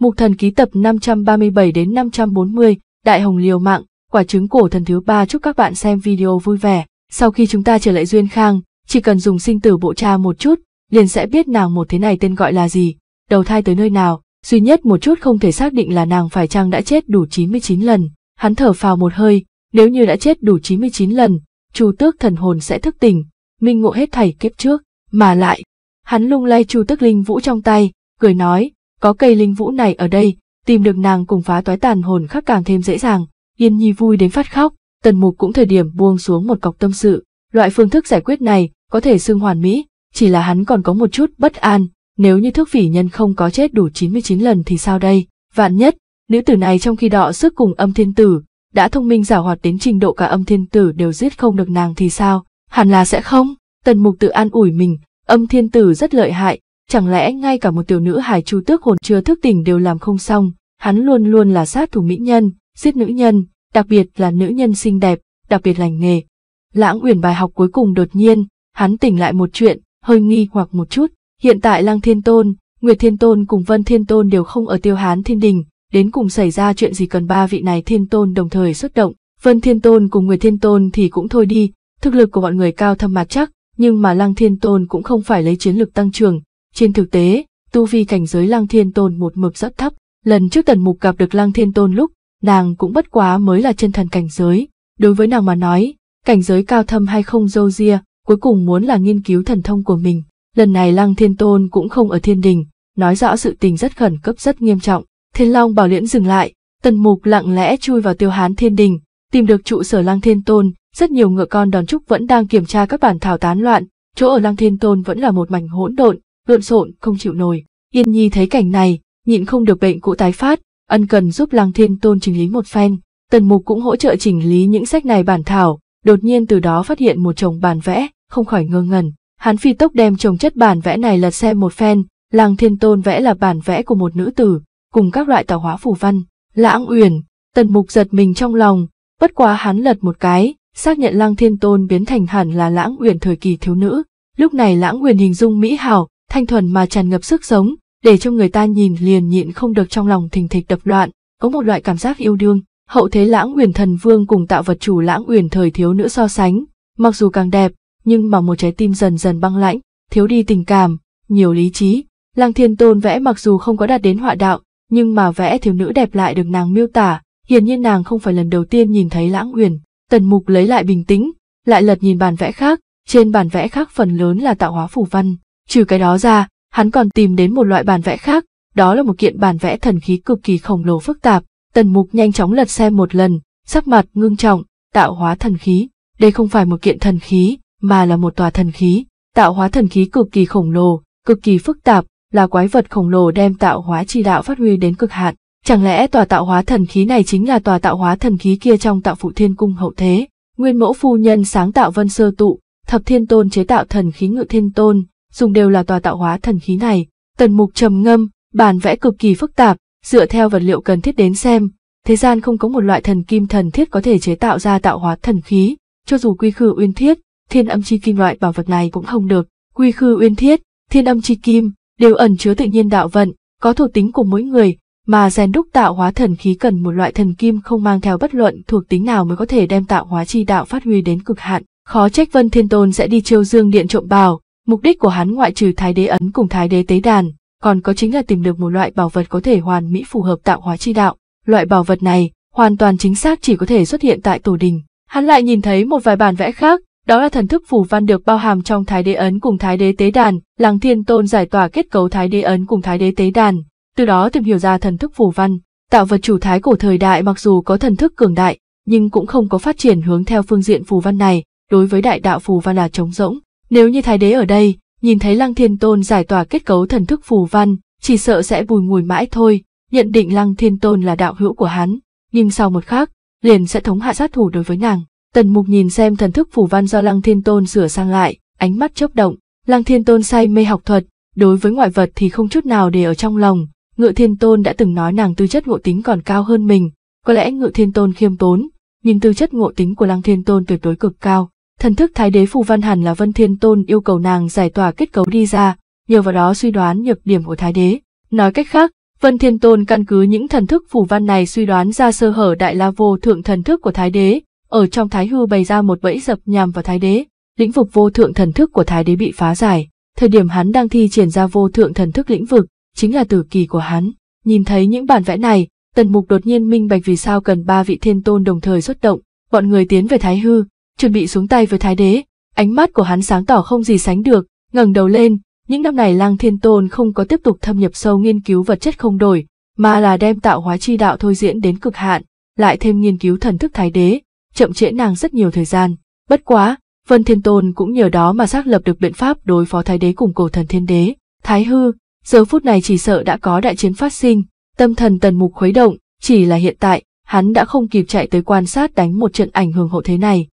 Mục thần ký tập 537 đến 540, Đại Hồng liều mạng, quả trứng cổ thần thứ ba chúc các bạn xem video vui vẻ. Sau khi chúng ta trở lại Duyên Khang, chỉ cần dùng sinh tử bộ tra một chút, liền sẽ biết nàng một thế này tên gọi là gì, đầu thai tới nơi nào, duy nhất một chút không thể xác định là nàng phải chăng đã chết đủ 99 lần. Hắn thở phào một hơi, nếu như đã chết đủ 99 lần, Chu Tước thần hồn sẽ thức tỉnh, minh ngộ hết thảy kiếp trước, mà lại, hắn lung lay Chu Tước linh vũ trong tay, cười nói, có cây linh vũ này ở đây, tìm được nàng cùng phá toái tàn hồn khác càng thêm dễ dàng. Yên Nhi vui đến phát khóc, Tần Mục cũng thời điểm buông xuống một cọc tâm sự, loại phương thức giải quyết này có thể xưng hoàn mỹ, chỉ là hắn còn có một chút bất an, nếu như thước phỉ nhân không có chết đủ 99 lần thì sao đây? Vạn nhất, nữ tử này trong khi đọ sức cùng âm thiên tử, đã thông minh giảo hoạt đến trình độ cả âm thiên tử đều giết không được nàng thì sao? Hẳn là sẽ không, Tần Mục tự an ủi mình, âm thiên tử rất lợi hại, Chẳng lẽ ngay cả một tiểu nữ hài chú tước hồn chưa thức tỉnh đều làm không xong, hắn luôn luôn là sát thủ mỹ nhân, giết nữ nhân, đặc biệt là nữ nhân xinh đẹp, đặc biệt lành nghề. Lãng Uyển bài học cuối cùng đột nhiên, hắn tỉnh lại một chuyện, hơi nghi hoặc một chút, hiện tại Lăng Thiên Tôn, Nguyệt Thiên Tôn cùng Vân Thiên Tôn đều không ở Tiêu Hán Thiên Đình, đến cùng xảy ra chuyện gì cần ba vị này Thiên Tôn đồng thời xuất động, Vân Thiên Tôn cùng Nguyệt Thiên Tôn thì cũng thôi đi, thực lực của bọn người cao thâm mạc chắc, nhưng mà Lăng Thiên Tôn cũng không phải lấy chiến lực tăng trưởng, trên thực tế, tu vi cảnh giới Lăng Thiên Tôn một mực rất thấp, lần trước Tần Mục gặp được Lăng Thiên Tôn lúc, nàng cũng bất quá mới là chân thần cảnh giới. Đối với nàng mà nói, cảnh giới cao thâm hay không dâu ria, cuối cùng muốn là nghiên cứu thần thông của mình. Lần này Lăng Thiên Tôn cũng không ở thiên đình, nói rõ sự tình rất khẩn cấp rất nghiêm trọng. Thiên Long bảo liễn dừng lại, Tần Mục lặng lẽ chui vào tiêu hán thiên đình, tìm được trụ sở Lăng Thiên Tôn, rất nhiều ngựa con đòn trúc vẫn đang kiểm tra các bản thảo tán loạn, chỗ ở Lăng Thiên Tôn vẫn là một mảnh hỗn độn, lộn xộn không chịu nổi. Yên Nhi thấy cảnh này, nhịn không được bệnh cũ tái phát, ân cần giúp Lăng Thiên Tôn chỉnh lý một phen. Tần Mục cũng hỗ trợ chỉnh lý những sách này bản thảo, đột nhiên từ đó phát hiện một chồng bản vẽ, không khỏi ngơ ngẩn. Hắn phi tốc đem chồng chất bản vẽ này lật xem một phen, Lăng Thiên Tôn vẽ là bản vẽ của một nữ tử, cùng các loại tàu hóa phù văn, lãng uyển, Tần Mục giật mình trong lòng, bất quá hắn lật một cái, xác nhận Lăng Thiên Tôn biến thành hẳn là lãng uyển thời kỳ thiếu nữ. Lúc này lãng uyển hình dung mỹ hào thanh thuần mà tràn ngập sức sống, để cho người ta nhìn liền nhịn không được trong lòng thình thịch đập loạn, có một loại cảm giác yêu đương. Hậu thế Lãng Uyển Thần Vương cùng tạo vật chủ Lãng Uyển thời thiếu nữ so sánh, mặc dù càng đẹp, nhưng bằng một trái tim dần dần băng lãnh, thiếu đi tình cảm, nhiều lý trí. Lăng Thiên Tôn vẽ mặc dù không có đạt đến họa đạo, nhưng mà vẽ thiếu nữ đẹp lại được nàng miêu tả, hiển nhiên nàng không phải lần đầu tiên nhìn thấy Lãng Uyển. Tần Mục lấy lại bình tĩnh, lại lật nhìn bản vẽ khác, trên bản vẽ khác phần lớn là tạo hóa phù văn, Trừ cái đó ra, hắn còn tìm đến một loại bản vẽ khác, đó là một kiện bản vẽ thần khí cực kỳ khổng lồ phức tạp. Tần Mục nhanh chóng lật xem một lần, sắc mặt ngưng trọng, tạo hóa thần khí. Đây không phải một kiện thần khí, mà là một tòa thần khí. Tạo hóa thần khí cực kỳ khổng lồ, cực kỳ phức tạp, là quái vật khổng lồ đem tạo hóa chi đạo phát huy đến cực hạn. Chẳng lẽ tòa tạo hóa thần khí này chính là tòa tạo hóa thần khí kia trong tạo phụ thiên cung hậu thế? Nguyên mẫu phu nhân sáng tạo vân sơ tụ, thập thiên tôn chế tạo thần khí ngự thiên tôn, dùng đều là tòa tạo hóa thần khí này. Tần mục trầm ngâm, bản vẽ cực kỳ phức tạp, dựa theo vật liệu cần thiết đến xem, thế gian không có một loại thần kim thần thiết có thể chế tạo ra tạo hóa thần khí, cho dù quy khư uyên thiết, thiên âm chi kim loại bảo vật này cũng không được. Quy khư uyên thiết, thiên âm chi kim, đều ẩn chứa tự nhiên đạo vận, có thuộc tính của mỗi người, mà rèn đúc tạo hóa thần khí cần một loại thần kim không mang theo bất luận thuộc tính nào mới có thể đem tạo hóa chi đạo phát huy đến cực hạn. Khó trách Vân Thiên Tôn sẽ đi chiêu dương điện trộm bảo, Mục đích của hắn ngoại trừ thái đế ấn cùng thái đế tế đàn, còn có chính là tìm được một loại bảo vật có thể hoàn mỹ phù hợp tạo hóa chi đạo. Loại bảo vật này, hoàn toàn chính xác chỉ có thể xuất hiện tại tổ đình. Hắn lại nhìn thấy một vài bản vẽ khác, đó là thần thức phù văn được bao hàm trong thái đế ấn cùng thái đế tế đàn, làng thiên tôn giải tỏa kết cấu thái đế ấn cùng thái đế tế đàn, từ đó tìm hiểu ra thần thức phù văn. Tạo vật chủ thái cổ thời đại mặc dù có thần thức cường đại, nhưng cũng không có phát triển hướng theo phương diện phù văn này, đối với đại đạo phù văn là trống rỗng. Nếu như Thái Đế ở đây, nhìn thấy Lăng Thiên Tôn giải tỏa kết cấu thần thức phù văn, chỉ sợ sẽ bùi ngùi mãi thôi, nhận định Lăng Thiên Tôn là đạo hữu của hắn, nhưng sau một khắc, liền sẽ thống hạ sát thủ đối với nàng. Tần Mục nhìn xem thần thức phù văn do Lăng Thiên Tôn sửa sang lại, ánh mắt chớp động, Lăng Thiên Tôn say mê học thuật, đối với ngoại vật thì không chút nào để ở trong lòng, Ngự Thiên Tôn đã từng nói nàng tư chất ngộ tính còn cao hơn mình, có lẽ Ngự Thiên Tôn khiêm tốn, nhưng tư chất ngộ tính của Lăng Thiên Tôn tuyệt đối cực cao, Thần thức Thái đế Phù Văn hẳn là Vân Thiên Tôn yêu cầu nàng giải tỏa kết cấu đi ra, nhờ vào đó suy đoán nhược điểm của Thái đế. Nói cách khác, Vân Thiên Tôn căn cứ những thần thức phù văn này suy đoán ra sơ hở đại la vô thượng thần thức của Thái đế, ở trong Thái hư bày ra một bẫy dập nhằm vào Thái đế, lĩnh vực vô thượng thần thức của Thái đế bị phá giải. Thời điểm hắn đang thi triển ra vô thượng thần thức lĩnh vực, chính là tử kỳ của hắn. Nhìn thấy những bản vẽ này, Tần Mục đột nhiên minh bạch vì sao cần ba vị thiên tôn đồng thời xuất động, bọn người tiến về Thái hư, chuẩn bị xuống tay với thái đế ánh mắt của hắn sáng tỏ không gì sánh được ngẩng đầu lên những năm này lang thiên tôn không có tiếp tục thâm nhập sâu nghiên cứu vật chất không đổi mà là đem tạo hóa chi đạo thôi diễn đến cực hạn lại thêm nghiên cứu thần thức thái đế chậm trễ nàng rất nhiều thời gian bất quá vân thiên tôn cũng nhờ đó mà xác lập được biện pháp đối phó thái đế cùng cổ thần thiên đế thái hư giờ phút này chỉ sợ đã có đại chiến phát sinh tâm thần tần mục khuấy động chỉ là hiện tại hắn đã không kịp chạy tới quan sát đánh một trận ảnh hưởng hộ thế này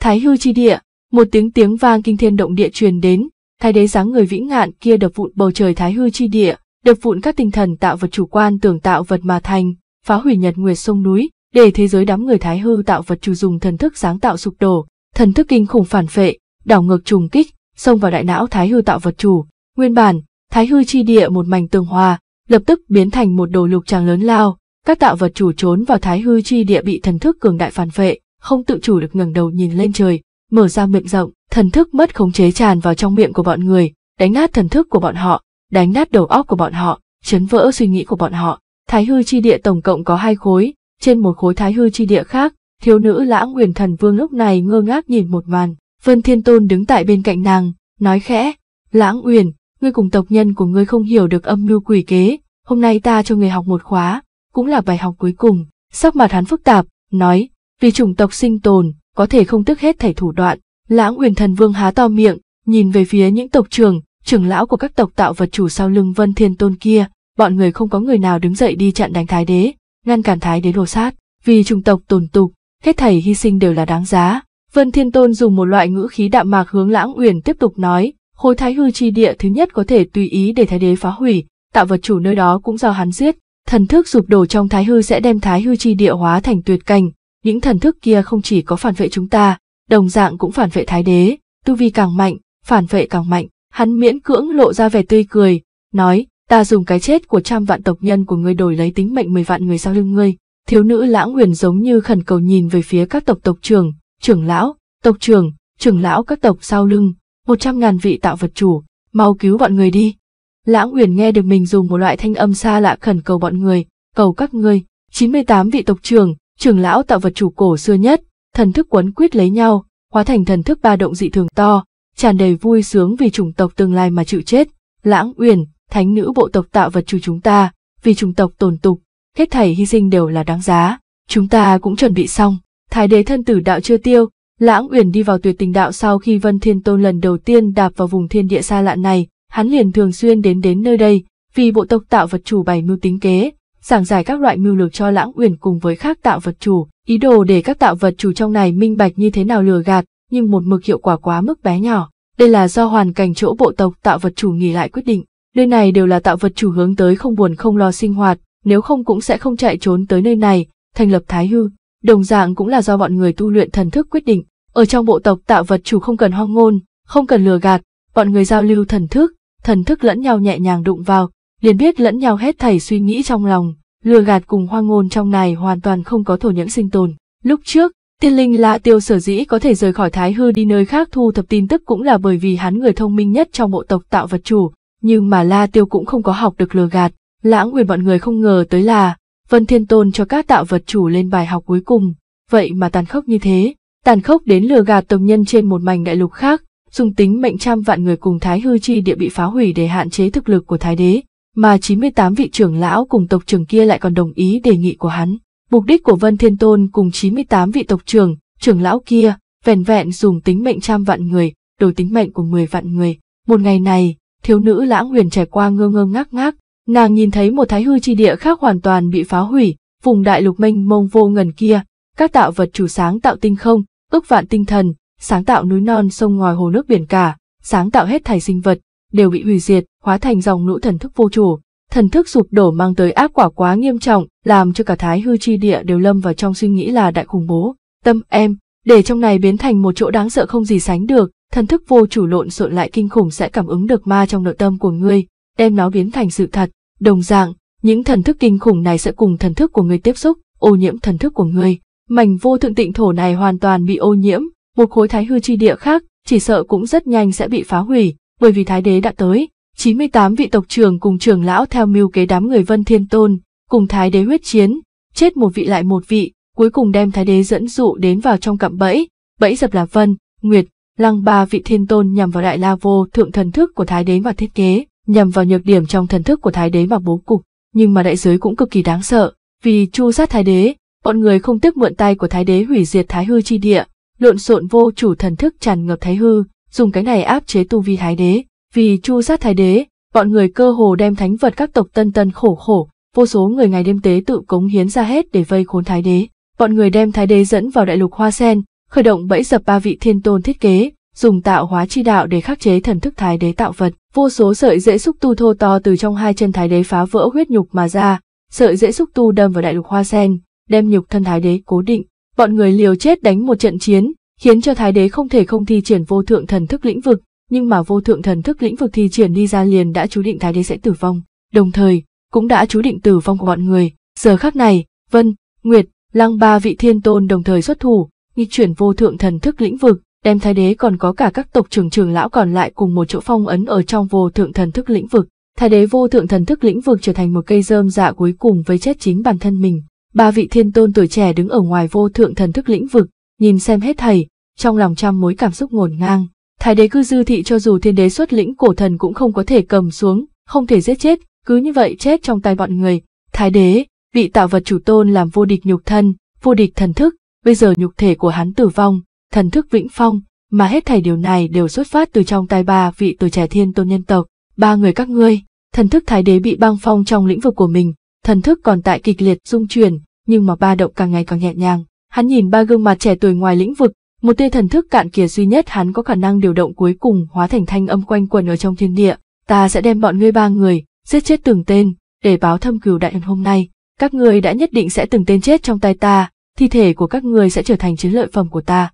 Thái hư chi địa, một tiếng tiếng vang kinh thiên động địa truyền đến, thái đế dáng người vĩ ngạn kia đập vụn bầu trời thái hư chi địa, đập vụn các tinh thần tạo vật chủ quan tưởng tạo vật mà thành, phá hủy nhật nguyệt sông núi, để thế giới đám người thái hư tạo vật chủ dùng thần thức sáng tạo sụp đổ, thần thức kinh khủng phản phệ, đảo ngược trùng kích, xông vào đại não thái hư tạo vật chủ. Nguyên bản, thái hư chi địa một mảnh tường hòa, lập tức biến thành một đồ lục tràng lớn lao, các tạo vật chủ trốn vào thái hư chi địa bị thần thức cường đại phản phệ, không tự chủ được ngẩng đầu nhìn lên trời, mở ra miệng rộng, thần thức mất khống chế tràn vào trong miệng của bọn người, đánh nát thần thức của bọn họ, đánh nát đầu óc của bọn họ, chấn vỡ suy nghĩ của bọn họ. Thái hư chi địa tổng cộng có hai khối, trên một khối thái hư chi địa khác, thiếu nữ lãng huyền thần vương lúc này ngơ ngác nhìn một màn, Vân Thiên Tôn đứng tại bên cạnh nàng, nói khẽ, lãng huyền, ngươi cùng tộc nhân của ngươi không hiểu được âm mưu quỷ kế, hôm nay ta cho người học một khóa, cũng là bài học cuối cùng, sắc mặt hắn phức tạp, nói, vì chủng tộc sinh tồn, có thể không tức hết thảy thủ đoạn. Lãng Huyền Thần Vương há to miệng, nhìn về phía những tộc trưởng, trưởng lão của các tộc tạo vật chủ sau lưng Vân Thiên Tôn kia, bọn người không có người nào đứng dậy đi chặn đánh Thái Đế, ngăn cản Thái Đế lô sát, vì chủng tộc tồn tục, hết thảy hy sinh đều là đáng giá. Vân Thiên Tôn dùng một loại ngữ khí đạm mạc hướng Lãng Uyển tiếp tục nói, khối Thái Hư chi địa thứ nhất có thể tùy ý để Thái Đế phá hủy, tạo vật chủ nơi đó cũng do hắn giết, thần thức sụp đổ trong Thái Hư sẽ đem Thái Hư chi địa hóa thành tuyệt cảnh, những thần thức kia không chỉ có phản vệ chúng ta, đồng dạng cũng phản vệ thái đế, tu vi càng mạnh, phản vệ càng mạnh, hắn miễn cưỡng lộ ra vẻ tươi cười, nói, ta dùng cái chết của trăm vạn tộc nhân của ngươi đổi lấy tính mệnh mười vạn người sau lưng ngươi. Thiếu nữ lãng huyền giống như khẩn cầu nhìn về phía các tộc tộc trưởng, trưởng lão, tộc trưởng, trưởng lão các tộc sau lưng, một trăm ngàn vị tạo vật chủ, mau cứu bọn người đi. Lãng huyền nghe được mình dùng một loại thanh âm xa lạ khẩn cầu bọn người, cầu các ngươi, 98 vị tộc trưởng, trưởng lão tạo vật chủ cổ xưa nhất, thần thức quấn quyết lấy nhau, hóa thành thần thức ba động dị thường to, tràn đầy vui sướng vì chủng tộc tương lai mà chịu chết. Lãng Uyển, thánh nữ bộ tộc tạo vật chủ chúng ta, vì chủng tộc tồn tục, hết thảy hy sinh đều là đáng giá. Chúng ta cũng chuẩn bị xong, thái đế thân tử đạo chưa tiêu, Lãng Uyển đi vào tuyệt tình đạo sau khi Vân Thiên Tôn lần đầu tiên đạp vào vùng thiên địa xa lạ này, hắn liền thường xuyên đến đến nơi đây, vì bộ tộc tạo vật chủ bày mưu tính kế, giảng giải các loại mưu lược cho Lãng Uyển cùng với khác tạo vật chủ, ý đồ để các tạo vật chủ trong này minh bạch như thế nào lừa gạt, nhưng một mực hiệu quả quá mức bé nhỏ. Đây là do hoàn cảnh chỗ bộ tộc tạo vật chủ nghỉ lại quyết định. Nơi này đều là tạo vật chủ hướng tới không buồn không lo sinh hoạt, nếu không cũng sẽ không chạy trốn tới nơi này, thành lập thái hư. Đồng dạng cũng là do bọn người tu luyện thần thức quyết định. Ở trong bộ tộc tạo vật chủ không cần hoang ngôn, không cần lừa gạt, bọn người giao lưu thần thức, thần thức lẫn nhau nhẹ nhàng đụng vào, liền biết lẫn nhau hết thảy suy nghĩ trong lòng, lừa gạt cùng hoang ngôn trong này hoàn toàn không có thổ nhưỡng sinh tồn. Lúc trước, tiên linh lạ tiêu sở dĩ có thể rời khỏi Thái Hư đi nơi khác thu thập tin tức cũng là bởi vì hắn người thông minh nhất trong bộ tộc tạo vật chủ, nhưng mà la tiêu cũng không có học được lừa gạt, lãng quyền bọn người không ngờ tới là, Vân Thiên Tôn cho các tạo vật chủ lên bài học cuối cùng, vậy mà tàn khốc như thế, tàn khốc đến lừa gạt tộc nhân trên một mảnh đại lục khác, dùng tính mệnh trăm vạn người cùng Thái Hư chi địa bị phá hủy để hạn chế thực lực của Thái Đế mà 98 vị trưởng lão cùng tộc trưởng kia lại còn đồng ý đề nghị của hắn. Mục đích của Vân Thiên Tôn cùng 98 vị tộc trưởng, trưởng lão kia, vẻn vẹn dùng tính mệnh trăm vạn người, đổi tính mệnh của 10 vạn người. Một ngày này, thiếu nữ lãng huyền trải qua ngơ ngơ ngác ngác, nàng nhìn thấy một thái hư chi địa khác hoàn toàn bị phá hủy, vùng đại lục mênh mông vô ngần kia, các tạo vật chủ sáng tạo tinh không, ước vạn tinh thần, sáng tạo núi non sông ngòi hồ nước biển cả, sáng tạo hết thảy sinh vật, đều bị hủy diệt, hóa thành dòng lũ thần thức vô chủ. Thần thức sụp đổ mang tới áp quả quá nghiêm trọng, làm cho cả thái hư chi địa đều lâm vào trong suy nghĩ là đại khủng bố. Tâm em, để trong này biến thành một chỗ đáng sợ không gì sánh được, thần thức vô chủ lộn xộn lại kinh khủng sẽ cảm ứng được ma trong nội tâm của ngươi, đem nó biến thành sự thật. Đồng dạng, những thần thức kinh khủng này sẽ cùng thần thức của ngươi tiếp xúc, ô nhiễm thần thức của ngươi. Mảnh vô thượng tịnh thổ này hoàn toàn bị ô nhiễm, một khối thái hư chi địa khác, chỉ sợ cũng rất nhanh sẽ bị phá hủy, bởi vì Thái đế đã tới, 98 vị tộc trưởng cùng trưởng lão theo mưu kế đám người Vân Thiên Tôn, cùng Thái đế huyết chiến, chết một vị lại một vị, cuối cùng đem Thái đế dẫn dụ đến vào trong cạm bẫy, bẫy dập là Vân, Nguyệt, Lăng ba vị Thiên Tôn nhằm vào Đại La Vô thượng thần thức của Thái đế và thiết kế, nhằm vào nhược điểm trong thần thức của Thái đế mà bố cục, nhưng mà đại giới cũng cực kỳ đáng sợ, vì chu sát Thái đế, bọn người không tiếc mượn tay của Thái đế hủy diệt Thái hư chi địa, lộn xộn vô chủ thần thức tràn ngập Thái hư, dùng cái này áp chế tu vi thái đế, vì chu sát thái đế, bọn người cơ hồ đem thánh vật các tộc tân tân khổ khổ, vô số người ngày đêm tế tự cống hiến ra hết để vây khốn thái đế. Bọn người đem thái đế dẫn vào đại lục hoa sen, khởi động bẫy dập ba vị thiên tôn thiết kế, dùng tạo hóa chi đạo để khắc chế thần thức thái đế tạo vật. Vô số sợi rễ xúc tu thô to từ trong hai chân thái đế phá vỡ huyết nhục mà ra, sợi rễ xúc tu đâm vào đại lục hoa sen, đem nhục thân thái đế cố định. Bọn người liều chết đánh một trận chiến, khiến cho Thái đế không thể không thi triển vô thượng thần thức lĩnh vực, nhưng mà vô thượng thần thức lĩnh vực thi triển đi ra liền đã chú định Thái đế sẽ tử vong, đồng thời cũng đã chú định tử vong của bọn người. Giờ khắc này, Vân, Nguyệt, Lăng ba vị thiên tôn đồng thời xuất thủ, nghi chuyển vô thượng thần thức lĩnh vực, đem Thái đế còn có cả các tộc trưởng trưởng lão còn lại cùng một chỗ phong ấn ở trong vô thượng thần thức lĩnh vực. Thái đế vô thượng thần thức lĩnh vực trở thành một cây rơm dạ cuối cùng với chết chính bản thân mình. Ba vị thiên tôn tuổi trẻ đứng ở ngoài vô thượng thần thức lĩnh vực, nhìn xem hết thầy trong lòng trăm mối cảm xúc ngổn ngang. Thái đế cư dư thị cho dù thiên đế xuất lĩnh cổ thần cũng không có thể cầm xuống, không thể giết chết, cứ như vậy chết trong tay bọn người. Thái đế, vị tạo vật chủ tôn làm vô địch nhục thân, vô địch thần thức, bây giờ nhục thể của hắn tử vong, thần thức vĩnh phong, mà hết thầy điều này đều xuất phát từ trong tay ba vị tuổi trẻ thiên tôn nhân tộc, ba người các ngươi. Thần thức thái đế bị băng phong trong lĩnh vực của mình, thần thức còn tại kịch liệt dung chuyển, nhưng mà ba động càng ngày càng nhẹ nhàng. Hắn nhìn ba gương mặt trẻ tuổi ngoài lĩnh vực, một tia thần thức cạn kiệt duy nhất hắn có khả năng điều động cuối cùng hóa thành thanh âm quanh quần ở trong thiên địa. Ta sẽ đem bọn ngươi ba người, giết chết từng tên, để báo thâm cừu đại ân hôm nay. Các ngươi đã nhất định sẽ từng tên chết trong tay ta, thi thể của các ngươi sẽ trở thành chiến lợi phẩm của ta.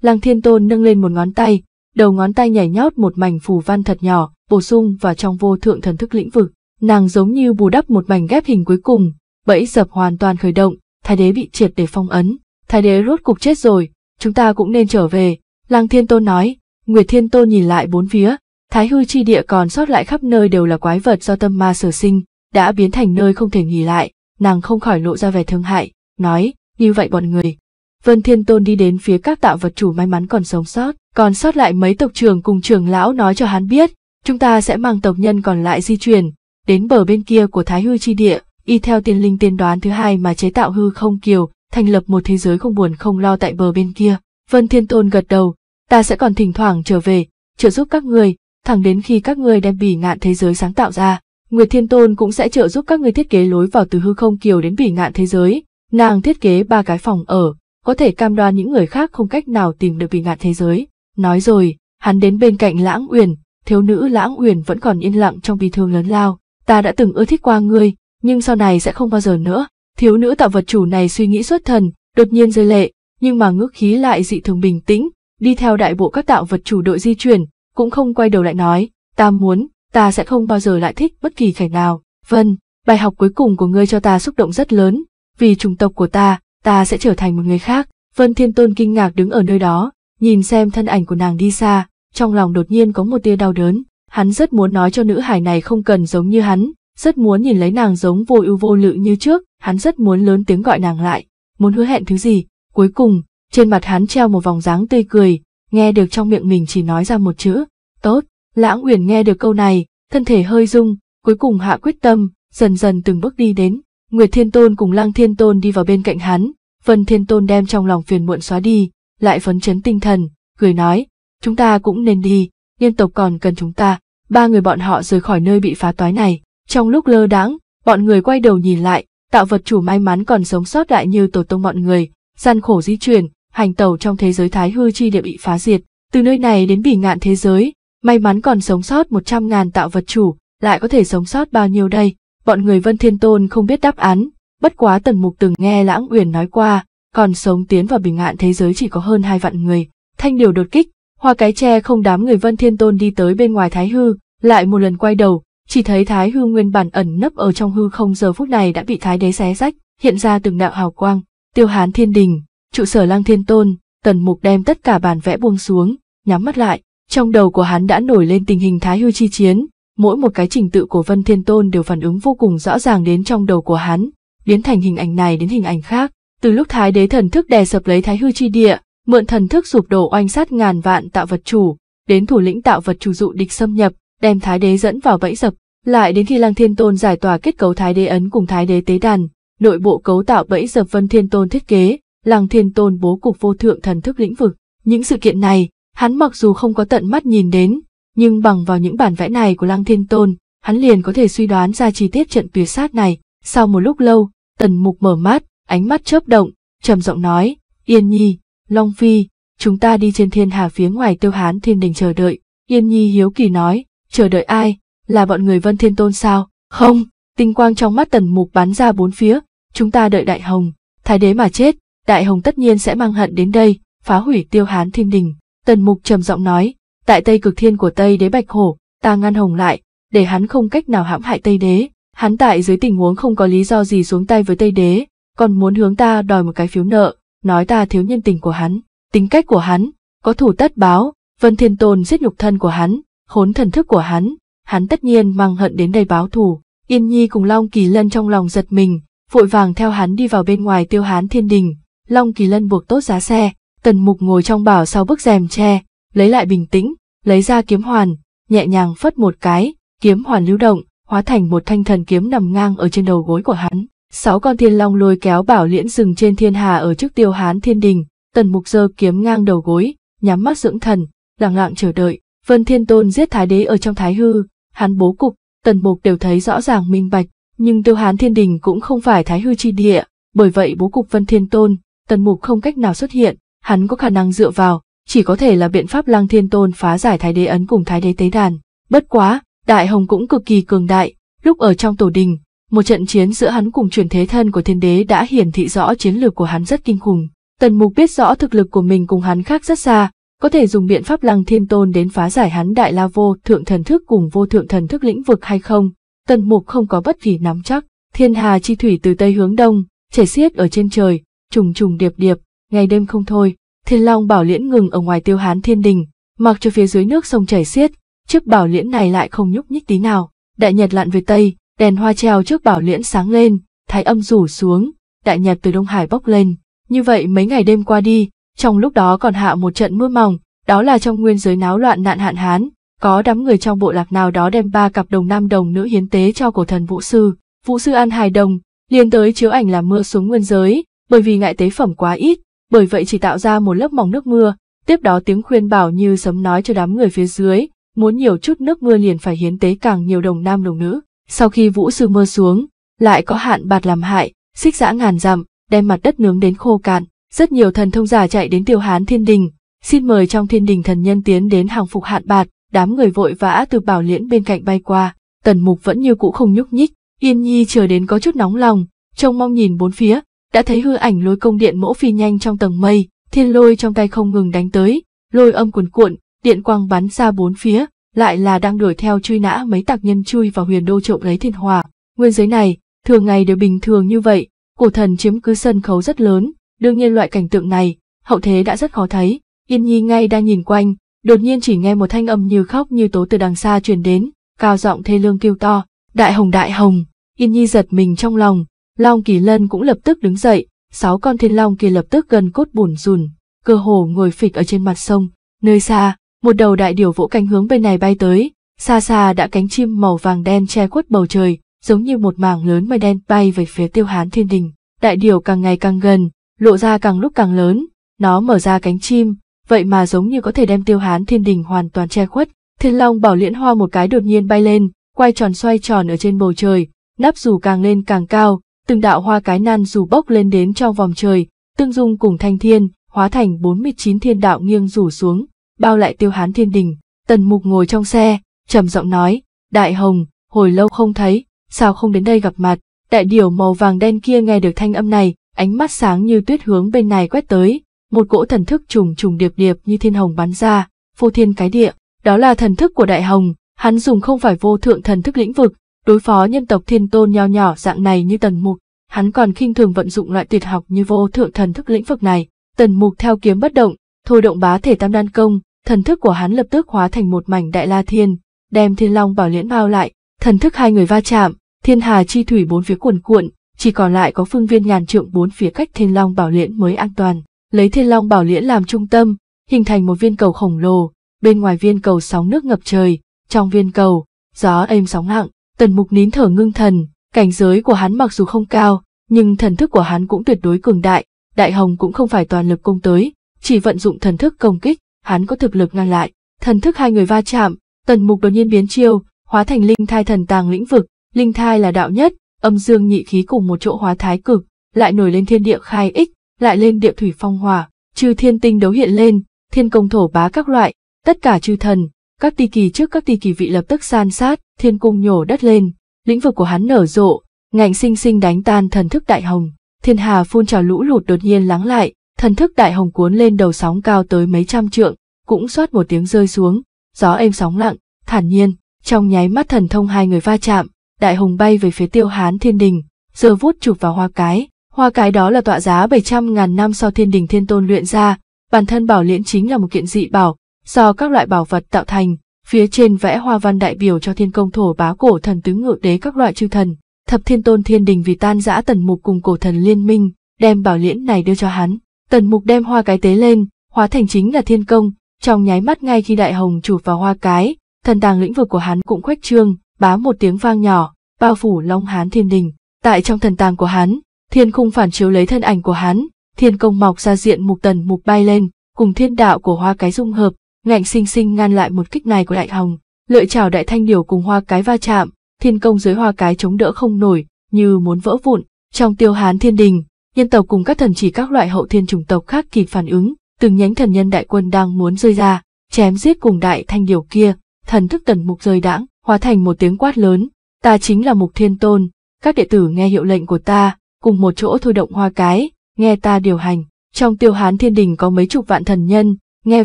Lăng Thiên Tôn nâng lên một ngón tay, đầu ngón tay nhảy nhót một mảnh phù văn thật nhỏ, bổ sung vào trong vô thượng thần thức lĩnh vực. Nàng giống như bù đắp một mảnh ghép hình cuối cùng, bẫy dập hoàn toàn khởi động, thái đế bị triệt để phong ấn, thái đế rốt cục chết rồi, chúng ta cũng nên trở về, Lăng Thiên Tôn nói, Nguyệt Thiên Tôn nhìn lại bốn phía, thái hư chi địa còn sót lại khắp nơi đều là quái vật do tâm ma sở sinh, đã biến thành nơi không thể nghỉ lại, nàng không khỏi lộ ra vẻ thương hại, nói, như vậy bọn người. Vân Thiên Tôn đi đến phía các tạo vật chủ may mắn còn sống sót, còn sót lại mấy tộc trưởng cùng trưởng lão nói cho hắn biết, chúng ta sẽ mang tộc nhân còn lại di chuyển, đến bờ bên kia của Thái Hư Chi Địa, y theo tiên linh tiên đoán thứ hai mà chế tạo hư không kiều, thành lập một thế giới không buồn không lo tại bờ bên kia. Vân Thiên Tôn gật đầu, ta sẽ còn thỉnh thoảng trở về, trợ giúp các người, thẳng đến khi các người đem bỉ ngạn thế giới sáng tạo ra. Nguyệt Thiên Tôn cũng sẽ trợ giúp các người thiết kế lối vào từ hư không kiều đến bỉ ngạn thế giới. Nàng thiết kế ba cái phòng ở, có thể cam đoan những người khác không cách nào tìm được bỉ ngạn thế giới. Nói rồi, hắn đến bên cạnh Lãng Uyển, thiếu nữ Lãng Uyển vẫn còn yên lặng trong bi thương lớn lao. Ta đã từng ưa thích qua ngươi, nhưng sau này sẽ không bao giờ nữa. Thiếu nữ tạo vật chủ này suy nghĩ xuất thần, đột nhiên rơi lệ, nhưng mà ngước khí lại dị thường bình tĩnh, đi theo đại bộ các tạo vật chủ đội di chuyển, cũng không quay đầu lại nói, ta muốn, ta sẽ không bao giờ lại thích bất kỳ kẻ nào. vân bài học cuối cùng của ngươi cho ta xúc động rất lớn, vì chủng tộc của ta, ta sẽ trở thành một người khác. Vân Thiên Tôn kinh ngạc đứng ở nơi đó, nhìn xem thân ảnh của nàng đi xa, trong lòng đột nhiên có một tia đau đớn, hắn rất muốn nói cho nữ hải này không cần giống như hắn, rất muốn nhìn lấy nàng giống vô ưu vô lự như trước, hắn rất muốn lớn tiếng gọi nàng lại, muốn hứa hẹn thứ gì. Cuối cùng, trên mặt hắn treo một vòng dáng tươi cười, nghe được trong miệng mình chỉ nói ra một chữ, tốt. Lãng Uyển nghe được câu này, thân thể hơi rung, cuối cùng hạ quyết tâm, dần dần từng bước đi đến. Nguyệt Thiên Tôn cùng Lăng Thiên Tôn đi vào bên cạnh hắn, Vân Thiên Tôn đem trong lòng phiền muộn xóa đi, lại phấn chấn tinh thần, cười nói, chúng ta cũng nên đi, nhân tộc còn cần chúng ta. Ba người bọn họ rời khỏi nơi bị phá toái này. Trong lúc lơ đãng, bọn người quay đầu nhìn lại, tạo vật chủ may mắn còn sống sót lại như tổ tông bọn người, gian khổ di chuyển, hành tàu trong thế giới thái hư chi địa bị phá diệt, từ nơi này đến bỉ ngạn thế giới, may mắn còn sống sót 100 ngàn tạo vật chủ, lại có thể sống sót bao nhiêu đây, bọn người Vân Thiên Tôn không biết đáp án, bất quá tần mục từng nghe Lãng Uyển nói qua, còn sống tiến vào bình ngạn thế giới chỉ có hơn hai vạn người, thanh điều đột kích, hoa cái tre không đám người Vân Thiên Tôn đi tới bên ngoài thái hư, lại một lần quay đầu, chỉ thấy Thái hư nguyên bản ẩn nấp ở trong hư không giờ phút này đã bị Thái đế xé rách, hiện ra từng đạo hào quang, tiêu hán thiên đình, trụ sở lang thiên tôn, tần mục đem tất cả bản vẽ buông xuống, nhắm mắt lại, trong đầu của hắn đã nổi lên tình hình Thái hư chi chiến, mỗi một cái trình tự của Vân Thiên Tôn đều phản ứng vô cùng rõ ràng đến trong đầu của hắn, biến thành hình ảnh này đến hình ảnh khác. Từ lúc Thái Đế thần thức đè sập lấy Thái Hư chi địa, mượn thần thức sụp đổ oanh sát ngàn vạn tạo vật chủ, đến thủ lĩnh tạo vật chủ dụ địch xâm nhập, đem thái đế dẫn vào bẫy dập, lại đến khi Lăng Thiên Tôn giải tỏa kết cấu thái đế ấn cùng thái đế tế đàn, nội bộ cấu tạo bẫy dập Vân Thiên Tôn thiết kế, Lăng Thiên Tôn bố cục vô thượng thần thức lĩnh vực. Những sự kiện này, hắn mặc dù không có tận mắt nhìn đến, nhưng bằng vào những bản vẽ này của Lăng Thiên Tôn, hắn liền có thể suy đoán ra chi tiết trận tuyệt sát này. Sau một lúc lâu, Tần Mục mở mắt, ánh mắt chớp động, trầm giọng nói, Yên Nhi, Long Phi, chúng ta đi trên thiên hà phía ngoài tiêu hán thiên đình chờ đợi. Yên Nhi hiếu kỳ nói, chờ đợi ai, là bọn người Vân Thiên Tôn sao? Không, tinh quang trong mắt tần mục bắn ra bốn phía, chúng ta đợi Đại Hồng, thái đế mà chết, Đại Hồng tất nhiên sẽ mang hận đến đây, phá hủy tiêu hán thiên đình. Tần mục trầm giọng nói, tại Tây Cực Thiên của Tây đế Bạch Hổ, ta ngăn Hồng lại, để hắn không cách nào hãm hại Tây đế. Hắn tại dưới tình huống không có lý do gì xuống tay với Tây đế, còn muốn hướng ta đòi một cái phiếu nợ, nói ta thiếu nhân tình của hắn, tính cách của hắn, có thủ tất báo, Vân Thiên Tôn giết nhục thân của hắn, hốn thần thức của hắn, hắn tất nhiên mang hận đến đây báo thù. Yên Nhi cùng Long Kỳ Lân trong lòng giật mình, vội vàng theo hắn đi vào bên ngoài tiêu hán thiên đình. Long Kỳ Lân buộc tốt giá xe, tần mục ngồi trong bảo sau bức rèm tre, lấy lại bình tĩnh, lấy ra kiếm hoàn, nhẹ nhàng phất một cái, kiếm hoàn lưu động, hóa thành một thanh thần kiếm nằm ngang ở trên đầu gối của hắn. Sáu con thiên long lôi kéo bảo liễn rừng trên thiên hà ở trước tiêu hán thiên đình, tần mục giơ kiếm ngang đầu gối, nhắm mắt dưỡng thần, lặng lặng chờ đợi. Vân Thiên Tôn giết Thái Đế ở trong Thái Hư, hắn bố cục, tần mục đều thấy rõ ràng minh bạch, nhưng tiêu hán thiên đình cũng không phải Thái Hư chi địa, bởi vậy bố cục Vân Thiên Tôn, tần mục không cách nào xuất hiện, hắn có khả năng dựa vào, chỉ có thể là biện pháp Lăng Thiên Tôn phá giải Thái Đế ấn cùng Thái Đế tế đàn. Bất quá, Đại Hồng cũng cực kỳ cường đại, lúc ở trong tổ đình, một trận chiến giữa hắn cùng truyền thế thân của thiên đế đã hiển thị rõ chiến lược của hắn rất kinh khủng. Tần Mục biết rõ thực lực của mình cùng hắn khác rất xa, có thể dùng biện pháp lăng thiên tôn đến phá giải hắn đại la vô thượng thần thức cùng vô thượng thần thức lĩnh vực hay không, tần mục không có bất kỳ nắm chắc, thiên hà chi thủy từ tây hướng đông, chảy xiết ở trên trời, trùng trùng điệp điệp, ngày đêm không thôi, thiên long bảo liễn ngừng ở ngoài tiêu hán thiên đình, mặc cho phía dưới nước sông chảy xiết, chiếc bảo liễn này lại không nhúc nhích tí nào, đại nhật lặn về tây, đèn hoa treo trước bảo liễn sáng lên, thái âm rủ xuống, đại nhật từ đông hải bốc lên, như vậy mấy ngày đêm qua đi, trong lúc đó còn hạ một trận mưa mỏng, đó là trong nguyên giới náo loạn nạn hạn hán, có đám người trong bộ lạc nào đó đem ba cặp đồng nam đồng nữ hiến tế cho cổ thần vũ sư. Vũ sư An Hài Đồng, liền tới chiếu ảnh làm mưa xuống nguyên giới, bởi vì ngại tế phẩm quá ít, bởi vậy chỉ tạo ra một lớp mỏng nước mưa, tiếp đó tiếng khuyên bảo như sấm nói cho đám người phía dưới, muốn nhiều chút nước mưa liền phải hiến tế càng nhiều đồng nam đồng nữ. Sau khi vũ sư mưa xuống, lại có hạn bạt làm hại, xích giã ngàn dặm, đem mặt đất nướng đến khô cạn, rất nhiều thần thông giả chạy đến tiêu hán thiên đình, xin mời trong thiên đình thần nhân tiến đến hàng phục hạn bạt, đám người vội vã từ bảo liễn bên cạnh bay qua, tần mục vẫn như cũ không nhúc nhích, yên nhi chờ đến có chút nóng lòng, trông mong nhìn bốn phía, đã thấy hư ảnh lôi công điện mẫu phi nhanh trong tầng mây, thiên lôi trong tay không ngừng đánh tới, lôi âm cuồn cuộn, điện quang bắn ra bốn phía, lại là đang đuổi theo truy nã mấy tạc nhân chui vào huyền đô trộm lấy thiên hòa. Nguyên giới này, thường ngày đều bình thường như vậy, cổ thần chiếm cứ sân khấu rất lớn, Đương nhiên loại cảnh tượng này, hậu thế đã rất khó thấy, Yên Nhi ngay đang nhìn quanh, đột nhiên chỉ nghe một thanh âm như khóc như tố từ đằng xa truyền đến, cao giọng thê lương kêu to, "Đại hồng đại hồng!" Yên Nhi giật mình trong lòng, Long Kỳ Lân cũng lập tức đứng dậy, sáu con thiên long kia lập tức gần cốt bùn rùn, cơ hồ ngồi phịch ở trên mặt sông, nơi xa, một đầu đại điểu vỗ cánh hướng bên này bay tới, xa xa đã cánh chim màu vàng đen che khuất bầu trời, giống như một mảng lớn mây đen bay về phía Tiêu Hán Thiên Đình. Đại điểu càng ngày càng gần, lộ ra càng lúc càng lớn, nó mở ra cánh chim, vậy mà giống như có thể đem tiêu hán thiên đình hoàn toàn che khuất. Thiên long bảo liễn hoa một cái đột nhiên bay lên, quay tròn xoay tròn ở trên bầu trời, nắp dù càng lên càng cao, từng đạo hoa cái nan dù bốc lên đến trong vòng trời, tương dung cùng thanh thiên, hóa thành 49 thiên đạo nghiêng rủ xuống, bao lại tiêu hán thiên đình. Tần mục ngồi trong xe, trầm giọng nói, đại hồng, hồi lâu không thấy, sao không đến đây gặp mặt, đại điểu màu vàng đen kia nghe được thanh âm này, ánh mắt sáng như tuyết hướng bên này quét tới, một cỗ thần thức trùng trùng điệp điệp như thiên hồng bắn ra, phô thiên cái địa, đó là thần thức của đại hồng, hắn dùng không phải vô thượng thần thức lĩnh vực, đối phó nhân tộc thiên tôn nho nhỏ dạng này như tần mục, hắn còn khinh thường vận dụng loại tuyệt học như vô thượng thần thức lĩnh vực này, tần mục theo kiếm bất động, thôi động bá thể tam đan công, thần thức của hắn lập tức hóa thành một mảnh đại la thiên, đem thiên long bảo liễn bao lại, thần thức hai người va chạm, thiên hà chi thủy bốn phía cuồn cuộn, chỉ còn lại có phương viên ngàn trượng bốn phía cách thiên long bảo liễn mới an toàn lấy thiên long bảo liễn làm trung tâm hình thành một viên cầu khổng lồ bên ngoài viên cầu sóng nước ngập trời trong viên cầu gió êm sóng lặng tần mục nín thở ngưng thần cảnh giới của hắn mặc dù không cao nhưng thần thức của hắn cũng tuyệt đối cường đại đại hồng cũng không phải toàn lực công tới chỉ vận dụng thần thức công kích hắn có thực lực ngăn lại thần thức hai người va chạm tần mục đột nhiên biến chiêu hóa thành linh thai thần tàng lĩnh vực linh thai là đạo nhất âm dương nhị khí cùng một chỗ hóa thái cực, lại nổi lên thiên địa khai ích, lại lên địa thủy phong hòa, chư thiên tinh đấu hiện lên, thiên công thổ bá các loại, tất cả chư thần, các ti kỳ trước các ti kỳ vị lập tức san sát, thiên cung nhổ đất lên, lĩnh vực của hắn nở rộ, ngạnh sinh sinh đánh tan thần thức đại hồng, thiên hà phun trào lũ lụt đột nhiên lắng lại, thần thức đại hồng cuốn lên đầu sóng cao tới mấy trăm trượng, cũng xoát một tiếng rơi xuống, gió êm sóng lặng, thản nhiên, trong nháy mắt thần thông hai người va chạm, đại hùng bay về phía tiêu hán thiên đình, giờ vút chụp vào hoa cái. Hoa cái đó là tọa giá bảy trăm ngàn năm sau thiên đình thiên tôn luyện ra, bản thân bảo liễn chính là một kiện dị bảo, do các loại bảo vật tạo thành, phía trên vẽ hoa văn đại biểu cho thiên công thổ bá cổ thần tứ ngự đế các loại chư thần. Thập thiên tôn thiên đình vì tan giã tần mục cùng cổ thần liên minh, đem bảo liễn này đưa cho hắn. Tần mục đem hoa cái tế lên, hóa thành chính là thiên công, trong nháy mắt ngay khi đại hồng chụp vào hoa cái, thần tàng lĩnh vực của hắn cũng khuếch trương, bá một tiếng vang nhỏ, bao phủ Long Hán Thiên Đình. Tại trong thần tàng của hắn, thiên khung phản chiếu lấy thân ảnh của hắn, thiên công mọc ra diện mục tần mục bay lên, cùng thiên đạo của hoa cái dung hợp, ngạnh sinh sinh ngăn lại một kích này của đại hồng. Lợi chào đại thanh điều cùng hoa cái va chạm, thiên công dưới hoa cái chống đỡ không nổi, như muốn vỡ vụn. Trong tiêu hán thiên đình, nhân tộc cùng các thần chỉ các loại hậu thiên chủng tộc khác kịp phản ứng, từng nhánh thần nhân đại quân đang muốn rơi ra, chém giết cùng đại thanh điều kia, thần thức tần mục rơi đãng, hóa thành một tiếng quát lớn, ta chính là Mục Thiên Tôn, các đệ tử nghe hiệu lệnh của ta, cùng một chỗ thôi động hoa cái, nghe ta điều hành. Trong tiêu hán thiên đình có mấy chục vạn thần nhân, nghe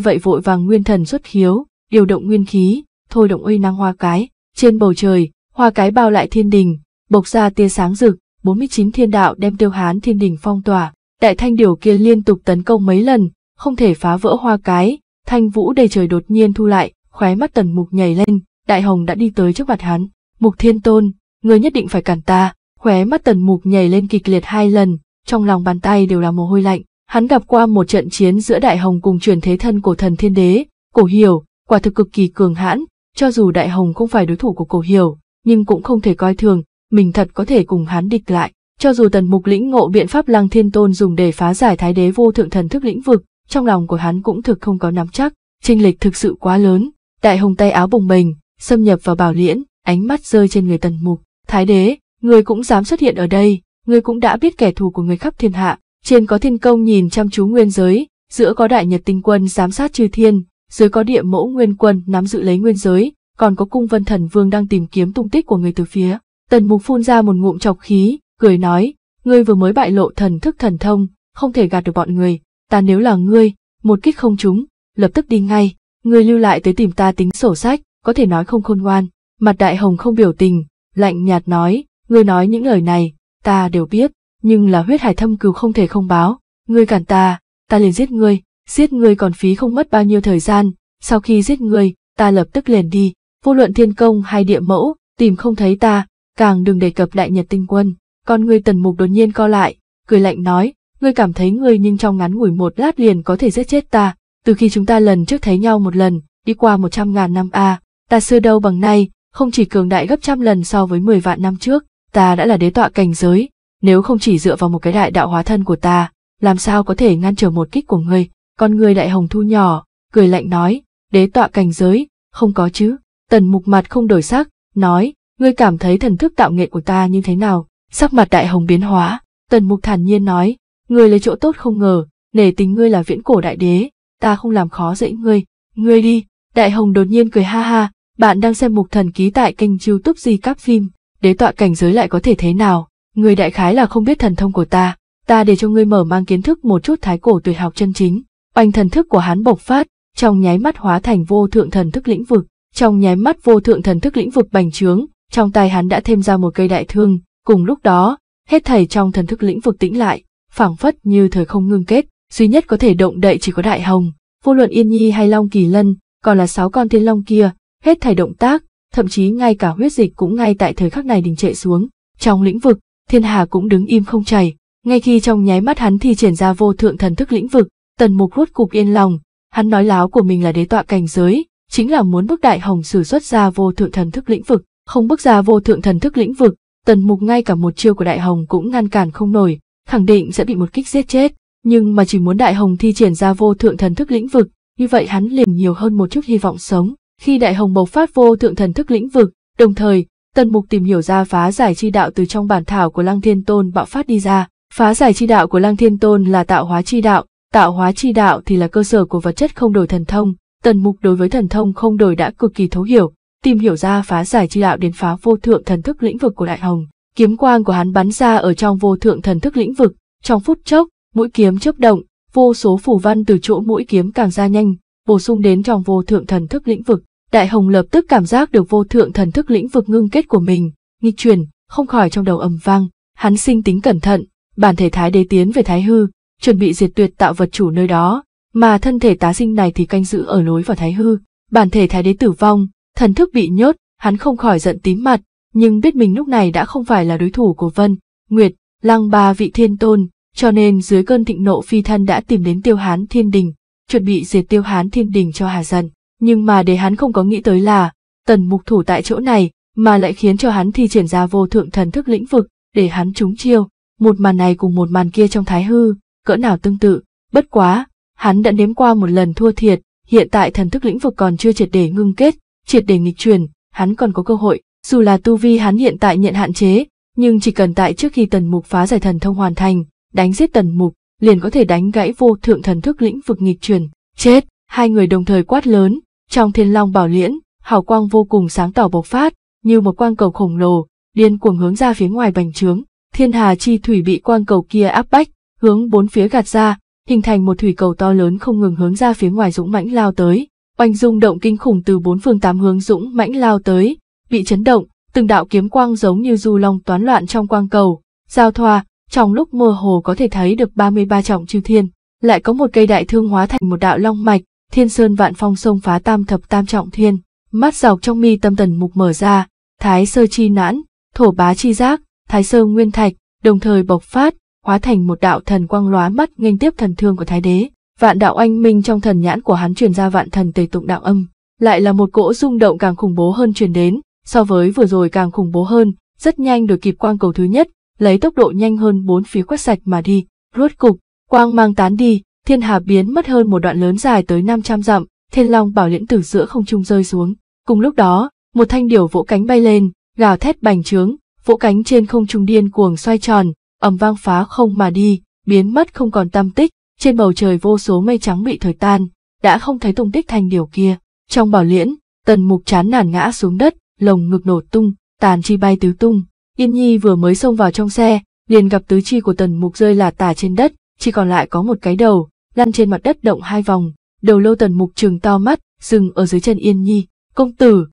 vậy vội vàng nguyên thần xuất hiếu, điều động nguyên khí, thôi động uy năng hoa cái. Trên bầu trời, hoa cái bao lại thiên đình, bộc ra tia sáng rực, 49 thiên đạo đem tiêu hán thiên đình phong tỏa. Đại thanh điều kia liên tục tấn công mấy lần, không thể phá vỡ hoa cái, thanh vũ đầy trời đột nhiên thu lại, khóe mắt tần mục nhảy lên, Đại Hồng đã đi tới trước mặt hắn. Mục Thiên Tôn, người nhất định phải cản ta. Khóe mắt Tần Mục nhảy lên kịch liệt hai lần, trong lòng bàn tay đều là mồ hôi lạnh. Hắn gặp qua một trận chiến giữa Đại Hồng cùng truyền thế thân của thần thiên đế, cổ hiểu, quả thực cực kỳ cường hãn, cho dù Đại Hồng không phải đối thủ của cổ hiểu, nhưng cũng không thể coi thường, mình thật có thể cùng hắn địch lại. Cho dù Tần Mục lĩnh ngộ biện pháp Lăng Thiên Tôn dùng để phá giải Thái Đế vô thượng thần thức lĩnh vực, trong lòng của hắn cũng thực không có nắm chắc, chênh lệch thực sự quá lớn. Đại Hồng tay áo bồng bềnh, xâm nhập vào bảo liễn, ánh mắt rơi trên người tần mục. Thái đế, người cũng dám xuất hiện ở đây, người cũng đã biết kẻ thù của người khắp thiên hạ. Trên có thiên công nhìn chăm chú nguyên giới, giữa có đại nhật tinh quân giám sát chư thiên, dưới có địa mẫu nguyên quân nắm giữ lấy nguyên giới, còn có cung vân thần vương đang tìm kiếm tung tích của người từ phía. Tần mục phun ra một ngụm chọc khí, cười nói, ngươi vừa mới bại lộ thần thức thần thông, không thể gạt được bọn người, ta nếu là ngươi, một kích không trúng, lập tức đi ngay, ngươi lưu lại tới tìm ta tính sổ sách, có thể nói không khôn ngoan. Mặt đại hồng không biểu tình, lạnh nhạt nói, ngươi nói những lời này, ta đều biết, nhưng là huyết hải thâm cừu không thể không báo, ngươi cản ta, ta liền giết ngươi, giết ngươi còn phí không mất bao nhiêu thời gian, sau khi giết ngươi, ta lập tức liền đi, vô luận thiên công hay địa mẫu, tìm không thấy ta, càng đừng đề cập đại nhật tinh quân. còn ngươi tần mục đột nhiên co lại, cười lạnh nói, ngươi cảm thấy ngươi nhưng trong ngắn ngủi một lát liền có thể giết chết ta, từ khi chúng ta lần trước thấy nhau một lần, đi qua một trăm ngàn năm a, à, ta xưa đâu bằng nay, không chỉ cường đại gấp trăm lần so với mười vạn năm trước, ta đã là đế tọa cảnh giới, nếu không chỉ dựa vào một cái đại đạo hóa thân của ta, làm sao có thể ngăn trở một kích của ngươi, con người đại hồng thu nhỏ, cười lạnh nói, đế tọa cảnh giới, không có chứ, tần mục mặt không đổi sắc, nói, ngươi cảm thấy thần thức tạo nghệ của ta như thế nào, sắc mặt đại hồng biến hóa, tần mục thản nhiên nói, ngươi lấy chỗ tốt không ngờ, nể tình ngươi là viễn cổ đại đế, ta không làm khó dễ ngươi, ngươi đi, đại hồng đột nhiên cười ha ha, bạn đang xem mục thần ký tại kênh youtube Di Cáp Phim, đế tọa cảnh giới lại có thể thế nào? Người đại khái là không biết thần thông của ta, ta để cho ngươi mở mang kiến thức một chút thái cổ tuyệt học chân chính. Oanh thần thức của hắn bộc phát, trong nháy mắt hóa thành vô thượng thần thức lĩnh vực, trong nháy mắt vô thượng thần thức lĩnh vực bành trướng, trong tay hắn đã thêm ra một cây đại thương, cùng lúc đó, hết thảy trong thần thức lĩnh vực tĩnh lại, phảng phất như thời không ngưng kết, duy nhất có thể động đậy chỉ có đại hồng, vô luận Yên Nhi hay Long Kỳ Lân, còn là sáu con thiên long kia, Hết thảy động tác, thậm chí ngay cả huyết dịch cũng ngay tại thời khắc này đình trệ xuống. Trong lĩnh vực, thiên hà cũng đứng im không chảy. Ngay khi trong nháy mắt hắn thì triển ra vô thượng thần thức lĩnh vực, tần mục rốt cục yên lòng, hắn nói láo của mình là đế tọa cảnh giới, chính là muốn bức đại hồng sử xuất ra vô thượng thần thức lĩnh vực, không bức ra vô thượng thần thức lĩnh vực, tần mục ngay cả một chiêu của đại hồng cũng ngăn cản không nổi, khẳng định sẽ bị một kích giết chết, nhưng mà chỉ muốn đại hồng thi triển ra vô thượng thần thức lĩnh vực, như vậy hắn liền nhiều hơn một chút hy vọng sống. Khi Đại Hồng bộc phát vô thượng thần thức lĩnh vực, đồng thời, Tần Mục tìm hiểu ra phá giải chi đạo từ trong bản thảo của Lăng Thiên Tôn bạo phát đi ra. Phá giải chi đạo của Lăng Thiên Tôn là tạo hóa chi đạo, tạo hóa chi đạo thì là cơ sở của vật chất không đổi thần thông. Tần Mục đối với thần thông không đổi đã cực kỳ thấu hiểu, tìm hiểu ra phá giải chi đạo đến phá vô thượng thần thức lĩnh vực của Đại Hồng. Kiếm quang của hắn bắn ra ở trong vô thượng thần thức lĩnh vực, trong phút chốc, mũi kiếm chớp động, vô số phủ văn từ chỗ mũi kiếm càng ra nhanh, bổ sung đến trong vô thượng thần thức lĩnh vực. Đại Hồng lập tức cảm giác được vô thượng thần thức lĩnh vực ngưng kết của mình, nghi chuyển, không khỏi trong đầu ầm vang, hắn sinh tính cẩn thận, bản thể thái đế tiến về thái hư, chuẩn bị diệt tuyệt tạo vật chủ nơi đó, mà thân thể tá sinh này thì canh giữ ở lối vào thái hư, bản thể thái đế tử vong, thần thức bị nhốt, hắn không khỏi giận tím mặt, nhưng biết mình lúc này đã không phải là đối thủ của Vân, Nguyệt, Lăng ba vị thiên tôn, cho nên dưới cơn thịnh nộ phi thân đã tìm đến tiêu hán thiên đình, chuẩn bị diệt tiêu Hán Thiên Đình cho Hà Dần. Nhưng mà để hắn không có nghĩ tới là, tần mục thủ tại chỗ này, mà lại khiến cho hắn thi triển ra vô thượng thần thức lĩnh vực, để hắn trúng chiêu, một màn này cùng một màn kia trong thái hư, cỡ nào tương tự, bất quá, hắn đã nếm qua một lần thua thiệt, hiện tại thần thức lĩnh vực còn chưa triệt để ngưng kết, triệt để nghịch truyền, hắn còn có cơ hội, dù là tu vi hắn hiện tại nhận hạn chế, nhưng chỉ cần tại trước khi tần mục phá giải thần thông hoàn thành, đánh giết tần mục, liền có thể đánh gãy vô thượng thần thức lĩnh vực nghịch truyền. Chết! Hai người đồng thời quát lớn, trong thiên long bảo liễn, hào quang vô cùng sáng tỏ bộc phát, như một quang cầu khổng lồ, điên cuồng hướng ra phía ngoài bành trướng. Thiên hà chi thủy bị quang cầu kia áp bách, hướng bốn phía gạt ra, hình thành một thủy cầu to lớn không ngừng hướng ra phía ngoài dũng mãnh lao tới. Oanh rung động kinh khủng từ bốn phương tám hướng dũng mãnh lao tới, bị chấn động, từng đạo kiếm quang giống như du long toán loạn trong quang cầu, giao thoa, trong lúc mơ hồ có thể thấy được 33 trọng chư thiên, lại có một cây đại thương hóa thành một đạo long mạch, thiên sơn vạn phong sông phá tam thập tam trọng thiên, mắt dọc trong mi tâm tần mục mở ra, thái sơ chi nãn, thổ bá chi giác, thái sơ nguyên thạch, đồng thời bộc phát, hóa thành một đạo thần quang lóa mắt nghênh tiếp thần thương của thái đế. Vạn đạo anh minh trong thần nhãn của hắn truyền ra vạn thần tề tụng đạo âm, lại là một cỗ rung động càng khủng bố hơn truyền đến, so với vừa rồi càng khủng bố hơn, rất nhanh đuổi kịp quang cầu thứ nhất, lấy tốc độ nhanh hơn bốn phía quét sạch mà đi, rốt cục, quang mang tán đi, thiên hà biến mất hơn một đoạn lớn dài tới 500 dặm, thiên long bảo liễn từ giữa không trung rơi xuống. Cùng lúc đó, một thanh điểu vỗ cánh bay lên, gào thét bành trướng, vỗ cánh trên không trung điên cuồng xoay tròn, ầm vang phá không mà đi, biến mất không còn tam tích, trên bầu trời vô số mây trắng bị thời tan, đã không thấy tung tích thanh điểu kia. Trong bảo liễn, tần mục chán nản ngã xuống đất, lồng ngực nổ tung, tàn chi bay tứ tung, Yên Nhi vừa mới xông vào trong xe, liền gặp tứ chi của Tần Mục rơi lả tả trên đất, chỉ còn lại có một cái đầu, lăn trên mặt đất động hai vòng, đầu lâu Tần Mục trừng to mắt, dừng ở dưới chân Yên Nhi, "Công tử."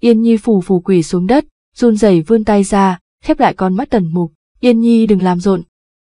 Yên Nhi phù phù quỳ xuống đất, run rẩy vươn tay ra, khép lại con mắt Tần Mục, "Yên Nhi đừng làm rộn."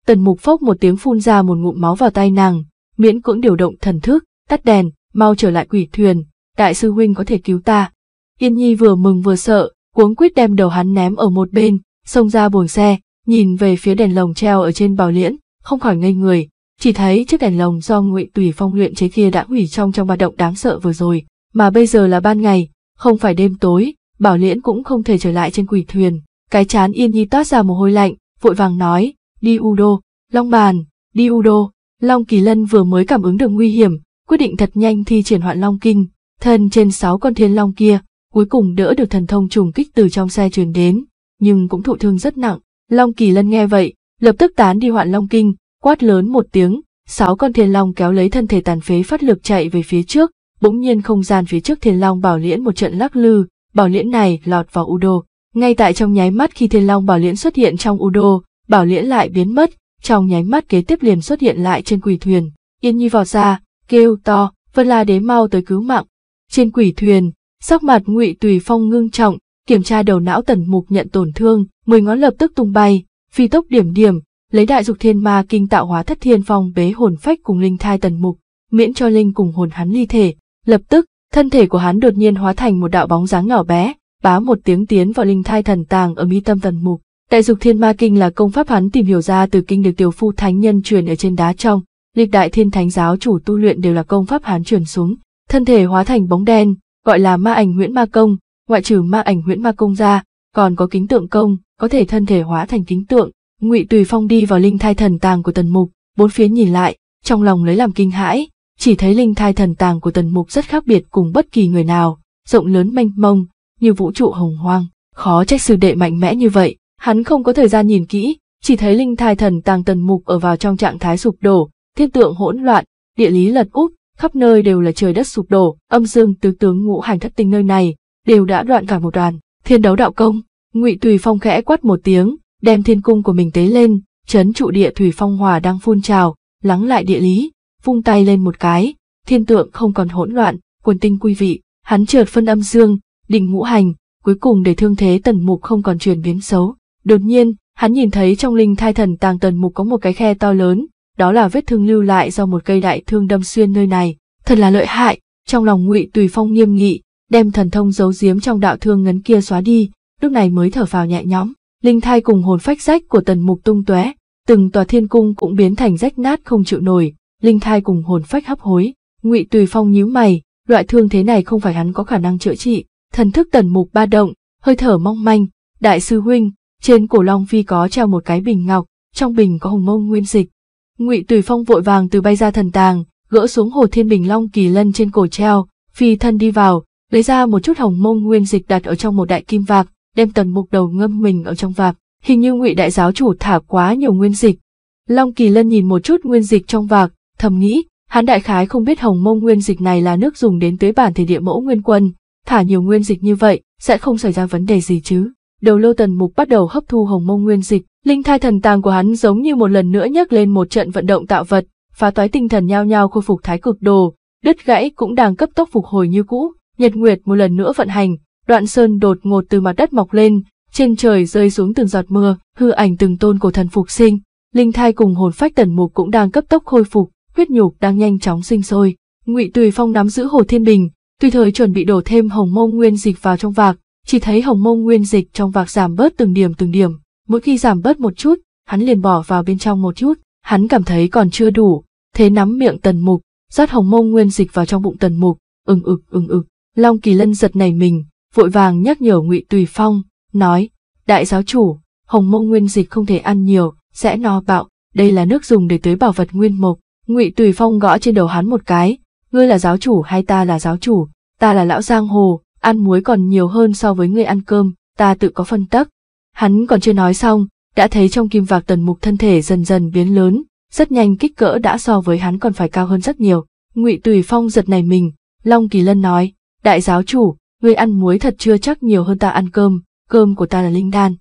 Tần Mục phốc một tiếng phun ra một ngụm máu vào tay nàng, miễn cưỡng điều động thần thức, tắt đèn, mau trở lại quỷ thuyền, đại sư huynh có thể cứu ta. Yên Nhi vừa mừng vừa sợ, cuống quýt đem đầu hắn ném ở một bên, xông ra buồng xe, nhìn về phía đèn lồng treo ở trên bảo liễn, không khỏi ngây người, chỉ thấy chiếc đèn lồng do Ngụy Tùy Phong luyện chế kia đã hủy trong trong ba động đáng sợ vừa rồi, mà bây giờ là ban ngày, không phải đêm tối, bảo liễn cũng không thể trở lại trên quỷ thuyền, cái chán yên nhi toát ra mồ hôi lạnh, vội vàng nói, đi Udo, Long Bàn, đi Udo, Long Kỳ Lân vừa mới cảm ứng được nguy hiểm, quyết định thật nhanh thi triển hoạn Long Kinh, thân trên sáu con thiên long kia, cuối cùng đỡ được thần thông trùng kích từ trong xe truyền đến, nhưng cũng thụ thương rất nặng. Long Kỳ Lân nghe vậy, lập tức tán đi hoạn long kinh, quát lớn một tiếng, sáu con thiên long kéo lấy thân thể tàn phế phát lực chạy về phía trước, bỗng nhiên không gian phía trước thiên long bảo liễn một trận lắc lư, bảo liễn này lọt vào u đô. Ngay tại trong nháy mắt khi thiên long bảo liễn xuất hiện trong u đô, bảo liễn lại biến mất, trong nháy mắt kế tiếp liền xuất hiện lại trên quỷ thuyền. Yên Nhi vọt ra, kêu to, Vân La Đế mau tới cứu mạng. Trên quỷ thuyền, sắc mặt Ngụy Tùy Phong ngưng trọng, kiểm tra đầu não tần mục nhận tổn thương, mười ngón lập tức tung bay, phi tốc điểm điểm, lấy đại dục thiên ma kinh tạo hóa thất thiên phong bế hồn phách cùng linh thai tần mục, miễn cho linh cùng hồn hắn ly thể, lập tức, thân thể của hắn đột nhiên hóa thành một đạo bóng dáng nhỏ bé, bá một tiếng tiến vào linh thai thần tàng ở mi tâm tần mục. Đại dục thiên ma kinh là công pháp hắn tìm hiểu ra từ kinh được tiểu phu thánh nhân truyền ở trên đá trong, lịch đại thiên thánh giáo chủ tu luyện đều là công pháp hắn truyền xuống, thân thể hóa thành bóng đen, gọi là ma ảnh Nguyễn Ma Công, ngoại trừ ma ảnh nguyễn ma công ra, còn có kính tượng công, có thể thân thể hóa thành kính tượng. Ngụy Tùy Phong đi vào linh thai thần tàng của Tần Mục, bốn phía nhìn lại, trong lòng lấy làm kinh hãi, chỉ thấy linh thai thần tàng của Tần Mục rất khác biệt cùng bất kỳ người nào, rộng lớn mênh mông, như vũ trụ hồng hoang, khó trách sư đệ mạnh mẽ như vậy, hắn không có thời gian nhìn kỹ, chỉ thấy linh thai thần tàng Tần Mục ở vào trong trạng thái sụp đổ, thiên tượng hỗn loạn, địa lý lật úp, khắp nơi đều là trời đất sụp đổ, âm dương tứ tướng ngũ hành thất tinh nơi này, đều đã đoạn cả một đoàn thiên đấu đạo công ngụy tùy phong khẽ quát một tiếng đem thiên cung của mình tế lên chấn trụ địa thủy phong hòa đang phun trào lắng lại địa lý vung tay lên một cái thiên tượng không còn hỗn loạn quần tinh quy vị hắn trượt phân âm dương đỉnh ngũ hành cuối cùng để thương thế tần mục không còn truyền biến xấu đột nhiên hắn nhìn thấy trong linh thai thần tàng tần mục có một cái khe to lớn đó là vết thương lưu lại do một cây đại thương đâm xuyên nơi này thật là lợi hại trong lòng ngụy tùy phong nghiêm nghị đem thần thông giấu giếm trong đạo thương ngấn kia xóa đi, lúc này mới thở phào nhẹ nhõm. Linh thai cùng hồn phách rách của tần mục tung tóe, từng tòa thiên cung cũng biến thành rách nát không chịu nổi, linh thai cùng hồn phách hấp hối. Ngụy Tùy Phong nhíu mày, loại thương thế này không phải hắn có khả năng chữa trị, thần thức tần mục ba động, hơi thở mong manh, đại sư huynh, trên cổ long phi có treo một cái bình ngọc, trong bình có hồng mông nguyên dịch. Ngụy Tùy Phong vội vàng từ bay ra thần tàng, gỡ xuống hồ thiên bình long kỳ lân trên cổ treo, phi thân đi vào, lấy ra một chút hồng mông nguyên dịch đặt ở trong một đại kim vạc, đem tần mục đầu ngâm mình ở trong vạc. Hình như ngụy đại giáo chủ thả quá nhiều nguyên dịch. Long Kỳ Lân nhìn một chút nguyên dịch trong vạc, thầm nghĩ, hắn đại khái không biết hồng mông nguyên dịch này là nước dùng đến tưới bản thể địa mẫu nguyên quân, thả nhiều nguyên dịch như vậy, sẽ không xảy ra vấn đề gì chứ. Đầu lâu tần mục bắt đầu hấp thu hồng mông nguyên dịch, linh thai thần tàng của hắn giống như một lần nữa nhấc lên một trận vận động tạo vật, phá toái tinh thần nhao nhao khôi phục thái cực đồ, đứt gãy cũng đang cấp tốc phục hồi như cũ, nhật nguyệt một lần nữa vận hành, đoạn sơn đột ngột từ mặt đất mọc lên, trên trời rơi xuống từng giọt mưa, hư ảnh từng tôn cổ thần phục sinh, linh thai cùng hồn phách tần mục cũng đang cấp tốc khôi phục, huyết nhục đang nhanh chóng sinh sôi. Ngụy Tùy Phong nắm giữ Hồ Thiên Bình, tùy thời chuẩn bị đổ thêm hồng mông nguyên dịch vào trong vạc, chỉ thấy hồng mông nguyên dịch trong vạc giảm bớt từng điểm từng điểm, mỗi khi giảm bớt một chút, hắn liền bỏ vào bên trong một chút, hắn cảm thấy còn chưa đủ, thế nắm miệng tần mục, rót hồng mông nguyên dịch vào trong bụng tần mục, ừng ực ừng ực, Long Kỳ Lân giật nảy mình, vội vàng nhắc nhở Ngụy Tùy Phong, nói, đại giáo chủ, hồng mông nguyên dịch không thể ăn nhiều, sẽ no bạo, đây là nước dùng để tưới bảo vật nguyên mộc. Ngụy Tùy Phong gõ trên đầu hắn một cái, ngươi là giáo chủ hay ta là giáo chủ, ta là lão giang hồ, ăn muối còn nhiều hơn so với ngươi ăn cơm, ta tự có phân tắc. Hắn còn chưa nói xong, đã thấy trong kim vạc tần mục thân thể dần dần biến lớn, rất nhanh kích cỡ đã so với hắn còn phải cao hơn rất nhiều. Ngụy Tùy Phong giật này mình, Long Kỳ Lân nói, Đại giáo chủ, ngươi ăn muối thật chưa chắc nhiều hơn ta ăn cơm, cơm của ta là linh đan.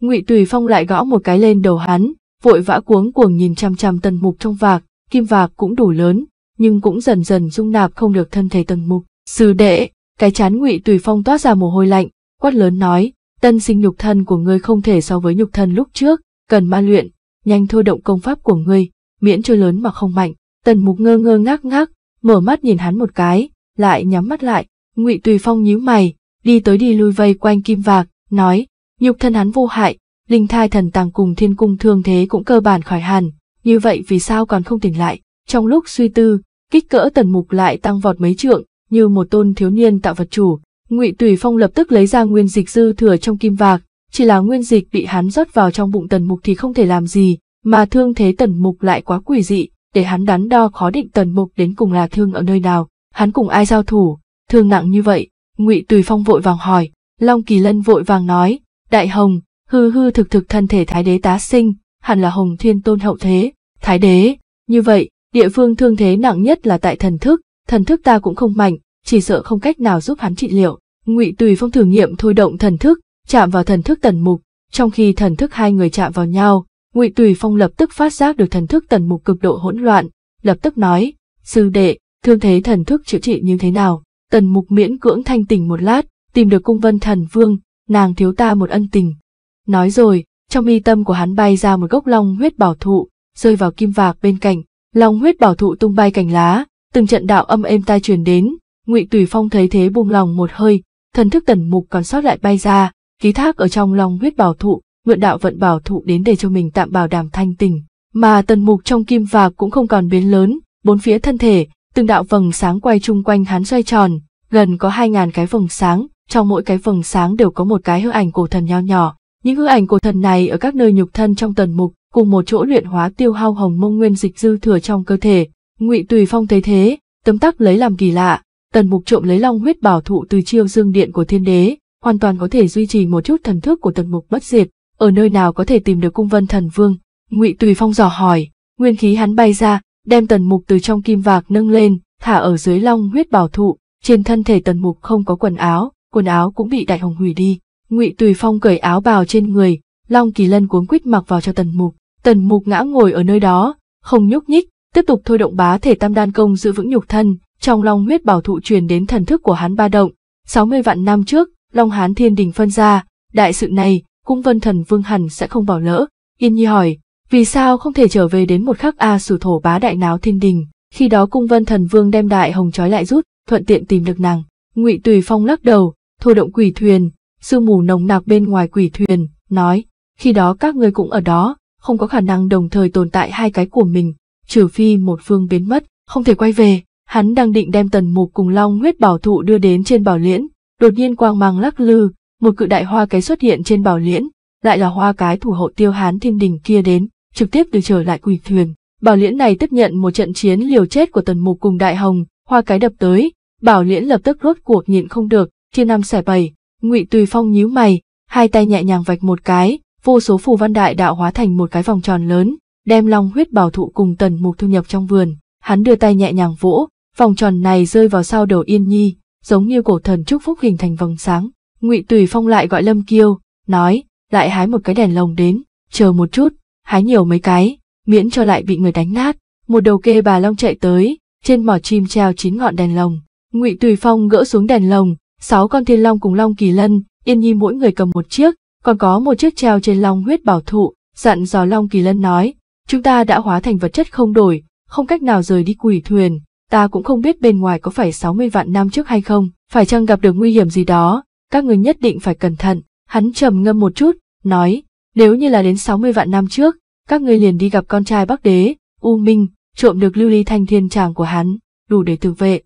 Ngụy Tùy Phong lại gõ một cái lên đầu hắn, vội vã cuống cuồng nhìn chăm chăm tần mục trong vạc, kim vạc cũng đủ lớn, nhưng cũng dần dần dung nạp không được thân thể tần mục. Sư đệ, cái chán Ngụy Tùy Phong toát ra mồ hôi lạnh, quát lớn nói, tân sinh nhục thân của ngươi không thể so với nhục thân lúc trước, cần ma luyện, nhanh thôi động công pháp của ngươi, miễn cho lớn mà không mạnh. Tần mục ngơ ngơ ngác ngác, mở mắt nhìn hắn một cái, lại nhắm mắt lại, ngụy tùy phong nhíu mày đi tới đi lui vây quanh kim vạc nói nhục thân hắn vô hại linh thai thần tàng cùng thiên cung thương thế cũng cơ bản khỏi hẳn như vậy vì sao còn không tỉnh lại trong lúc suy tư kích cỡ tần mục lại tăng vọt mấy trượng như một tôn thiếu niên tạo vật chủ ngụy tùy phong lập tức lấy ra nguyên dịch dư thừa trong kim vạc chỉ là nguyên dịch bị hắn rót vào trong bụng tần mục thì không thể làm gì mà thương thế tần mục lại quá quỷ dị để hắn đắn đo khó định tần mục đến cùng là thương ở nơi nào hắn cùng ai giao thủ thương nặng như vậy ngụy tùy phong vội vàng hỏi long kỳ lân vội vàng nói đại hồng hư hư thực thực thân thể thái đế tá sinh hẳn là hồng thiên tôn hậu thế thái đế như vậy địa phương thương thế nặng nhất là tại thần thức thần thức ta cũng không mạnh chỉ sợ không cách nào giúp hắn trị liệu ngụy tùy phong thử nghiệm thôi động thần thức chạm vào thần thức tần mục trong khi thần thức hai người chạm vào nhau ngụy tùy phong lập tức phát giác được thần thức tần mục cực độ hỗn loạn lập tức nói sư đệ thương thế thần thức chữa trị như thế nào Tần mục miễn cưỡng thanh tỉnh một lát, tìm được cung vân thần vương, nàng thiếu ta một ân tình. Nói rồi, trong mi tâm của hắn bay ra một gốc long huyết bảo thụ, rơi vào kim vạc bên cạnh, long huyết bảo thụ tung bay cành lá, từng trận đạo âm êm tai truyền đến, Ngụy Tùy Phong thấy thế buông lòng một hơi, thần thức tần mục còn sót lại bay ra, ký thác ở trong long huyết bảo thụ, nguyện đạo vận bảo thụ đến để cho mình tạm bảo đảm thanh tỉnh. mà tần mục trong kim vạc cũng không còn biến lớn, bốn phía thân thể từng đạo vầng sáng quay chung quanh hắn xoay tròn, gần có hai ngàn cái vầng sáng, trong mỗi cái vầng sáng đều có một cái hư ảnh cổ thần nho nhỏ. Những hư ảnh cổ thần này ở các nơi nhục thân trong tần mục, cùng một chỗ luyện hóa tiêu hao hồng mông nguyên dịch dư thừa trong cơ thể. Ngụy Tùy Phong thấy thế, tấm tắc lấy làm kỳ lạ, tần mục trộm lấy long huyết bảo thụ từ chiêu dương điện của thiên đế, hoàn toàn có thể duy trì một chút thần thức của tần mục bất diệt, ở nơi nào có thể tìm được cung vân thần vương. Ngụy Tùy Phong dò hỏi, nguyên khí hắn bay ra, đem tần mục từ trong kim vạc nâng lên, thả ở dưới long huyết bảo thụ, trên thân thể tần mục không có quần áo, quần áo cũng bị đại hồng hủy đi. Ngụy Tùy Phong cởi áo bào trên người, Long Kỳ Lân cuốn quít mặc vào cho tần mục, tần mục ngã ngồi ở nơi đó, không nhúc nhích, tiếp tục thôi động bá thể tam đan công giữ vững nhục thân, trong long huyết bảo thụ truyền đến thần thức của hắn ba động, 60 vạn năm trước, Long Hán Thiên Đình phân ra, đại sự này, cung vân thần vương hẳn sẽ không bỏ lỡ. Yên Nhi hỏi, vì sao không thể trở về đến một khắc A à sủ thổ bá đại náo thiên đình, khi đó cung vân thần vương đem đại hồng trói lại rút, thuận tiện tìm được nàng. Ngụy Tùy Phong lắc đầu, thôi động quỷ thuyền, sương mù nồng nặc bên ngoài quỷ thuyền, nói, khi đó các ngươi cũng ở đó, không có khả năng đồng thời tồn tại hai cái của mình, trừ phi một phương biến mất, không thể quay về. Hắn đang định đem tần mục cùng long huyết bảo thụ đưa đến trên bảo liễn, đột nhiên quang mang lắc lư, một cự đại hoa cái xuất hiện trên bảo liễn, lại là hoa cái thủ hộ tiêu hán thiên đình kia đến, trực tiếp được trở lại quỷ thuyền. Bảo Liễn này tiếp nhận một trận chiến liều chết của Tần Mục cùng Đại Hồng, hoa cái đập tới, Bảo Liễn lập tức rốt cuộc nhịn không được, thiên năm xẻ bảy, Ngụy Tùy Phong nhíu mày, hai tay nhẹ nhàng vạch một cái, vô số phù văn đại đạo hóa thành một cái vòng tròn lớn, đem long huyết bảo thụ cùng Tần Mục thu nhập trong vườn. Hắn đưa tay nhẹ nhàng vỗ, vòng tròn này rơi vào sau đầu Yên Nhi, giống như cổ thần chúc phúc hình thành vầng sáng. Ngụy Tùy Phong lại gọi Lâm Kiêu, nói, lại hái một cái đèn lồng đến, chờ một chút, hái nhiều mấy cái, miễn cho lại bị người đánh nát. Một đầu kê bà long chạy tới, trên mỏ chim treo chín ngọn đèn lồng. Ngụy Tùy Phong gỡ xuống đèn lồng, sáu con thiên long cùng long kỳ lân, yên nhi mỗi người cầm một chiếc, còn có một chiếc treo trên long huyết bảo thụ, dặn dò long kỳ lân nói, chúng ta đã hóa thành vật chất không đổi, không cách nào rời đi quỷ thuyền, ta cũng không biết bên ngoài có phải 60 vạn năm trước hay không, phải chăng gặp được nguy hiểm gì đó, các người nhất định phải cẩn thận. Hắn trầm ngâm một chút, nói, nếu như là đến 60 vạn năm trước, các ngươi liền đi gặp con trai Bắc Đế, U Minh, trộm được lưu ly thanh thiên tràng của hắn, đủ để tự vệ.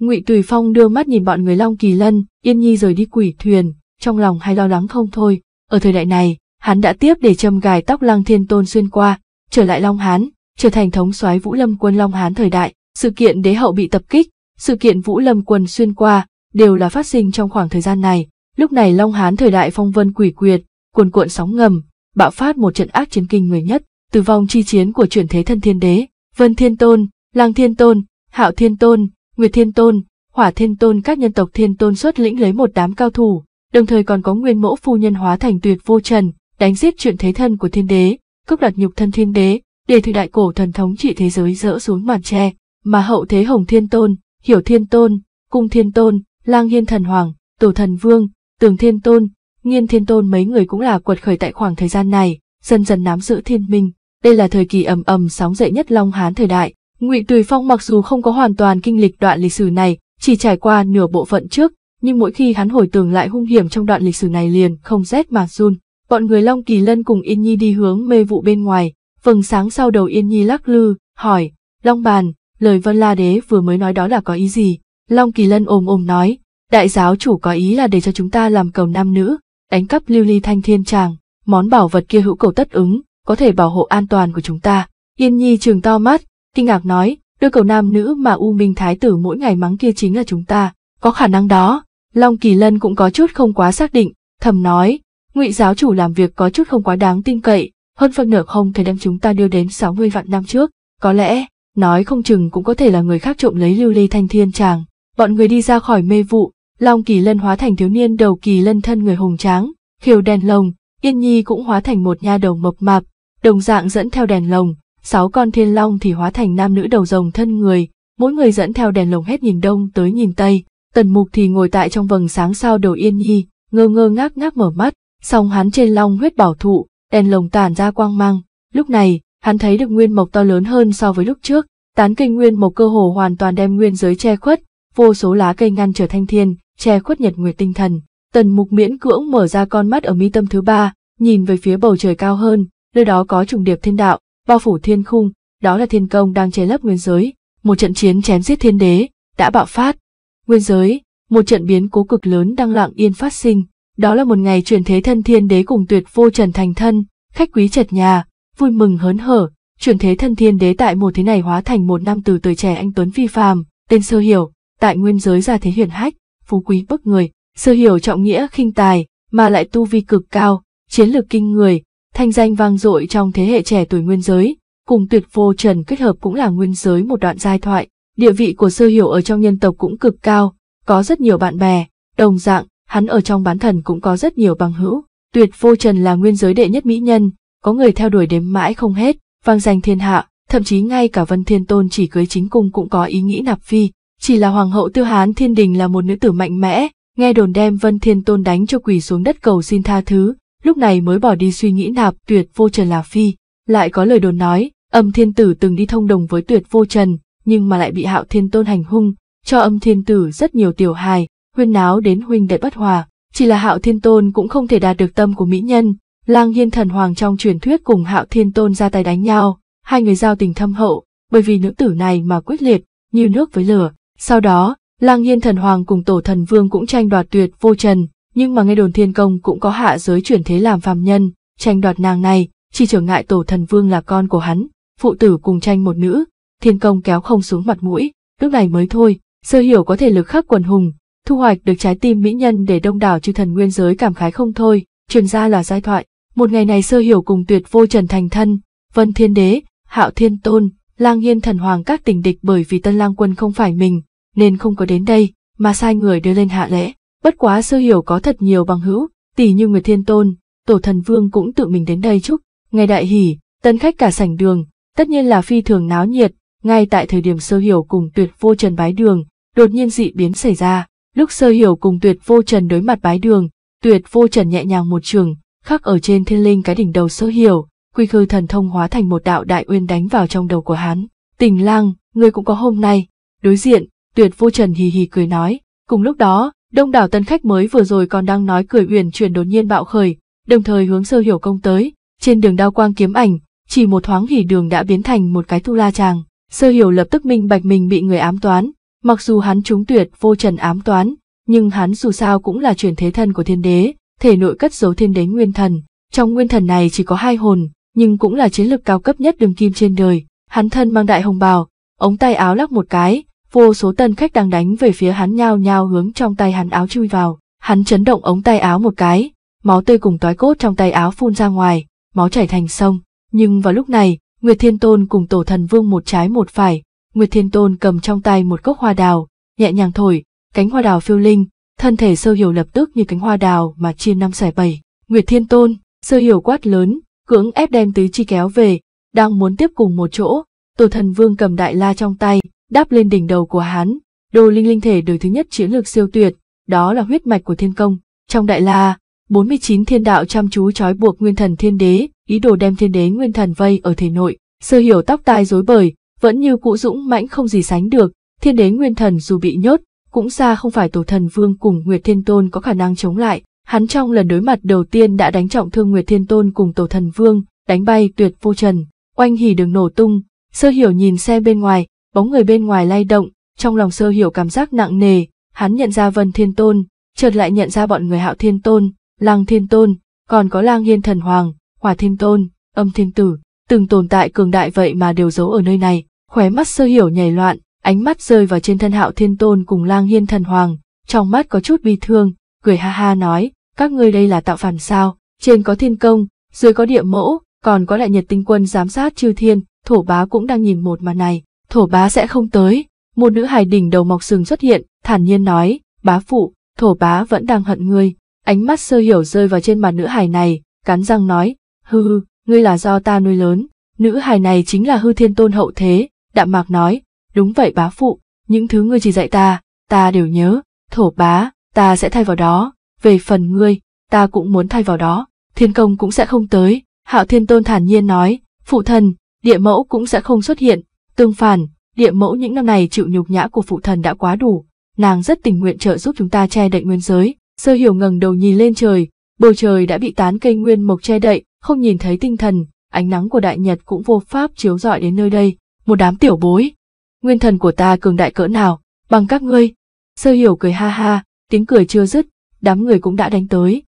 Ngụy Tùy Phong đưa mắt nhìn bọn người Long Kỳ Lân, Yên Nhi rời đi quỷ thuyền, trong lòng hay lo lắng không thôi. Ở thời đại này, hắn đã tiếp để châm gài tóc Lăng Thiên Tôn xuyên qua, trở lại Long Hán, trở thành thống soái Vũ Lâm quân Long Hán thời đại. Sự kiện đế hậu bị tập kích, sự kiện Vũ Lâm quân xuyên qua, đều là phát sinh trong khoảng thời gian này. Lúc này Long Hán thời đại phong vân quỷ quyệt, cuồn cuộn sóng ngầm, bạo phát một trận ác chiến kinh người nhất, từ vòng chi chiến của chuyển thế thân thiên đế, Vân Thiên Tôn, Lang Thiên Tôn, Hạo Thiên Tôn, Nguyệt Thiên Tôn, Hỏa Thiên Tôn các nhân tộc Thiên Tôn xuất lĩnh lấy một đám cao thủ, đồng thời còn có nguyên mẫu phu nhân hóa thành tuyệt vô trần, đánh giết chuyển thế thân của thiên đế, cướp đoạt nhục thân thiên đế, để thời đại cổ thần thống trị thế giới rỡ xuống màn tre, mà hậu thế Hồng Thiên Tôn, Hiểu Thiên Tôn, Cung Thiên Tôn, Lang Hiên Thần Hoàng, Tổ Thần Vương, Tường Thiên Tôn, Nghiên Thiên Tôn mấy người cũng là quật khởi tại khoảng thời gian này, dần dần nắm giữ thiên minh, đây là thời kỳ ầm ầm sóng dậy nhất Long Hán thời đại. Ngụy Tùy Phong mặc dù không có hoàn toàn kinh lịch đoạn lịch sử này, chỉ trải qua nửa bộ phận trước, nhưng mỗi khi hắn hồi tưởng lại hung hiểm trong đoạn lịch sử này liền không rét mà run. Bọn người Long Kỳ Lân cùng Yên Nhi đi hướng mê vụ bên ngoài, vầng sáng sau đầu Yên Nhi lắc lư, hỏi, Long Bàn, lời Vân La Đế vừa mới nói đó là có ý gì? Long Kỳ Lân ồm ồm nói, đại giáo chủ có ý là để cho chúng ta làm cầu nam nữ, đánh cắp lưu ly thanh thiên tràng, món bảo vật kia hữu cầu tất ứng, có thể bảo hộ an toàn của chúng ta. Yên Nhi trường to mắt, kinh ngạc nói, đôi cầu nam nữ mà U Minh Thái tử mỗi ngày mắng kia chính là chúng ta, có khả năng đó. Long Kỳ Lân cũng có chút không quá xác định, thầm nói, ngụy giáo chủ làm việc có chút không quá đáng tin cậy, hơn phân nửa không thể đem chúng ta đưa đến 60 vạn năm trước, có lẽ, nói không chừng cũng có thể là người khác trộm lấy lưu ly thanh thiên tràng Bọn người đi ra khỏi mê vụ, Long Kỳ Lân hóa thành thiếu niên đầu kỳ lân thân người hùng tráng, khiều đèn lồng, Yên Nhi cũng hóa thành một nha đầu mập mạp, đồng dạng dẫn theo đèn lồng, sáu con thiên long thì hóa thành nam nữ đầu rồng thân người, mỗi người dẫn theo đèn lồng hết nhìn đông tới nhìn tây, Tần Mục thì ngồi tại trong vầng sáng sao đầu Yên Nhi, ngơ ngơ ngác ngác mở mắt, song hắn trên long huyết bảo thụ, đèn lồng tản ra quang mang, lúc này, hắn thấy được nguyên mộc to lớn hơn so với lúc trước, tán cây nguyên mộc cơ hồ hoàn toàn đem nguyên giới che khuất, vô số lá cây ngăn trở thanh thiên, che khuất nhật nguyệt tinh thần. Tần mục miễn cưỡng mở ra con mắt ở mi tâm thứ ba, nhìn về phía bầu trời cao hơn, nơi đó có trùng điệp thiên đạo, bao phủ thiên khung, đó là thiên công đang che lấp nguyên giới. Một trận chiến chém giết thiên đế, đã bạo phát. Nguyên giới, một trận biến cố cực lớn đang lặng yên phát sinh, đó là một ngày chuyển thế thân thiên đế cùng tuyệt vô trần thành thân, khách quý chật nhà, vui mừng hớn hở, chuyển thế thân thiên đế tại một thế này hóa thành một nam tử tuổi trẻ anh Tuấn phi phàm, tên sơ hiểu, tại nguyên giới ra thế huyền hách, phú quý bức người, sơ hiểu trọng nghĩa khinh tài, mà lại tu vi cực cao, chiến lược kinh người, thanh danh vang dội trong thế hệ trẻ tuổi nguyên giới, cùng tuyệt vô trần kết hợp cũng là nguyên giới một đoạn giai thoại. Địa vị của sơ hiểu ở trong nhân tộc cũng cực cao, có rất nhiều bạn bè, đồng dạng, hắn ở trong bán thần cũng có rất nhiều bằng hữu. Tuyệt vô trần là nguyên giới đệ nhất mỹ nhân, có người theo đuổi đếm mãi không hết, vang danh thiên hạ, thậm chí ngay cả Vân Thiên Tôn chỉ cưới chính cung cũng có ý nghĩ nạp phi, chỉ là Hoàng hậu Tiêu Hán Thiên Đình là một nữ tử mạnh mẽ, nghe đồn đem Vân Thiên Tôn đánh cho quỳ xuống đất cầu xin tha thứ, lúc này mới bỏ đi suy nghĩ nạp tuyệt vô trần là phi. Lại có lời đồn nói, âm thiên tử từng đi thông đồng với tuyệt vô trần, nhưng mà lại bị hạo thiên tôn hành hung, cho âm thiên tử rất nhiều tiểu hài, huyên náo đến huynh đệ bất hòa. Chỉ là hạo thiên tôn cũng không thể đạt được tâm của mỹ nhân, lang hiên thần hoàng trong truyền thuyết cùng hạo thiên tôn ra tay đánh nhau, hai người giao tình thâm hậu, bởi vì nữ tử này mà quyết liệt, như nước với lửa, sau đó, Lang Hiên thần hoàng cùng tổ thần vương cũng tranh đoạt tuyệt vô trần, nhưng mà ngay đồn thiên công cũng có hạ giới chuyển thế làm phàm nhân, tranh đoạt nàng này, chỉ trở ngại tổ thần vương là con của hắn, phụ tử cùng tranh một nữ, thiên công kéo không xuống mặt mũi, lúc này mới thôi, sơ hiểu có thể lực khắc quần hùng, thu hoạch được trái tim mỹ nhân để đông đảo chư thần nguyên giới cảm khái không thôi, truyền ra là giai thoại, một ngày này sơ hiểu cùng tuyệt vô trần thành thân, vân thiên đế, hạo thiên tôn, lang hiên thần hoàng các tình địch bởi vì tân lang quân không phải mình, nên không có đến đây, mà sai người đưa lên hạ lễ. Bất quá sư hiểu có thật nhiều bằng hữu, tỷ như người Thiên Tôn, Tổ Thần Vương cũng tự mình đến đây chúc. Ngày đại hỉ, tân khách cả sảnh đường, tất nhiên là phi thường náo nhiệt, ngay tại thời điểm sơ hiểu cùng tuyệt vô trần bái đường, đột nhiên dị biến xảy ra. Lúc sơ hiểu cùng tuyệt vô trần đối mặt bái đường, tuyệt vô trần nhẹ nhàng một trường, khắc ở trên thiên linh cái đỉnh đầu sơ hiểu, quy khư thần thông hóa thành một đạo đại uyên đánh vào trong đầu của hắn. Tình lang, người cũng có hôm nay. Đối diện, tuyệt vô trần hì hì cười nói. Cùng lúc đó, đông đảo tân khách mới vừa rồi còn đang nói cười uyển chuyển đột nhiên bạo khởi, đồng thời hướng sơ hiểu công tới. Trên đường đao quang kiếm ảnh, chỉ một thoáng hỉ đường đã biến thành một cái thu la tràng. Sơ hiểu lập tức minh bạch mình bị người ám toán, mặc dù hắn trúng tuyệt vô trần ám toán, nhưng hắn dù sao cũng là truyền thế thân của thiên đế, thể nội cất giấu thiên đế nguyên thần. Trong nguyên thần này chỉ có hai hồn, nhưng cũng là chiến lực cao cấp nhất đường kim trên đời. Hắn thân mang đại hồng bào, ống tay áo lắc một cái, vô số tân khách đang đánh về phía hắn nhao nhao hướng trong tay hắn áo chui vào. Hắn chấn động ống tay áo một cái, máu tươi cùng toái cốt trong tay áo phun ra ngoài, máu chảy thành sông. Nhưng vào lúc này, Nguyệt Thiên Tôn cùng Tổ Thần Vương một trái một phải, Nguyệt Thiên Tôn cầm trong tay một cốc hoa đào, nhẹ nhàng thổi, cánh hoa đào phiêu linh, thân thể sơ hiểu lập tức như cánh hoa đào mà chia năm xẻ bảy. Nguyệt Thiên Tôn, sơ hiểu quát lớn, cưỡng ép đem tứ chi kéo về, đang muốn tiếp cùng một chỗ, Tổ Thần Vương cầm đại la trong tay, đáp lên đỉnh đầu của hắn, đồ linh linh thể đời thứ nhất chiến lược siêu tuyệt, đó là huyết mạch của thiên công. Trong đại la, 49 thiên đạo chăm chú trói buộc nguyên thần thiên đế, ý đồ đem thiên đế nguyên thần vây ở thể nội, sơ hiểu tóc tai rối bời, vẫn như cũ dũng mãnh không gì sánh được, thiên đế nguyên thần dù bị nhốt, cũng xa không phải tổ thần vương cùng Nguyệt Thiên Tôn có khả năng chống lại. Hắn trong lần đối mặt đầu tiên đã đánh trọng thương Nguyệt Thiên Tôn cùng tổ thần vương, đánh bay tuyệt vô trần, oanh hỉ đường nổ tung, sơ hiểu nhìn xe bên ngoài, bóng người bên ngoài lay động, trong lòng sơ hiểu cảm giác nặng nề, hắn nhận ra Vân Thiên Tôn, chợt lại nhận ra bọn người Hạo Thiên Tôn, Lang Thiên Tôn, còn có Lang Hiên Thần Hoàng, hòa Thiên Tôn, Âm Thiên Tử, từng tồn tại cường đại vậy mà đều giấu ở nơi này, khóe mắt sơ hiểu nhảy loạn, ánh mắt rơi vào trên thân Hạo Thiên Tôn cùng Lang Hiên Thần Hoàng, trong mắt có chút bi thương, cười ha ha nói, các ngươi đây là tạo phản sao, trên có thiên công, dưới có địa mẫu, còn có lại nhật tinh quân giám sát chư thiên, thổ bá cũng đang nhìn một màn này, thổ bá sẽ không tới. Một nữ hài đỉnh đầu mọc sừng xuất hiện, thản nhiên nói, bá phụ, thổ bá vẫn đang hận ngươi. Ánh mắt sơ hiểu rơi vào trên mặt nữ hài này, cắn răng nói, hư hư, ngươi là do ta nuôi lớn. Nữ hài này chính là hư thiên tôn hậu thế, đạm mạc nói, đúng vậy bá phụ, những thứ ngươi chỉ dạy ta, ta đều nhớ, thổ bá, ta sẽ thay vào đó, về phần ngươi, ta cũng muốn thay vào đó, thiên công cũng sẽ không tới, hạo thiên tôn thản nhiên nói, phụ thần, địa mẫu cũng sẽ không xuất hiện, Tương phản, địa mẫu những năm này chịu nhục nhã của phụ thần đã quá đủ, nàng rất tình nguyện trợ giúp chúng ta che đậy nguyên giới. Sơ hiểu ngẩng đầu nhìn lên trời, bầu trời đã bị tán cây nguyên mộc che đậy, không nhìn thấy tinh thần, ánh nắng của đại nhật cũng vô pháp chiếu rọi đến nơi đây, một đám tiểu bối. Nguyên thần của ta cường đại cỡ nào, bằng các ngươi. Sơ hiểu cười ha ha, tiếng cười chưa dứt, đám người cũng đã đánh tới.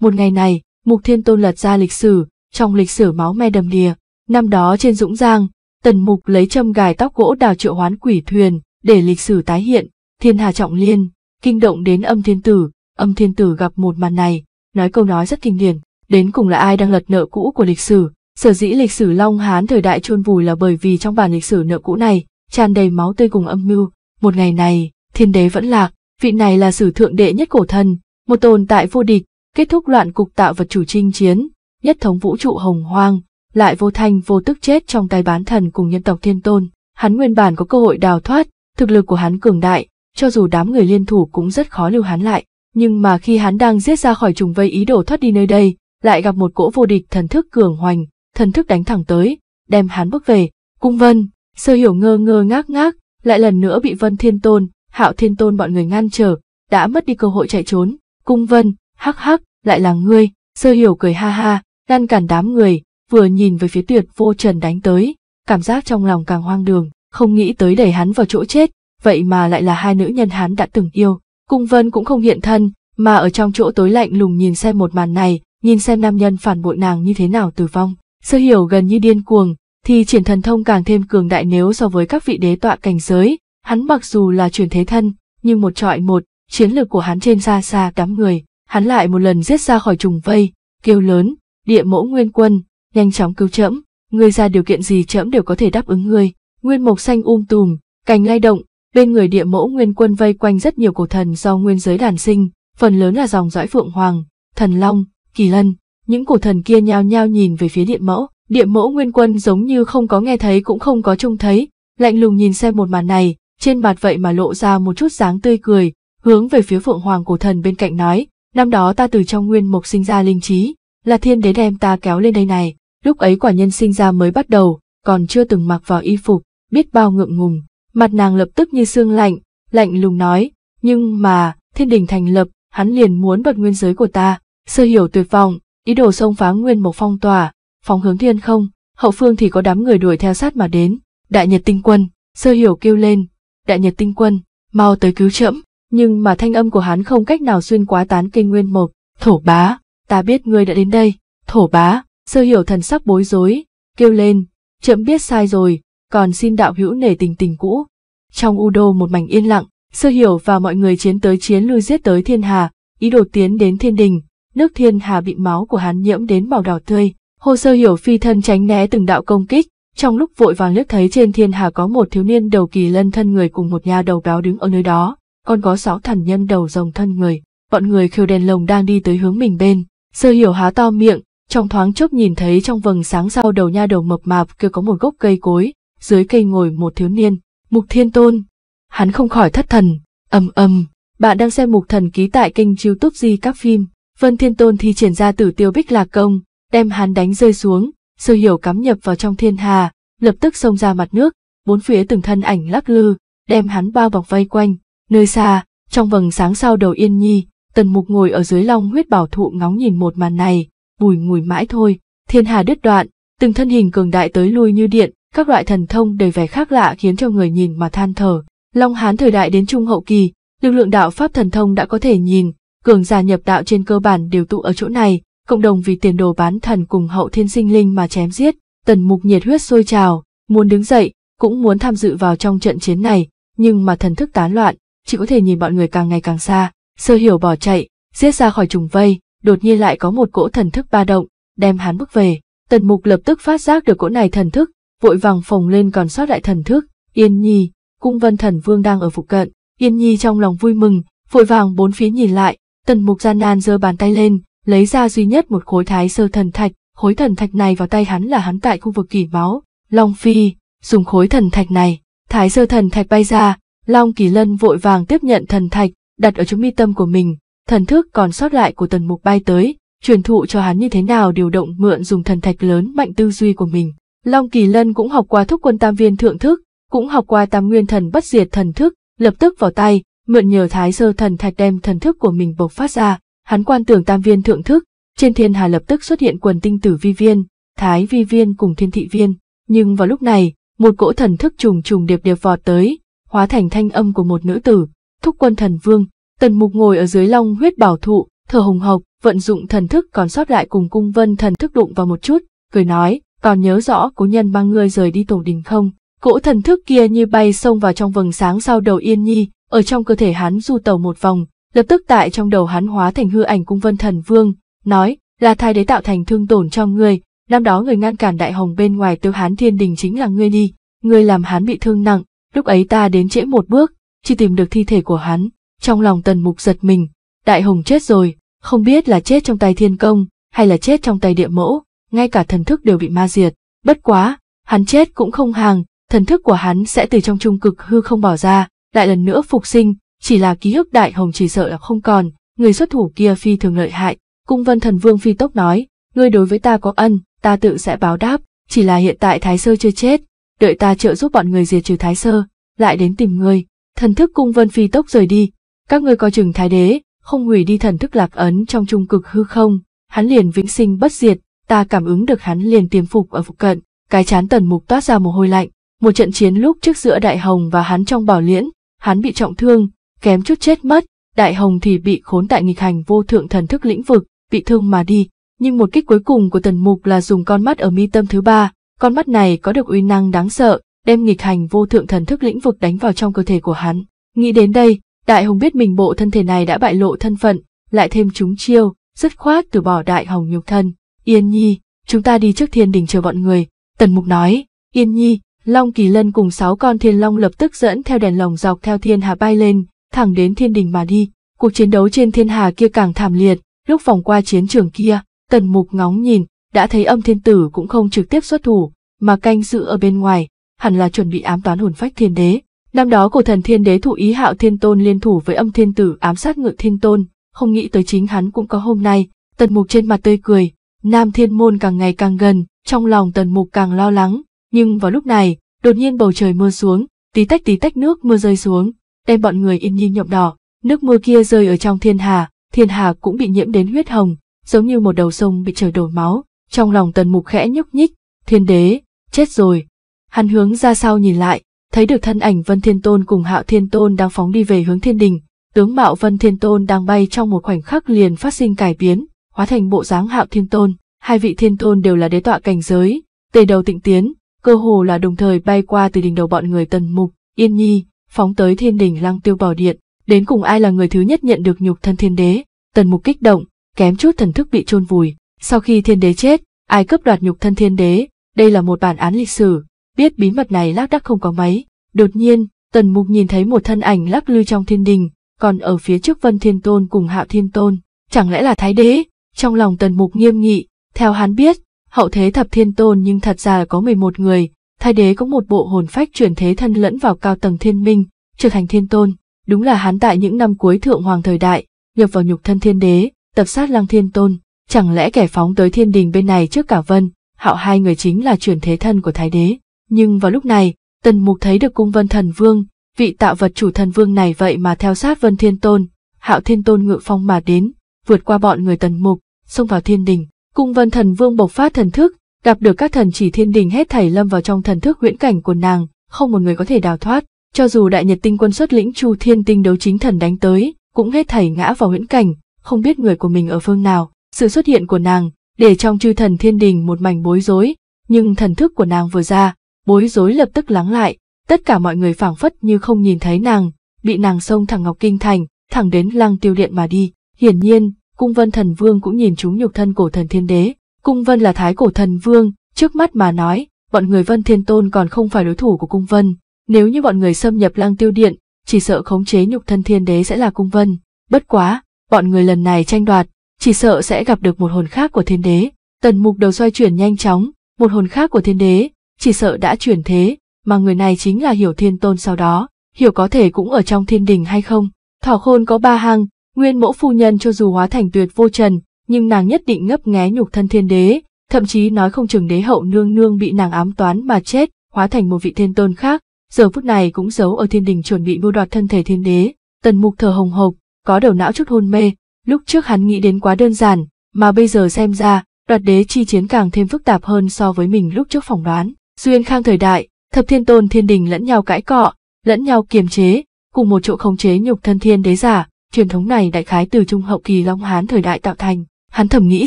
Một ngày này, Mục Thiên Tôn lật ra lịch sử, trong lịch sử máu me đầm đìa, năm đó trên Dũng Giang, Tần Mục lấy châm gài tóc gỗ đào triệu hoán quỷ thuyền, để lịch sử tái hiện, thiên hà trọng liên, kinh động đến âm thiên tử, âm thiên tử gặp một màn này, nói câu nói rất kinh điển, đến cùng là ai đang lật nợ cũ của lịch sử, sở dĩ lịch sử Long Hán thời đại chôn vùi là bởi vì trong bản lịch sử nợ cũ này, tràn đầy máu tươi cùng âm mưu, một ngày này, thiên đế vẫn lạc, vị này là sử thượng đệ nhất cổ thần, một tồn tại vô địch, kết thúc loạn cục tạo vật chủ chinh chiến, nhất thống vũ trụ hồng hoang, lại vô thanh vô tức chết trong tay bán thần cùng nhân tộc thiên tôn. Hắn nguyên bản có cơ hội đào thoát, thực lực của hắn cường đại, cho dù đám người liên thủ cũng rất khó lưu hắn lại. Nhưng mà khi hắn đang giết ra khỏi trùng vây ý đồ thoát đi nơi đây, lại gặp một cỗ vô địch thần thức cường hoành, thần thức đánh thẳng tới, đem hắn bước về. Cung vân, sơ hiểu ngơ ngơ ngác ngác, lại lần nữa bị vân thiên tôn, hạo thiên tôn bọn người ngăn trở, đã mất đi cơ hội chạy trốn. Cung vân, hắc hắc, lại là ngươi, sơ hiểu cười ha ha, ngăn cản đám người, vừa nhìn về phía tuyệt vô trần đánh tới, cảm giác trong lòng càng hoang đường, không nghĩ tới đẩy hắn vào chỗ chết, vậy mà lại là hai nữ nhân hắn đã từng yêu. Cung Vân cũng không hiện thân, mà ở trong chỗ tối lạnh lùng nhìn xem một màn này, nhìn xem nam nhân phản bội nàng như thế nào tử vong. Sơ hiểu gần như điên cuồng, thì triển thần thông càng thêm cường đại nếu so với các vị đế tọa cảnh giới, hắn mặc dù là chuyển thế thân, nhưng một trọi một, chiến lược của hắn trên xa xa đám người, hắn lại một lần giết ra khỏi trùng vây, kêu lớn, địa mẫu nguyên quân, nhanh chóng cứu trẫm, ngươi ra điều kiện gì trẫm đều có thể đáp ứng ngươi. Nguyên mộc xanh um tùm, cành lay động, bên người địa mẫu nguyên quân vây quanh rất nhiều cổ thần do nguyên giới đàn sinh, phần lớn là dòng dõi phượng hoàng, thần long, kỳ lân. Những cổ thần kia nhao nhao nhìn về phía địa mẫu, địa mẫu nguyên quân giống như không có nghe thấy cũng không có trông thấy, lạnh lùng nhìn xem một màn này, trên mặt vậy mà lộ ra một chút dáng tươi cười, hướng về phía phượng hoàng cổ thần bên cạnh nói, năm đó ta từ trong nguyên mộc sinh ra linh trí, là thiên đế đem ta kéo lên đây này, Lúc ấy quả nhân sinh ra mới bắt đầu, còn chưa từng mặc vào y phục, biết bao ngượng ngùng. Mặt nàng lập tức như xương lạnh, lạnh lùng nói, nhưng mà, thiên đình thành lập, hắn liền muốn bật nguyên giới của ta, sơ hiểu tuyệt vọng, ý đồ xông phá nguyên một phong tỏa, phóng hướng thiên không, hậu phương thì có đám người đuổi theo sát mà đến. Đại Nhật Tinh Quân, sơ hiểu kêu lên, Đại Nhật Tinh Quân, mau tới cứu trẫm, nhưng mà thanh âm của hắn không cách nào xuyên quá tán kinh nguyên mộc, thổ bá, ta biết ngươi đã đến đây, thổ bá, Sơ hiểu thần sắc bối rối, kêu lên, chậm biết sai rồi, còn xin đạo hữu nể tình tình cũ. Trong u đô một mảnh yên lặng, sơ hiểu và mọi người chiến tới chiến lui giết tới thiên hà, ý đồ tiến đến thiên đình, nước thiên hà bị máu của hắn nhiễm đến màu đỏ tươi. Hồ sơ hiểu phi thân tránh né từng đạo công kích, trong lúc vội vàng liếc thấy trên thiên hà có một thiếu niên đầu kỳ lân thân người cùng một nhà đầu cáo đứng ở nơi đó, còn có sáu thần nhân đầu rồng thân người, bọn người khều đèn lồng đang đi tới hướng mình bên. Sơ hiểu há to miệng, trong thoáng chốc nhìn thấy trong vầng sáng sau đầu nha đầu mập mạp kia có một gốc cây cối, dưới cây ngồi một thiếu niên, Mục Thiên Tôn. Hắn không khỏi thất thần, ầm ầm, bạn đang xem Mục Thần ký tại kênh YouTube Di các phim. Vân Thiên Tôn thi triển ra Tử Tiêu Bích Lạc công, đem hắn đánh rơi xuống, sơ Hiểu cắm nhập vào trong thiên hà, lập tức xông ra mặt nước, bốn phía từng thân ảnh lắc lư, đem hắn bao bọc vây quanh, nơi xa, trong vầng sáng sau đầu Yên Nhi, Tần Mục ngồi ở dưới long huyết bảo thụ ngóng nhìn một màn này, bùi ngùi mãi thôi, thiên hà đứt đoạn, từng thân hình cường đại tới lui như điện, các loại thần thông đầy vẻ khác lạ khiến cho người nhìn mà than thở. Long Hán thời đại đến trung hậu kỳ, lực lượng đạo pháp thần thông đã có thể nhìn, cường giả nhập đạo trên cơ bản đều tụ ở chỗ này, cộng đồng vì tiền đồ bán thần cùng hậu thiên sinh linh mà chém giết, tần mục nhiệt huyết sôi trào, muốn đứng dậy, cũng muốn tham dự vào trong trận chiến này, nhưng mà thần thức tán loạn, chỉ có thể nhìn bọn người càng ngày càng xa, sơ hiểu bỏ chạy, giết ra khỏi trùng vây, đột nhiên lại có một cỗ thần thức ba động, đem hắn bước về. Tần mục lập tức phát giác được cỗ này thần thức, vội vàng phồng lên còn sót lại thần thức, Yên Nhi, cung vân thần vương đang ở phụ cận, Yên Nhi trong lòng vui mừng, vội vàng bốn phía nhìn lại, tần mục gian nan giơ bàn tay lên, lấy ra duy nhất một khối thái sơ thần thạch, khối thần thạch này vào tay hắn là hắn tại khu vực kỳ máu, Long Phi, dùng khối thần thạch này, thái sơ thần thạch bay ra, Long Kỳ Lân vội vàng tiếp nhận thần thạch, đặt ở chỗ mi tâm của mình, thần thức còn sót lại của tần mục bay tới, truyền thụ cho hắn như thế nào điều động mượn dùng thần thạch lớn mạnh tư duy của mình. Long Kỳ Lân cũng học qua thúc quân tam viên thượng thức, cũng học qua tam nguyên thần bất diệt thần thức, lập tức vào tay, mượn nhờ thái sơ thần thạch đem thần thức của mình bộc phát ra, hắn quan tưởng tam viên thượng thức, trên thiên hà lập tức xuất hiện quần tinh tử vi viên, thái vi viên cùng thiên thị viên, nhưng vào lúc này, một cỗ thần thức trùng trùng điệp điệp vọt tới, hóa thành thanh âm của một nữ tử, thúc quân thần vương, Tần mục ngồi ở dưới long huyết bảo thụ, thở hồng hộc, vận dụng thần thức còn sót lại cùng cung vân thần thức đụng vào một chút, cười nói, còn nhớ rõ cố nhân mang ngươi rời đi tổ đình không? Cỗ thần thức kia như bay xông vào trong vầng sáng sau đầu yên nhi, ở trong cơ thể hắn du tàu một vòng, lập tức tại trong đầu hắn hóa thành hư ảnh cung vân thần vương, nói, là thai đế tạo thành thương tổn cho ngươi, năm đó người ngăn cản đại hồng bên ngoài tiêu hán thiên đình chính là ngươi đi, ngươi làm hắn bị thương nặng, lúc ấy ta đến trễ một bước, chỉ tìm được thi thể của hắn, trong lòng tần mục giật mình, đại hồng chết rồi, không biết là chết trong tay thiên công, hay là chết trong tay địa mẫu, ngay cả thần thức đều bị ma diệt. Bất quá, hắn chết cũng không hàng, thần thức của hắn sẽ từ trong trung cực hư không bỏ ra, lại lần nữa phục sinh, chỉ là ký ức đại hồng chỉ sợ là không còn, người xuất thủ kia phi thường lợi hại. Cung vân thần vương phi tốc nói, ngươi đối với ta có ân, ta tự sẽ báo đáp, chỉ là hiện tại thái sơ chưa chết, đợi ta trợ giúp bọn người diệt trừ thái sơ, lại đến tìm ngươi. Thần thức cung vân phi tốc rời đi, các ngươi coi chừng thái đế, không hủy đi thần thức lạc ấn trong trung cực hư không, hắn liền vĩnh sinh bất diệt, ta cảm ứng được hắn liền tiêm phục ở phụ cận, cái chán tần mục toát ra mồ hôi lạnh, một trận chiến lúc trước giữa đại hồng và hắn trong bảo liễn, hắn bị trọng thương, kém chút chết mất, đại hồng thì bị khốn tại nghịch hành vô thượng thần thức lĩnh vực, bị thương mà đi, nhưng một kích cuối cùng của tần mục là dùng con mắt ở mi tâm thứ ba, con mắt này có được uy năng đáng sợ, đem nghịch hành vô thượng thần thức lĩnh vực đánh vào trong cơ thể của hắn. Nghĩ đến đây, Đại Hồng biết mình bộ thân thể này đã bại lộ thân phận, lại thêm chúng chiêu, dứt khoát từ bỏ Đại Hồng nhục thân. Yên Nhi, chúng ta đi trước thiên đình chờ bọn người. Tần Mục nói, Yên Nhi, Long Kỳ Lân cùng sáu con thiên long lập tức dẫn theo đèn lồng dọc theo thiên hà bay lên, thẳng đến thiên đình mà đi. Cuộc chiến đấu trên thiên hà kia càng thảm liệt, lúc vòng qua chiến trường kia, Tần Mục ngóng nhìn, đã thấy âm thiên tử cũng không trực tiếp xuất thủ, mà canh giữ ở bên ngoài, hẳn là chuẩn bị ám toán hồn phách thiên đế. Năm đó cổ thần thiên đế thụ ý hạo thiên tôn liên thủ với âm thiên tử ám sát ngự thiên tôn, không nghĩ tới chính hắn cũng có hôm nay, tần mục trên mặt tươi cười, nam thiên môn càng ngày càng gần, trong lòng tần mục càng lo lắng, nhưng vào lúc này, đột nhiên bầu trời mưa xuống, tí tách tí tách nước mưa rơi xuống, đem bọn người yên nhiên nhộm đỏ, nước mưa kia rơi ở trong thiên hà, thiên hà cũng bị nhiễm đến huyết hồng, giống như một đầu sông bị trời đổ máu, trong lòng tần mục khẽ nhúc nhích, thiên đế, chết rồi. Hắn hướng ra sau nhìn lại, thấy được thân ảnh Vân Thiên Tôn cùng Hạo Thiên Tôn đang phóng đi về hướng thiên đình, tướng mạo Vân Thiên Tôn đang bay trong một khoảnh khắc liền phát sinh cải biến, hóa thành bộ dáng Hạo Thiên Tôn, hai vị Thiên Tôn đều là đế tọa cảnh giới, tề đầu tịnh tiến, cơ hồ là đồng thời bay qua từ đỉnh đầu bọn người Tần Mục, Yên Nhi, phóng tới thiên đình Lăng Tiêu Bảo Điện, đến cùng ai là người thứ nhất nhận được nhục thân thiên đế, Tần Mục kích động, kém chút thần thức bị chôn vùi, sau khi thiên đế chết, ai cướp đoạt nhục thân thiên đế, đây là một bản án lịch sử, biết bí mật này lác đác không có mấy Đột nhiên, Tần Mục nhìn thấy một thân ảnh lắc lư trong thiên đình, còn ở phía trước Vân Thiên Tôn cùng Hạo Thiên Tôn, chẳng lẽ là Thái Đế? Trong lòng Tần Mục nghiêm nghị, theo hắn biết, hậu thế thập thiên tôn nhưng thật ra có 11 người, Thái Đế có một bộ hồn phách chuyển thế thân lẫn vào cao tầng thiên minh, trở thành thiên tôn, đúng là hắn tại những năm cuối thượng hoàng thời đại, nhập vào nhục thân thiên đế, tập sát lăng thiên tôn, chẳng lẽ kẻ phóng tới thiên đình bên này trước cả Vân, Hạo hai người chính là chuyển thế thân của Thái Đế. Nhưng vào lúc này, tần mục thấy được cung vân thần vương, vị tạo vật chủ thần vương này vậy mà theo sát vân thiên tôn, hạo thiên tôn ngự phong mà đến, vượt qua bọn người tần mục, xông vào thiên đình. Cung vân thần vương bộc phát thần thức, gặp được các thần chỉ thiên đình hết thảy lâm vào trong thần thức huyễn cảnh của nàng, không một người có thể đào thoát. Cho dù đại nhật tinh quân xuất lĩnh chu thiên tinh đấu chính thần đánh tới, cũng hết thảy ngã vào huyễn cảnh, không biết người của mình ở phương nào. Sự xuất hiện của nàng, để trong chư thần thiên đình một mảnh bối rối, nhưng thần thức của nàng vừa ra, bối rối lập tức lắng lại, tất cả mọi người phảng phất như không nhìn thấy nàng, bị nàng xông thẳng Ngọc Kinh Thành, thẳng đến lăng tiêu điện mà đi. Hiển nhiên, cung vân thần vương cũng nhìn chúng nhục thân cổ thần thiên đế. Cung vân là thái cổ thần vương, trước mắt mà nói, bọn người vân thiên tôn còn không phải đối thủ của cung vân. Nếu như bọn người xâm nhập lăng tiêu điện, chỉ sợ khống chế nhục thân thiên đế sẽ là cung vân. Bất quá, bọn người lần này tranh đoạt, chỉ sợ sẽ gặp được một hồn khác của thiên đế. Tần mục đầu xoay chuyển nhanh chóng, một hồn khác của thiên đế, chỉ sợ đã chuyển thế, mà người này chính là hiểu thiên tôn sau đó, hiểu có thể cũng ở trong thiên đình hay không. Thỏ khôn có ba hang, nguyên mẫu phu nhân cho dù hóa thành tuyệt vô trần, nhưng nàng nhất định ngấp nghé nhục thân thiên đế, thậm chí nói không chừng đế hậu nương nương bị nàng ám toán mà chết, hóa thành một vị thiên tôn khác, giờ phút này cũng giấu ở thiên đình chuẩn bị mưu đoạt thân thể thiên đế. Tần mục thở hồng hộc, có đầu não chút hôn mê, lúc trước hắn nghĩ đến quá đơn giản, mà bây giờ xem ra, đoạt đế chi chiến càng thêm phức tạp hơn so với mình lúc trước phỏng đoán. Duyên khang thời đại, thập thiên tôn thiên đình lẫn nhau cãi cọ, lẫn nhau kiềm chế, cùng một chỗ khống chế nhục thân thiên đế giả, truyền thống này đại khái từ trung hậu kỳ Long Hán thời đại tạo thành. Hắn thầm nghĩ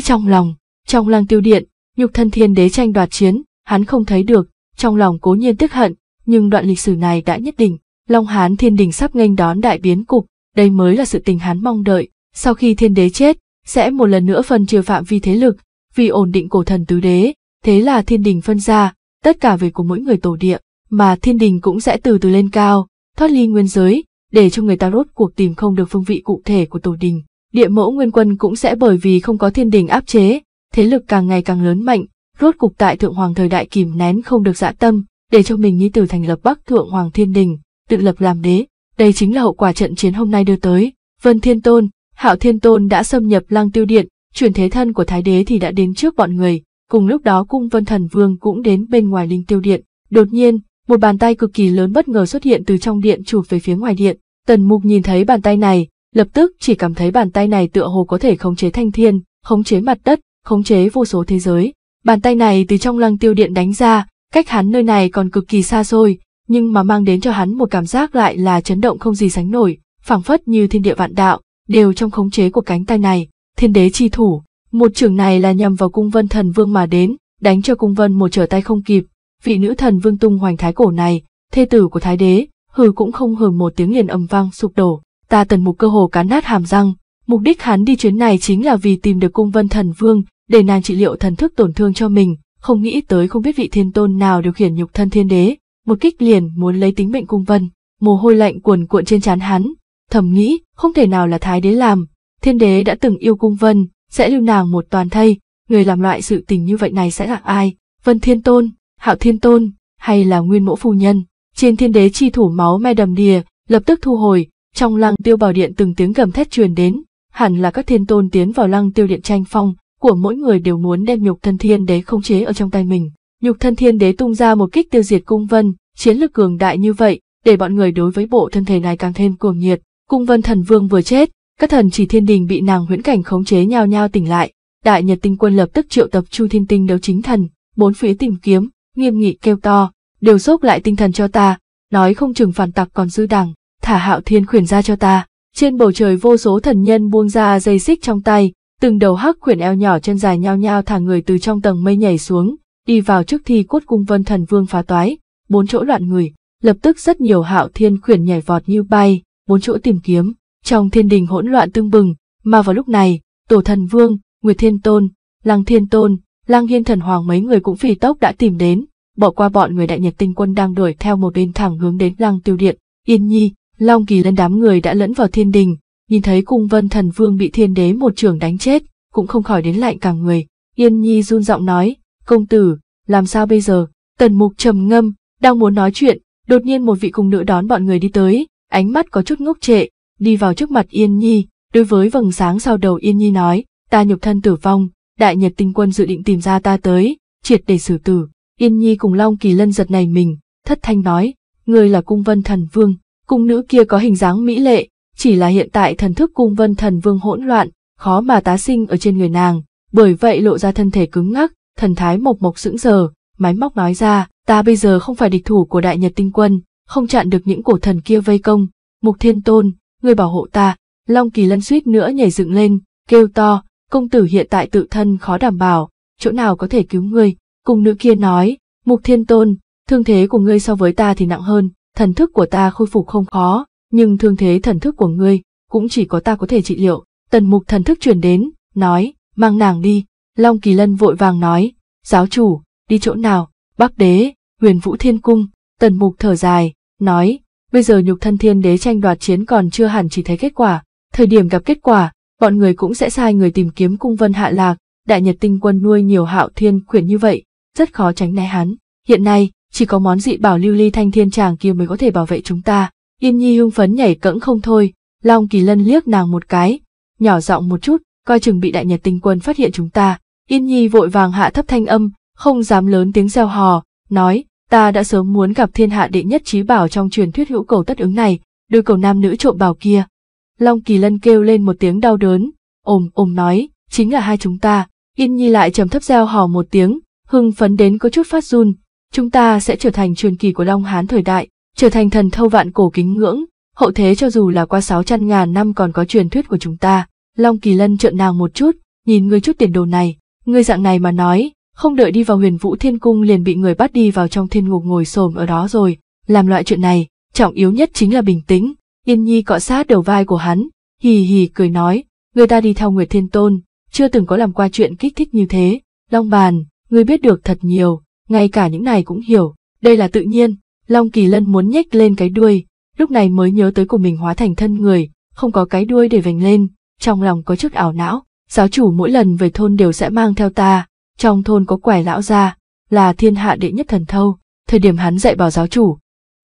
trong lòng, trong lang tiêu điện, nhục thân thiên đế tranh đoạt chiến, hắn không thấy được, trong lòng cố nhiên tức hận, nhưng đoạn lịch sử này đã nhất định, Long Hán thiên đình sắp nghênh đón đại biến cục, đây mới là sự tình hắn mong đợi, sau khi thiên đế chết, sẽ một lần nữa phân chia phạm vi thế lực, vì ổn định cổ thần tứ đế, thế là thiên đình phân ra, tất cả về của mỗi người tổ địa, mà thiên đình cũng sẽ từ từ lên cao, thoát ly nguyên giới, để cho người ta rốt cuộc tìm không được phương vị cụ thể của tổ đình. Địa mẫu nguyên quân cũng sẽ bởi vì không có thiên đình áp chế, thế lực càng ngày càng lớn mạnh, rốt cục tại thượng hoàng thời đại kìm nén không được dã dạ tâm, để cho mình như từ thành lập Bắc Thượng Hoàng Thiên Đình, tự lập làm đế. Đây chính là hậu quả trận chiến hôm nay đưa tới. Vân Thiên Tôn, Hạo Thiên Tôn đã xâm nhập Lăng Tiêu Điện, chuyển thế thân của Thái Đế thì đã đến trước bọn người, Cùng lúc đó cung vân thần vương cũng đến bên ngoài linh tiêu điện. Đột nhiên, một bàn tay cực kỳ lớn bất ngờ xuất hiện từ trong điện chụp về phía ngoài điện. Tần mục nhìn thấy bàn tay này, lập tức chỉ cảm thấy bàn tay này tựa hồ có thể khống chế thanh thiên, khống chế mặt đất, khống chế vô số thế giới. Bàn tay này từ trong lăng tiêu điện đánh ra, cách hắn nơi này còn cực kỳ xa xôi, nhưng mà mang đến cho hắn một cảm giác lại là chấn động không gì sánh nổi, phảng phất như thiên địa vạn đạo, đều trong khống chế của cánh tay này, thiên đế chi thủ, một trưởng này là nhằm vào cung vân thần vương mà đến, đánh cho cung vân một trở tay không kịp, vị nữ thần vương tung hoành thái cổ này, thê tử của thái đế, hừ cũng không hừ một tiếng nghiền ầm vang sụp đổ. Ta tần mục cơ hồ cán nát hàm răng, mục đích hắn đi chuyến này chính là vì tìm được cung vân thần vương, để nàng trị liệu thần thức tổn thương cho mình, không nghĩ tới không biết vị thiên tôn nào điều khiển nhục thân thiên đế, một kích liền muốn lấy tính mệnh cung vân, mồ hôi lạnh cuồn cuộn trên trán hắn, thầm nghĩ, không thể nào là thái đế làm, thiên đế đã từng yêu cung vân, sẽ lưu nàng một toàn thây, người làm loại sự tình như vậy này sẽ là ai? Vân Thiên Tôn, Hạo Thiên Tôn, hay là Nguyên Mẫu Phu Nhân? Trên thiên đế chi thủ máu me đầm đìa, lập tức thu hồi, trong lăng tiêu bảo điện từng tiếng gầm thét truyền đến, hẳn là các thiên tôn tiến vào lăng tiêu điện tranh phong, của mỗi người đều muốn đem nhục thân thiên đế không chế ở trong tay mình. Nhục thân thiên đế tung ra một kích tiêu diệt cung vân, chiến lực cường đại như vậy, để bọn người đối với bộ thân thể này càng thêm cuồng nhiệt. Cung vân thần vương vừa chết, các thần chỉ thiên đình bị nàng huyễn cảnh khống chế nhao nhao tỉnh lại, đại nhật tinh quân lập tức triệu tập chu thiên tinh đấu chính thần, bốn phía tìm kiếm, nghiêm nghị kêu to, đều sốc lại tinh thần cho ta, nói không chừng phản tặc còn dư đằng, thả hạo thiên khuyển ra cho ta. Trên bầu trời vô số thần nhân buông ra dây xích trong tay, từng đầu hắc khuyển eo nhỏ chân dài nhao nhao thả người từ trong tầng mây nhảy xuống, đi vào trước thi cốt cung vân thần vương phá toái, bốn chỗ loạn người, lập tức rất nhiều hạo thiên khuyển nhảy vọt như bay, bốn chỗ tìm kiếm. Trong thiên đình hỗn loạn tương bừng, mà vào lúc này, Tổ Thần Vương, Nguyệt Thiên Tôn, Lăng Thiên Tôn, Lăng Hiên Thần Hoàng mấy người cũng phì tốc đã tìm đến, bỏ qua bọn người đại nhật tinh quân đang đuổi theo một bên thẳng hướng đến Lăng Tiêu Điện, Yên Nhi, Long Kỳ lẫn đám người đã lẫn vào thiên đình, nhìn thấy cung vân thần vương bị thiên đế một trường đánh chết, cũng không khỏi đến lạnh cả người. Yên Nhi run giọng nói, công tử, làm sao bây giờ? Tần mục trầm ngâm, đang muốn nói chuyện, đột nhiên một vị cung nữ đón bọn người đi tới, ánh mắt có chút ngốc trệ, đi vào trước mặt Yên Nhi, đối với vầng sáng sau đầu Yên Nhi nói, ta nhục thân tử vong, đại nhật tinh quân dự định tìm ra ta tới, triệt để xử tử. Yên Nhi cùng Long Kỳ Lân giật này mình, thất thanh nói, ngươi là cung vân thần vương, cung nữ kia có hình dáng mỹ lệ, chỉ là hiện tại thần thức cung vân thần vương hỗn loạn, khó mà tá sinh ở trên người nàng, bởi vậy lộ ra thân thể cứng ngắc, thần thái mộc mộc sững sờ, máy móc nói ra, ta bây giờ không phải địch thủ của đại nhật tinh quân, không chặn được những cổ thần kia vây công, mục thiên tôn, ngươi bảo hộ ta, Long Kỳ Lân suýt nữa nhảy dựng lên, kêu to, công tử hiện tại tự thân khó đảm bảo, chỗ nào có thể cứu ngươi, cùng nữ kia nói, Mục Thiên Tôn, thương thế của ngươi so với ta thì nặng hơn, thần thức của ta khôi phục không khó, nhưng thương thế thần thức của ngươi, cũng chỉ có ta có thể trị liệu, tần mục thần thức truyền đến, nói, mang nàng đi, Long Kỳ Lân vội vàng nói, giáo chủ, đi chỗ nào, bắc đế, huyền vũ thiên cung, tần mục thở dài, nói, Bây giờ nhục thân thiên đế tranh đoạt chiến còn chưa hẳn chỉ thấy kết quả, thời điểm gặp kết quả, bọn người cũng sẽ sai người tìm kiếm cung vân hạ lạc, đại nhật tinh quân nuôi nhiều hạo thiên quyển như vậy, rất khó tránh né hắn. Hiện nay, chỉ có món dị bảo lưu ly thanh thiên tràng kia mới có thể bảo vệ chúng ta. Yên nhi hưng phấn nhảy cẫng không thôi, Long Kỳ Lân liếc nàng một cái, nhỏ giọng một chút, coi chừng bị đại nhật tinh quân phát hiện chúng ta. Yên nhi vội vàng hạ thấp thanh âm, không dám lớn tiếng reo hò, nói, ta đã sớm muốn gặp thiên hạ đệ nhất trí bảo trong truyền thuyết hữu cầu tất ứng này, đôi cầu nam nữ trộm bảo kia. Long Kỳ Lân kêu lên một tiếng đau đớn, ồm ồm nói, chính là hai chúng ta, Yên Nhi lại trầm thấp reo hò một tiếng, hưng phấn đến có chút phát run, chúng ta sẽ trở thành truyền kỳ của Long Hán thời đại, trở thành thần thâu vạn cổ kính ngưỡng, hậu thế cho dù là qua sáu trăm ngàn năm còn có truyền thuyết của chúng ta. Long Kỳ Lân trợn nàng một chút, nhìn ngươi chút tiền đồ này, ngươi dạng này mà nói, không đợi đi vào huyền vũ thiên cung liền bị người bắt đi vào trong thiên ngục ngồi xổm ở đó rồi. Làm loại chuyện này, trọng yếu nhất chính là bình tĩnh. Yên Nhi cọ sát đầu vai của hắn, hì hì cười nói, người ta đi theo Nguyệt Thiên Tôn, chưa từng có làm qua chuyện kích thích như thế. Long bàn, người biết được thật nhiều, ngay cả những này cũng hiểu, đây là tự nhiên. Long Kỳ Lân muốn nhếch lên cái đuôi, lúc này mới nhớ tới của mình hóa thành thân người, không có cái đuôi để vành lên, trong lòng có chút ảo não. Giáo chủ mỗi lần về thôn đều sẽ mang theo ta, trong thôn có quẻ lão gia, là thiên hạ đệ nhất thần thâu, thời điểm hắn dạy bảo giáo chủ.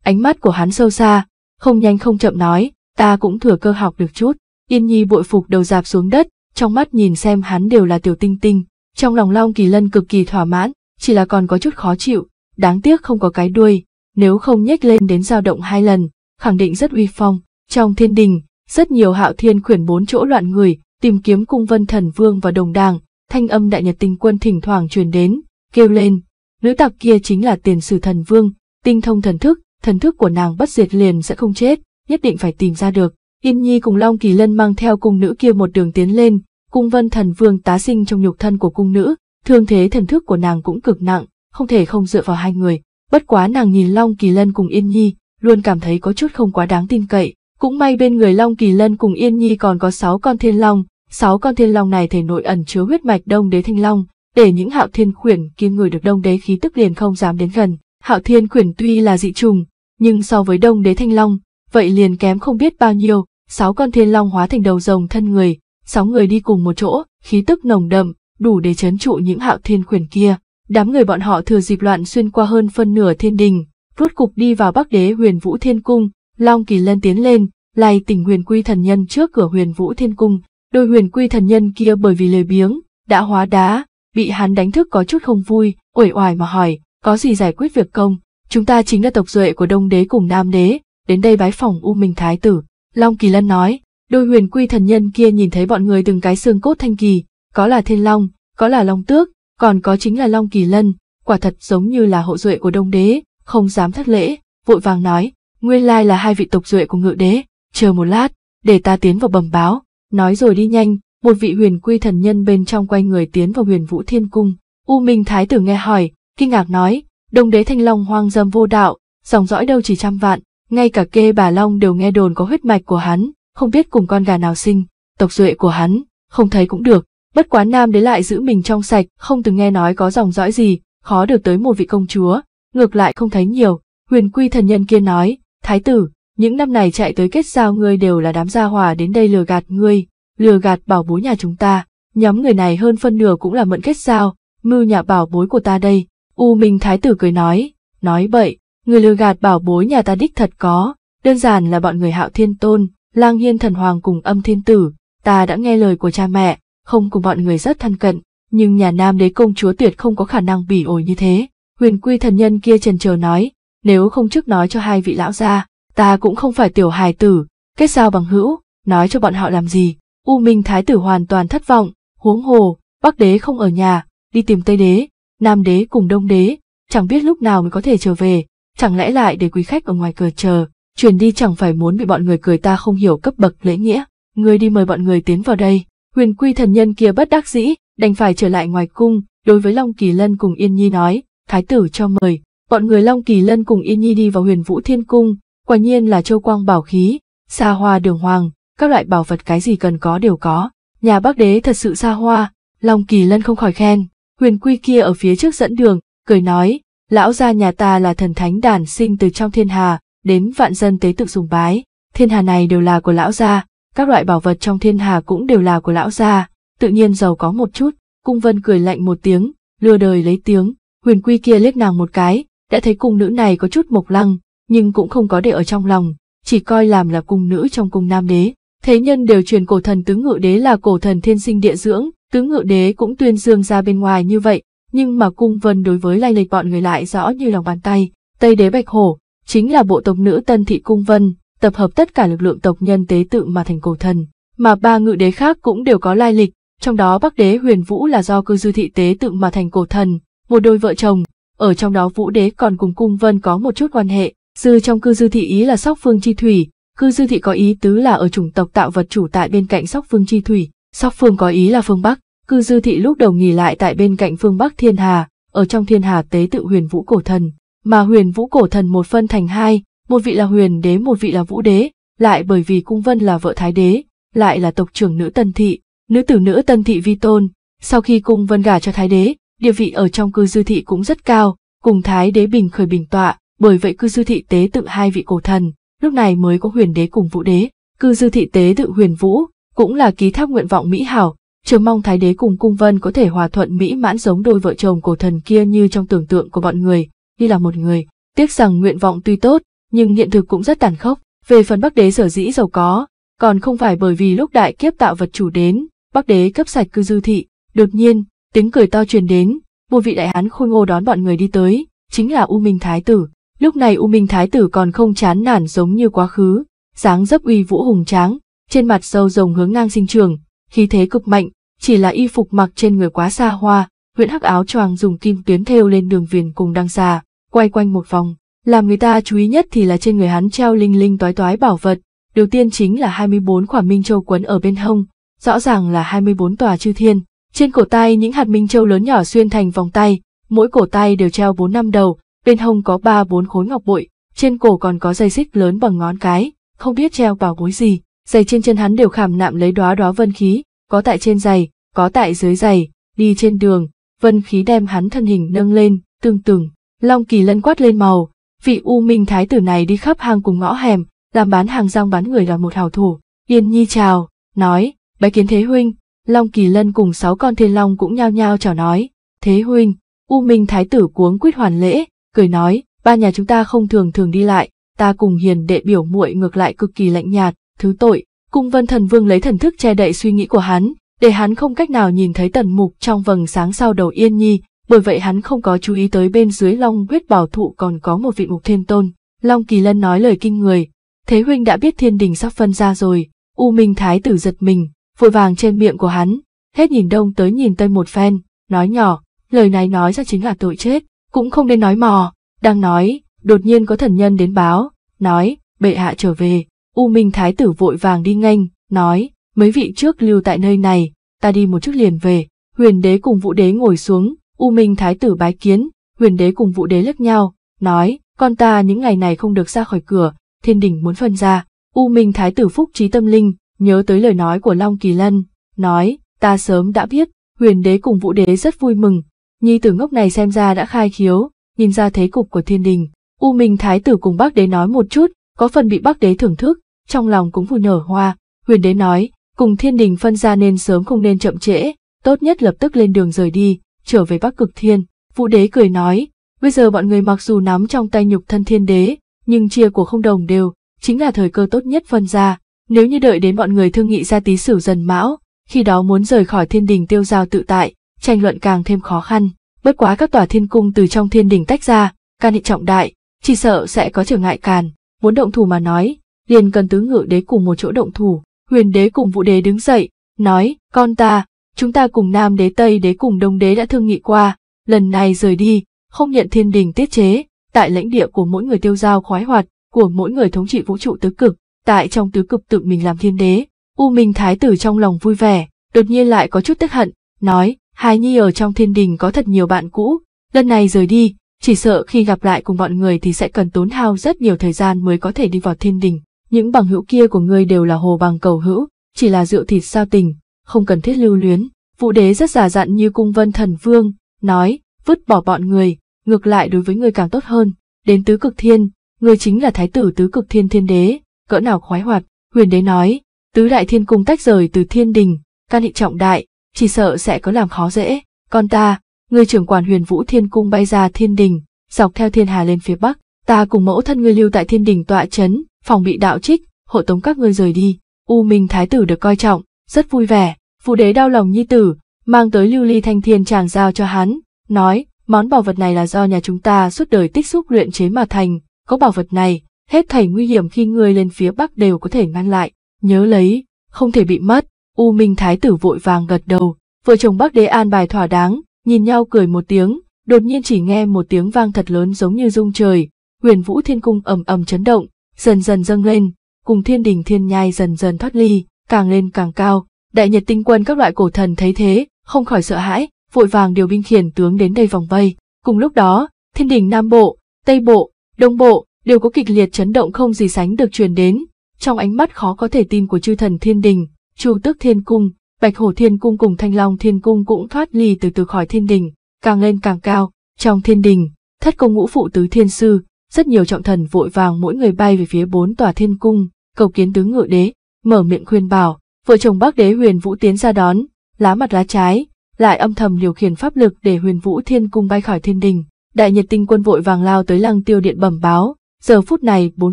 Ánh mắt của hắn sâu xa, không nhanh không chậm nói, ta cũng thừa cơ học được chút. Yên Nhi bội phục đầu dạp xuống đất, trong mắt nhìn xem hắn đều là tiểu tinh tinh, trong lòng Long Kỳ Lân cực kỳ thỏa mãn, chỉ là còn có chút khó chịu, đáng tiếc không có cái đuôi, nếu không nhếch lên đến dao động hai lần, khẳng định rất uy phong. Trong thiên đình, rất nhiều hạo thiên khuyển bốn chỗ loạn người, tìm kiếm cung vân thần vương và đồng đàng, thanh âm đại nhật tinh quân thỉnh thoảng truyền đến, kêu lên, nữ tặc kia chính là tiền sử thần vương, tinh thông thần thức, thần thức của nàng bất diệt liền sẽ không chết, nhất định phải tìm ra được. Yên Nhi cùng Long Kỳ Lân mang theo cung nữ kia một đường tiến lên, cung vân thần vương tá sinh trong nhục thân của cung nữ, thương thế thần thức của nàng cũng cực nặng, không thể không dựa vào hai người. Bất quá nàng nhìn Long Kỳ Lân cùng Yên Nhi, luôn cảm thấy có chút không quá đáng tin cậy. Cũng may bên người Long Kỳ Lân cùng Yên Nhi còn có sáu con thiên long, Sáu con thiên long này thể nội ẩn chứa huyết mạch đông đế thanh long, để những hạo thiên khuyển kia người được đông đế khí tức liền không dám đến gần. Hạo thiên khuyển tuy là dị trùng, nhưng so với đông đế thanh long, vậy liền kém không biết bao nhiêu, sáu con thiên long hóa thành đầu rồng thân người, sáu người đi cùng một chỗ, khí tức nồng đậm, đủ để chấn trụ những hạo thiên khuyển kia. Đám người bọn họ thừa dịp loạn xuyên qua hơn phân nửa thiên đình, rốt cục đi vào Bắc Đế Huyền Vũ Thiên Cung, Long Kỳ Lân tiến lên, lay tỉnh Huyền Quy thần nhân trước cửa Huyền Vũ Thiên Cung, Đôi huyền quy thần nhân kia bởi vì lời biếng, đã hóa đá, bị hắn đánh thức có chút không vui, uể oải mà hỏi, có gì giải quyết việc công, chúng ta chính là tộc duệ của Đông Đế cùng Nam Đế, đến đây bái phòng U Minh Thái Tử. Long Kỳ Lân nói, đôi huyền quy thần nhân kia nhìn thấy bọn người từng cái xương cốt thanh kỳ, có là Thiên Long, có là Long Tước, còn có chính là Long Kỳ Lân, quả thật giống như là hậu duệ của Đông Đế, không dám thất lễ, vội vàng nói, nguyên lai là hai vị tộc duệ của Ngự Đế, chờ một lát, để ta tiến vào bẩm báo, Nói rồi đi nhanh, một vị huyền quy thần nhân bên trong quay người tiến vào huyền vũ thiên cung. U Minh Thái tử nghe hỏi, kinh ngạc nói, đông đế thanh long hoang dâm vô đạo, dòng dõi đâu chỉ trăm vạn, ngay cả kê bà long đều nghe đồn có huyết mạch của hắn, không biết cùng con gà nào sinh, tộc duệ của hắn, không thấy cũng được. Bất quá nam đế lại giữ mình trong sạch, không từng nghe nói có dòng dõi gì, khó được tới một vị công chúa, ngược lại không thấy nhiều. Huyền quy thần nhân kia nói, thái tử, những năm này chạy tới kết giao ngươi đều là đám gia hòa đến đây lừa gạt ngươi, lừa gạt bảo bối nhà chúng ta, nhóm người này hơn phân nửa cũng là mượn kết giao, mưu nhà bảo bối của ta đây. U Minh Thái Tử cười nói, nói bậy, người lừa gạt bảo bối nhà ta đích thật có, đơn giản là bọn người hạo thiên tôn, lang hiên thần hoàng cùng âm thiên tử, ta đã nghe lời của cha mẹ, không cùng bọn người rất thân cận, nhưng nhà nam đế công chúa tuyệt không có khả năng bỉ ổi như thế. Huyền quy thần nhân kia trần chờ nói, nếu không trước nói cho hai vị lão gia, ta cũng không phải tiểu hài tử, kết giao bằng hữu, nói cho bọn họ làm gì. U Minh Thái tử hoàn toàn thất vọng, huống hồ, Bắc đế không ở nhà, đi tìm Tây đế, Nam đế cùng Đông đế, chẳng biết lúc nào mới có thể trở về, chẳng lẽ lại để quý khách ở ngoài cửa chờ, chuyển đi chẳng phải muốn bị bọn người cười ta không hiểu cấp bậc lễ nghĩa, người đi mời bọn người tiến vào đây. Huyền quy thần nhân kia bất đắc dĩ, đành phải trở lại ngoài cung, đối với Long Kỳ Lân cùng Yên Nhi nói, thái tử cho mời, bọn người Long Kỳ Lân cùng Yên Nhi đi vào huyền vũ thiên cung, Quả nhiên là châu quang bảo khí, xa hoa đường hoàng, các loại bảo vật cái gì cần có đều có. Nhà bắc đế thật sự xa hoa, Long Kỳ Lân không khỏi khen. Huyền Quy kia ở phía trước dẫn đường, cười nói, lão gia nhà ta là thần thánh đàn sinh từ trong thiên hà, đến vạn dân tế tự sùng bái. Thiên hà này đều là của lão gia, các loại bảo vật trong thiên hà cũng đều là của lão gia, tự nhiên giàu có một chút. Cung Vân cười lạnh một tiếng, lừa đời lấy tiếng, Huyền Quy kia liếc nàng một cái, đã thấy cung nữ này có chút mộc lăng, nhưng cũng không có để ở trong lòng, chỉ coi làm là cung nữ trong cung nam đế. Thế nhân đều truyền cổ thần tứ ngự đế là cổ thần thiên sinh địa dưỡng, tứ ngự đế cũng tuyên dương ra bên ngoài như vậy, nhưng mà cung vân đối với lai lịch bọn người lại rõ như lòng bàn tay. Tây đế Bạch Hổ, chính là bộ tộc nữ tân thị cung vân, tập hợp tất cả lực lượng tộc nhân tế tự mà thành cổ thần. Mà ba ngự đế khác cũng đều có lai lịch, trong đó bắc đế huyền vũ là do cư dư thị tế tự mà thành cổ thần, một đôi vợ chồng, ở trong đó vũ đế còn cùng cung vân có một chút quan hệ, Dư trong cư dư thị ý là sóc phương chi thủy, cư dư thị có ý tứ là ở chủng tộc tạo vật chủ tại bên cạnh sóc phương chi thủy, sóc phương có ý là phương Bắc, cư dư thị lúc đầu nghỉ lại tại bên cạnh phương Bắc thiên hà, ở trong thiên hà tế tự huyền vũ cổ thần, mà huyền vũ cổ thần một phân thành hai, một vị là huyền đế một vị là vũ đế, lại bởi vì cung vân là vợ thái đế, lại là tộc trưởng nữ tân thị, nữ tử nữ tân thị vi tôn, sau khi cung vân gả cho thái đế, địa vị ở trong cư dư thị cũng rất cao, cùng thái đế bình khởi bình tọa, bởi vậy cư dư thị tế tự hai vị cổ thần, lúc này mới có huyền đế cùng vũ đế, cư dư thị tế tự huyền vũ, cũng là ký thác nguyện vọng mỹ hảo, trường mong thái đế cùng cung vân có thể hòa thuận mỹ mãn giống đôi vợ chồng cổ thần kia như trong tưởng tượng của bọn người, đi là một người, tiếc rằng nguyện vọng tuy tốt, nhưng hiện thực cũng rất tàn khốc, về phần bắc đế sở dĩ giàu có, còn không phải bởi vì lúc đại kiếp tạo vật chủ đến, bắc đế cấp sạch cư dư thị, đột nhiên, tiếng cười to truyền đến, một vị đại hán khôi ngô đón bọn người đi tới, chính là U Minh Thái Tử, Lúc này U Minh Thái Tử còn không chán nản giống như quá khứ, dáng dấp uy vũ hùng tráng, trên mặt sâu rồng hướng ngang sinh trường, khí thế cực mạnh, chỉ là y phục mặc trên người quá xa hoa, huyện hắc áo choàng dùng kim tuyến thêu lên đường viền cùng đăng xà, quay quanh một vòng. Làm người ta chú ý nhất thì là trên người hắn treo linh linh toái toái bảo vật, đầu tiên chính là 24 quả minh châu quấn ở bên hông, rõ ràng là 24 tòa chư thiên. Trên cổ tay những hạt minh châu lớn nhỏ xuyên thành vòng tay, mỗi cổ tay đều treo bốn năm đầu, bên hông có ba bốn khối ngọc bội, trên cổ còn có dây xích lớn bằng ngón cái, không biết treo vào gối gì, giày trên chân hắn đều khảm nạm lấy đoá đoá vân khí, có tại trên giày, có tại dưới giày, đi trên đường, vân khí đem hắn thân hình nâng lên, tương từng, Long Kỳ lân quát lên màu, vị u minh thái tử này đi khắp hang cùng ngõ hẻm, làm bán hàng rong bán người là một hảo thủ. Yên Nhi chào, nói, bái kiến Thế Huynh, Long Kỳ Lân cùng sáu con thiên long cũng nhao nhao chào nói, Thế Huynh, U Minh Thái tử cuống quýt hoàn lễ, cười nói, ba nhà chúng ta không thường thường đi lại, ta cùng hiền đệ biểu muội ngược lại cực kỳ lạnh nhạt, thứ tội, cung vân thần vương lấy thần thức che đậy suy nghĩ của hắn, để hắn không cách nào nhìn thấy tần mục trong vầng sáng sau đầu yên nhi, bởi vậy hắn không có chú ý tới bên dưới long huyết bảo thụ còn có một vị mục thiên tôn. Long Kỳ Lân nói lời kinh người, thế huynh đã biết thiên đình sắp phân ra rồi, U Minh Thái tử giật mình, vội vàng trên miệng của hắn, hết nhìn đông tới nhìn tây một phen, nói nhỏ, lời này nói ra chính là tội chết, cũng không nên nói mò, đang nói, đột nhiên có thần nhân đến báo, nói, bệ hạ trở về, U Minh Thái tử vội vàng đi nghênh, nói, mấy vị trước lưu tại nơi này, ta đi một chút liền về, huyền đế cùng vũ đế ngồi xuống, U Minh Thái tử bái kiến, huyền đế cùng vũ đế lắc nhau, nói, con ta những ngày này không được ra khỏi cửa, thiên đình muốn phân ra, U Minh Thái tử phúc trí tâm linh, nhớ tới lời nói của Long Kỳ Lân, nói, ta sớm đã biết, huyền đế cùng vũ đế rất vui mừng, Nhi tử ngốc này xem ra đã khai khiếu, nhìn ra thế cục của thiên đình. U Minh Thái tử cùng bác đế nói một chút, có phần bị bác đế thưởng thức, trong lòng cũng vui nở hoa. Huyền đế nói, cùng thiên đình phân ra nên sớm không nên chậm trễ, tốt nhất lập tức lên đường rời đi, trở về bắc cực thiên. Vũ đế cười nói, bây giờ bọn người mặc dù nắm trong tay nhục thân thiên đế, nhưng chia của không đồng đều, chính là thời cơ tốt nhất phân ra. Nếu như đợi đến bọn người thương nghị ra tí sử dần mão, khi đó muốn rời khỏi thiên đình tiêu giao tự tại, tranh luận càng thêm khó khăn. Bất quá các tòa thiên cung từ trong thiên đình tách ra, can hệ trọng đại, chỉ sợ sẽ có trở ngại càn. Muốn động thủ mà nói, liền cần tứ ngự đế cùng một chỗ động thủ. Huyền đế cùng vũ đế đứng dậy, nói, con ta, chúng ta cùng nam đế tây đế cùng đông đế đã thương nghị qua, lần này rời đi, không nhận thiên đình tiết chế, tại lãnh địa của mỗi người tiêu giao khoái hoạt, của mỗi người thống trị vũ trụ tứ cực, tại trong tứ cực tự mình làm thiên đế. U Minh Thái tử trong lòng vui vẻ, đột nhiên lại có chút tức hận, nói, Hài Nhi ở trong thiên đình có thật nhiều bạn cũ, lần này rời đi, chỉ sợ khi gặp lại cùng bọn người thì sẽ cần tốn hao rất nhiều thời gian mới có thể đi vào thiên đình. Những bằng hữu kia của ngươi đều là hồ bằng cầu hữu, chỉ là rượu thịt sao tình, không cần thiết lưu luyến. Vũ đế rất giả dặn như cung vân thần vương, nói, vứt bỏ bọn người, ngược lại đối với ngươi càng tốt hơn. Đến tứ cực thiên, ngươi chính là thái tử tứ cực thiên thiên đế, cỡ nào khoái hoạt. Huyền đế nói, tứ đại thiên cung tách rời từ thiên đình, can hệ trọng đại, chỉ sợ sẽ có làm khó dễ. Còn ta, người trưởng quản huyền vũ thiên cung bay ra thiên đình, dọc theo thiên hà lên phía bắc, ta cùng mẫu thân ngươi lưu tại thiên đình tọa chấn, phòng bị đạo trích, hộ tống các ngươi rời đi. U Minh Thái tử được coi trọng, rất vui vẻ, phụ đế đau lòng nhi tử, mang tới lưu ly thanh thiên chàng giao cho hắn, nói, món bảo vật này là do nhà chúng ta suốt đời tích xúc luyện chế mà thành, có bảo vật này, hết thảy nguy hiểm khi ngươi lên phía bắc đều có thể ngăn lại, nhớ lấy, không thể bị mất. U Minh Thái tử vội vàng gật đầu, vợ chồng Bắc Đế an bài thỏa đáng, nhìn nhau cười một tiếng, đột nhiên chỉ nghe một tiếng vang thật lớn giống như rung trời, huyền vũ thiên cung ầm ầm chấn động, dần dần dâng lên, cùng thiên đình thiên nhai dần dần thoát ly, càng lên càng cao, đại nhật tinh quân các loại cổ thần thấy thế, không khỏi sợ hãi, vội vàng điều binh khiển tướng đến đây vòng vây. Cùng lúc đó, thiên đình Nam Bộ, Tây Bộ, Đông Bộ đều có kịch liệt chấn động không gì sánh được truyền đến, trong ánh mắt khó có thể tin của chư thần thiên đình, Chu Tước Thiên Cung, Bạch Hổ Thiên Cung cùng Thanh Long Thiên Cung cũng thoát ly từ từ khỏi thiên đình, càng lên càng cao, trong thiên đình, thất công ngũ phụ tứ thiên sư, rất nhiều trọng thần vội vàng mỗi người bay về phía bốn tòa thiên cung, cầu kiến tứ ngự đế, mở miệng khuyên bảo, vợ chồng bác đế huyền vũ tiến ra đón, lá mặt lá trái, lại âm thầm điều khiển pháp lực để huyền vũ thiên cung bay khỏi thiên đình, đại nhật tinh quân vội vàng lao tới lăng tiêu điện bẩm báo, giờ phút này bốn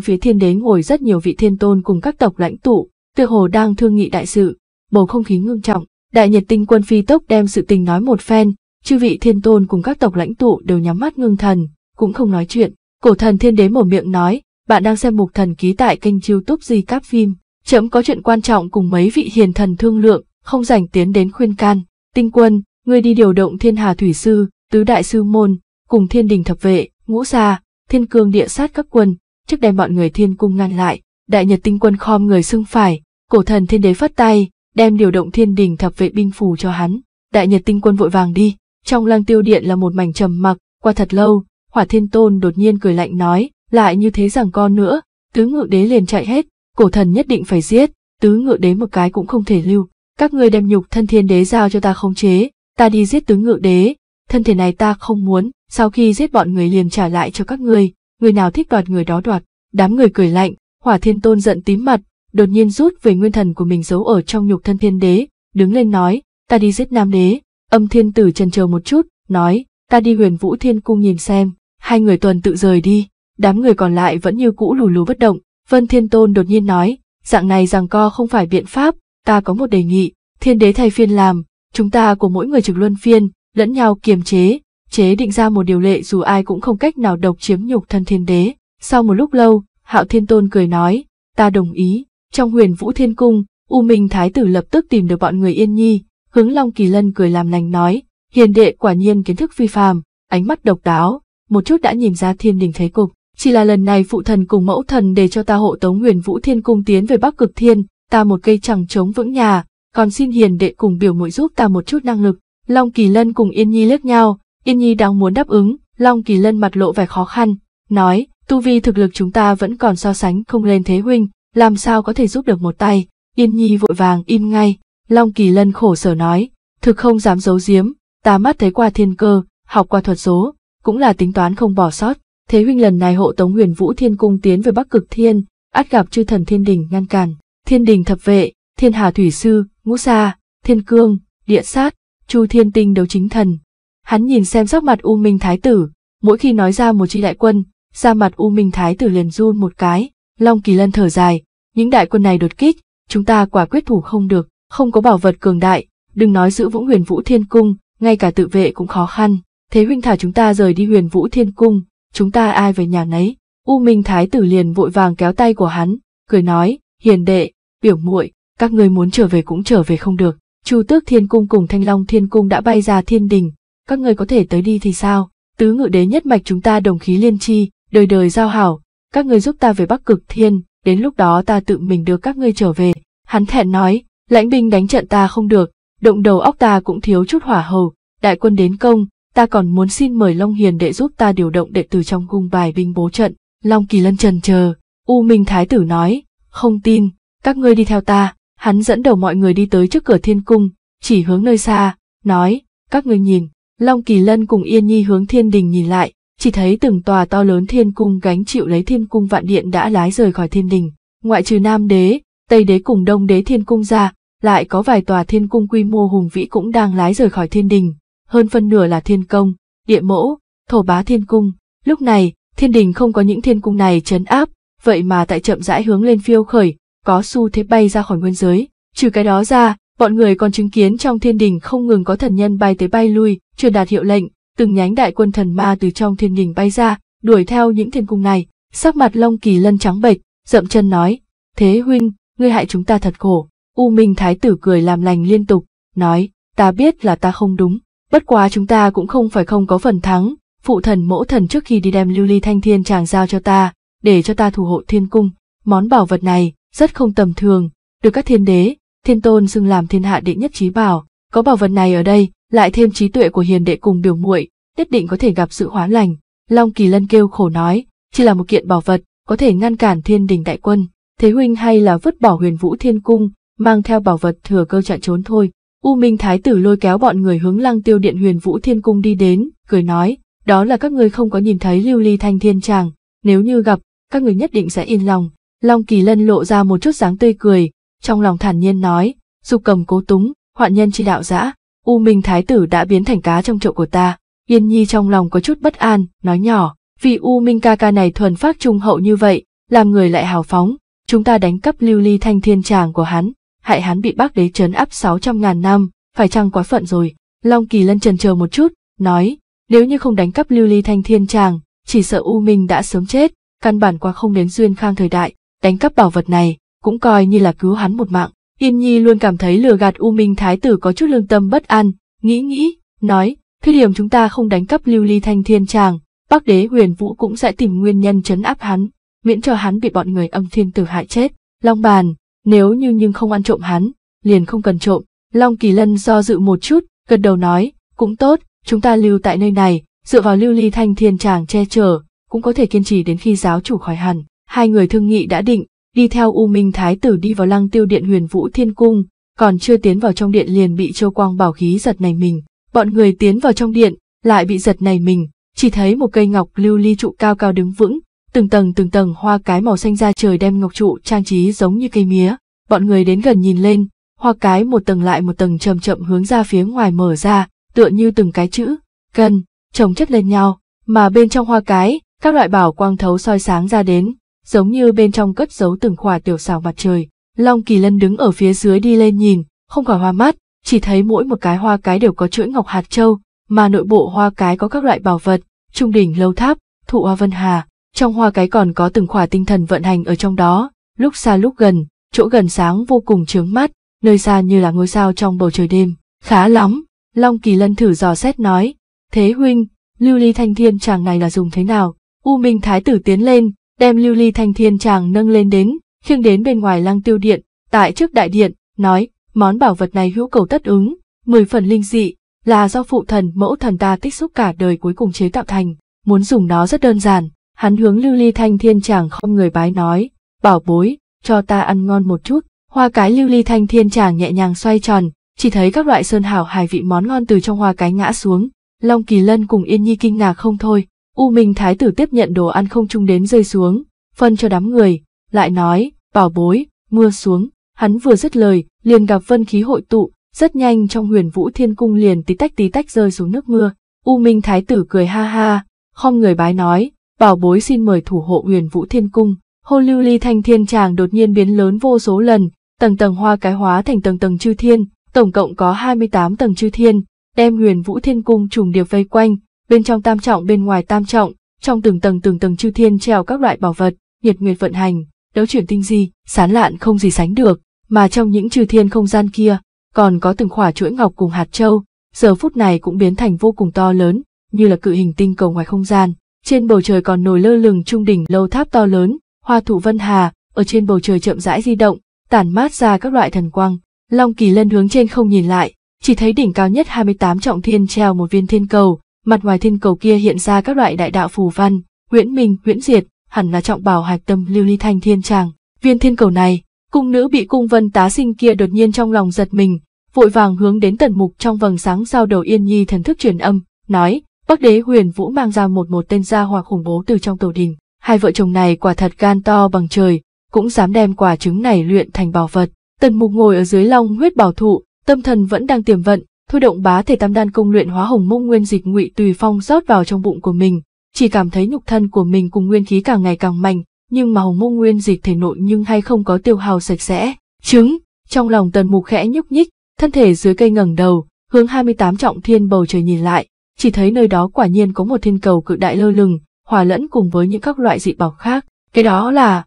phía thiên đế ngồi rất nhiều vị thiên tôn cùng các tộc lãnh tụ, Tựa hồ đang thương nghị đại sự, bầu không khí ngưng trọng, đại nhật tinh quân phi tốc đem sự tình nói một phen, chư vị thiên tôn cùng các tộc lãnh tụ đều nhắm mắt ngưng thần, cũng không nói chuyện. Cổ thần thiên đế mở miệng nói, bạn đang xem mục thần ký tại kênh youtube di cáp phim, Trẫm có chuyện quan trọng cùng mấy vị hiền thần thương lượng, không rảnh tiến đến khuyên can. Tinh quân, ngươi đi điều động thiên hà thủy sư, tứ đại sư môn, cùng thiên đình thập vệ, ngũ xa, thiên cương địa sát các quân, trước đem bọn người thiên cung ngăn lại. Đại nhật tinh quân khom người xưng phải, cổ thần thiên đế phất tay, đem điều động thiên đình thập vệ binh phù cho hắn. Đại nhật tinh quân vội vàng đi, trong lăng tiêu điện là một mảnh trầm mặc, qua thật lâu, hỏa thiên tôn đột nhiên cười lạnh nói, lại như thế rằng con nữa, tứ ngự đế liền chạy hết, cổ thần nhất định phải giết, tứ ngự đế một cái cũng không thể lưu, các ngươi đem nhục thân thiên đế giao cho ta khống chế, ta đi giết tứ ngự đế, thân thể này ta không muốn, sau khi giết bọn người liền trả lại cho các ngươi, người nào thích đoạt người đó đoạt, đám người cười lạnh, hỏa thiên tôn giận tím mặt, đột nhiên rút về nguyên thần của mình giấu ở trong nhục thân thiên đế, đứng lên nói, ta đi giết nam đế. Âm thiên tử trần chờ một chút, nói, ta đi huyền vũ thiên cung nhìn xem, hai người tuần tự rời đi, đám người còn lại vẫn như cũ lù lù bất động. Vân Thiên Tôn đột nhiên nói, dạng này rằng co không phải biện pháp, ta có một đề nghị, thiên đế thay phiên làm, chúng ta của mỗi người trực luân phiên, lẫn nhau kiềm chế, chế định ra một điều lệ dù ai cũng không cách nào độc chiếm nhục thân thiên đế. Sau một lúc lâu, Hạo Thiên Tôn cười nói, ta đồng ý, trong huyền vũ thiên cung, U Minh Thái tử lập tức tìm được bọn người Yên Nhi, hướng Long Kỳ Lân cười làm lành nói, hiền đệ quả nhiên kiến thức phi phàm, ánh mắt độc đáo, một chút đã nhìn ra thiên đình thế cục. Chỉ là lần này phụ thần cùng mẫu thần để cho ta hộ tống huyền vũ thiên cung tiến về bắc cực thiên, ta một cây chẳng chống vững nhà, còn xin hiền đệ cùng biểu muội giúp ta một chút năng lực. Long Kỳ Lân cùng Yên Nhi liếc nhau, Yên Nhi đang muốn đáp ứng, Long Kỳ Lân mặt lộ vẻ khó khăn, nói, tu vi thực lực chúng ta vẫn còn so sánh không lên thế huynh, làm sao có thể giúp được một tay, Yên Nhi vội vàng im ngay, Long Kỳ Lân khổ sở nói, thực không dám giấu giếm, ta mắt thấy qua thiên cơ, học qua thuật số, cũng là tính toán không bỏ sót, thế huynh lần này hộ tống huyền vũ thiên cung tiến về bắc cực thiên, át gặp chư thần thiên đình ngăn cản, thiên đình thập vệ, thiên hà thủy sư, ngũ sa, thiên cương, địa sát, chu thiên tinh đấu chính thần. Hắn nhìn xem sắc mặt U Minh Thái Tử, mỗi khi nói ra một chi đại quân, ra mặt U Minh Thái Tử liền run một cái, Long Kỳ Lân thở dài, những đại quân này đột kích, chúng ta quả quyết thủ không được, không có bảo vật cường đại, đừng nói giữ vững huyền vũ thiên cung, ngay cả tự vệ cũng khó khăn. Thế huynh thả chúng ta rời đi huyền vũ thiên cung, chúng ta ai về nhà nấy. U Minh Thái tử liền vội vàng kéo tay của hắn, cười nói, hiền đệ, biểu muội, các ngươi muốn trở về cũng trở về không được. Chu tước thiên cung cùng thanh long thiên cung đã bay ra thiên đình, các ngươi có thể tới đi thì sao? Tứ ngự đế nhất mạch chúng ta đồng khí liên chi, đời đời giao hảo, các ngươi giúp ta về Bắc Cực Thiên, đến lúc đó ta tự mình đưa các ngươi trở về. Hắn thẹn nói, lãnh binh đánh trận ta không được, động đầu óc ta cũng thiếu chút hỏa hầu, đại quân đến công, ta còn muốn xin mời Long Hiền đệ giúp ta điều động đệ từ trong cung bài binh bố trận. Long Kỳ Lân trần chờ, U Minh Thái tử nói, không tin, các ngươi đi theo ta, hắn dẫn đầu mọi người đi tới trước cửa thiên cung, chỉ hướng nơi xa, nói, các ngươi nhìn, Long Kỳ Lân cùng Yên Nhi hướng thiên đình nhìn lại, chỉ thấy từng tòa to lớn thiên cung gánh chịu lấy thiên cung vạn điện đã lái rời khỏi thiên đình. Ngoại trừ Nam Đế, Tây Đế cùng Đông Đế thiên cung ra, lại có vài tòa thiên cung quy mô hùng vĩ cũng đang lái rời khỏi thiên đình, hơn phân nửa là thiên công, địa mẫu, thổ bá thiên cung. Lúc này, thiên đình không có những thiên cung này chấn áp, vậy mà tại chậm rãi hướng lên phiêu khởi, có xu thế bay ra khỏi nguyên giới. Trừ cái đó ra, bọn người còn chứng kiến trong thiên đình không ngừng có thần nhân bay tới bay lui, truyền đạt hiệu lệnh, từng nhánh đại quân thần ma từ trong thiên đình bay ra, đuổi theo những thiên cung này, sắc mặt Long Kỳ Lân trắng bệch, dậm chân nói, thế huynh, ngươi hại chúng ta thật khổ. U Minh Thái tử cười làm lành liên tục, nói, ta biết là ta không đúng, bất quá chúng ta cũng không phải không có phần thắng, phụ thần mẫu thần trước khi đi đem lưu ly thanh thiên chàng giao cho ta, để cho ta thủ hộ thiên cung, món bảo vật này, rất không tầm thường, được các thiên đế, thiên tôn xưng làm thiên hạ đệ nhất trí bảo, có bảo vật này ở đây, lại thêm trí tuệ của hiền đệ cùng biểu muội, nhất định có thể gặp sự hóa lành. Long Kỳ Lân kêu khổ nói, chỉ là một kiện bảo vật, có thể ngăn cản thiên đình đại quân, thế huynh hay là vứt bỏ huyền vũ thiên cung, mang theo bảo vật thừa cơ chạy trốn thôi. U Minh Thái Tử lôi kéo bọn người hướng lăng tiêu điện huyền vũ thiên cung đi đến, cười nói, đó là các ngươi không có nhìn thấy lưu ly thanh thiên chàng, nếu như gặp, các người nhất định sẽ yên lòng. Long Kỳ Lân lộ ra một chút dáng tươi cười, trong lòng thản nhiên nói, dục cầm cố túng, hoạn nhân chỉ đạo dã, U Minh Thái Tử đã biến thành cá trong chậu của ta. Yên Nhi trong lòng có chút bất an, nói nhỏ, vì U Minh ca ca này thuần phát trung hậu như vậy, làm người lại hào phóng, chúng ta đánh cắp lưu ly thanh thiên tràng của hắn, hại hắn bị bác đế trấn áp 600 ngàn năm, phải chăng quá phận rồi. Long Kỳ Lân trần chờ một chút, nói, nếu như không đánh cắp lưu ly thanh thiên tràng, chỉ sợ U Minh đã sớm chết, căn bản qua không đến duyên khang thời đại, đánh cắp bảo vật này, cũng coi như là cứu hắn một mạng. Yên Nhi luôn cảm thấy lừa gạt U Minh Thái Tử có chút lương tâm bất an, nghĩ nghĩ, nói, thời điểm chúng ta không đánh cắp lưu ly thanh thiên tràng, Bác đế huyền vũ cũng sẽ tìm nguyên nhân chấn áp hắn, miễn cho hắn bị bọn người âm thiên tử hại chết. Long bàn, nếu như nhưng không ăn trộm hắn, liền không cần trộm. Long kỳ lân do dự một chút, gật đầu nói, cũng tốt, chúng ta lưu tại nơi này, dựa vào lưu ly thanh thiên tràng che chở, cũng có thể kiên trì đến khi giáo chủ khỏi hẳn. Hai người thương nghị đã định, đi theo U Minh Thái tử đi vào lăng tiêu điện huyền vũ thiên cung, còn chưa tiến vào trong điện liền bị Châu Quang bảo khí giật này mình. Bọn người tiến vào trong điện, lại bị giật này mình, chỉ thấy một cây ngọc lưu ly trụ cao cao đứng vững, từng tầng từng tầng hoa cái màu xanh ra trời đem ngọc trụ trang trí giống như cây mía. Bọn người đến gần nhìn lên, hoa cái một tầng lại một tầng chậm chậm hướng ra phía ngoài mở ra, tựa như từng cái chữ, cân, chồng chất lên nhau, mà bên trong hoa cái, các loại bảo quang thấu soi sáng ra đến, giống như bên trong cất giấu từng khỏa tiểu xào mặt trời. Long Kỳ Lân đứng ở phía dưới đi lên nhìn, không khỏi hoa mắt, chỉ thấy mỗi một cái hoa cái đều có chuỗi ngọc hạt châu, mà nội bộ hoa cái có các loại bảo vật, trung đỉnh lâu tháp, thụ hoa vân hà, trong hoa cái còn có từng khỏa tinh thần vận hành ở trong đó, lúc xa lúc gần, chỗ gần sáng vô cùng chướng mắt, nơi xa như là ngôi sao trong bầu trời đêm, khá lắm, Long Kỳ Lân thử dò xét nói, thế huynh, lưu ly thanh thiên chàng này là dùng thế nào, U Minh Thái tử tiến lên, đem lưu ly thanh thiên chàng nâng lên đến, khiêng đến bên ngoài lăng tiêu điện, tại trước đại điện, nói, món bảo vật này hữu cầu tất ứng, mười phần linh dị, là do phụ thần mẫu thần ta tích xúc cả đời cuối cùng chế tạo thành, muốn dùng nó rất đơn giản, hắn hướng lưu ly thanh thiên chàng không người bái nói, bảo bối, cho ta ăn ngon một chút, hoa cái lưu ly thanh thiên chàng nhẹ nhàng xoay tròn, chỉ thấy các loại sơn hảo hài vị món ngon từ trong hoa cái ngã xuống, Long Kỳ Lân cùng Yên Nhi kinh ngạc không thôi, U Minh Thái tử tiếp nhận đồ ăn không trung đến rơi xuống, phân cho đám người, lại nói, bảo bối, mưa xuống, hắn vừa dứt lời, liền gặp vân khí hội tụ, rất nhanh trong huyền vũ thiên cung liền tí tách tí tách rơi xuống nước mưa. U Minh Thái tử cười ha ha, khom người bái nói, bảo bối xin mời thủ hộ huyền vũ thiên cung. Hô lưu ly thanh thiên tràng đột nhiên biến lớn vô số lần, tầng tầng hoa cái hóa thành tầng tầng chư thiên, tổng cộng có 28 tầng chư thiên, đem huyền vũ thiên cung trùng điệp vây quanh, bên trong tam trọng bên ngoài tam trọng, trong từng tầng từng tầng chư thiên treo các loại bảo vật, nhiệt nguyệt vận hành, đấu chuyển tinh di, sán lạn không gì sánh được, mà trong những chư thiên không gian kia, còn có từng khỏa chuỗi ngọc cùng hạt châu, giờ phút này cũng biến thành vô cùng to lớn, như là cự hình tinh cầu ngoài không gian. Trên bầu trời còn nổi lơ lửng trung đỉnh lâu tháp to lớn, hoa thụ vân hà, ở trên bầu trời chậm rãi di động, tản mát ra các loại thần quang. Long Kỳ Lân hướng trên không nhìn lại, chỉ thấy đỉnh cao nhất 28 trọng thiên treo một viên thiên cầu, mặt ngoài thiên cầu kia hiện ra các loại đại đạo phù văn, nguyễn minh, nguyễn diệt, hẳn là trọng bảo hạch tâm lưu ly thanh thiên tràng. Viên thiên cầu này, cung nữ bị cung vân tá sinh kia đột nhiên trong lòng giật mình, vội vàng hướng đến tần mục trong vầng sáng giao đầu yên nhi thần thức truyền âm, nói, bắc đế huyền vũ mang ra một một tên gia hòa khủng bố từ trong tổ đình. Hai vợ chồng này quả thật gan to bằng trời, cũng dám đem quả trứng này luyện thành bảo vật. Tần mục ngồi ở dưới long huyết bảo thụ, tâm thần vẫn đang tiềm vận, thu động bá thể tam đan công luyện hóa hồng mông nguyên dịch ngụy tùy phong rót vào trong bụng của mình, chỉ cảm thấy nhục thân của mình cùng nguyên khí càng ngày càng mạnh, nhưng mà hồng mông nguyên dịch thể nội nhưng hay không có tiêu hào sạch sẽ. Trứng, trong lòng tần mục khẽ nhúc nhích, thân thể dưới cây ngẩng đầu, hướng 28 trọng thiên bầu trời nhìn lại, chỉ thấy nơi đó quả nhiên có một thiên cầu cự đại lơ lửng, hòa lẫn cùng với những các loại dị bảo khác, cái đó là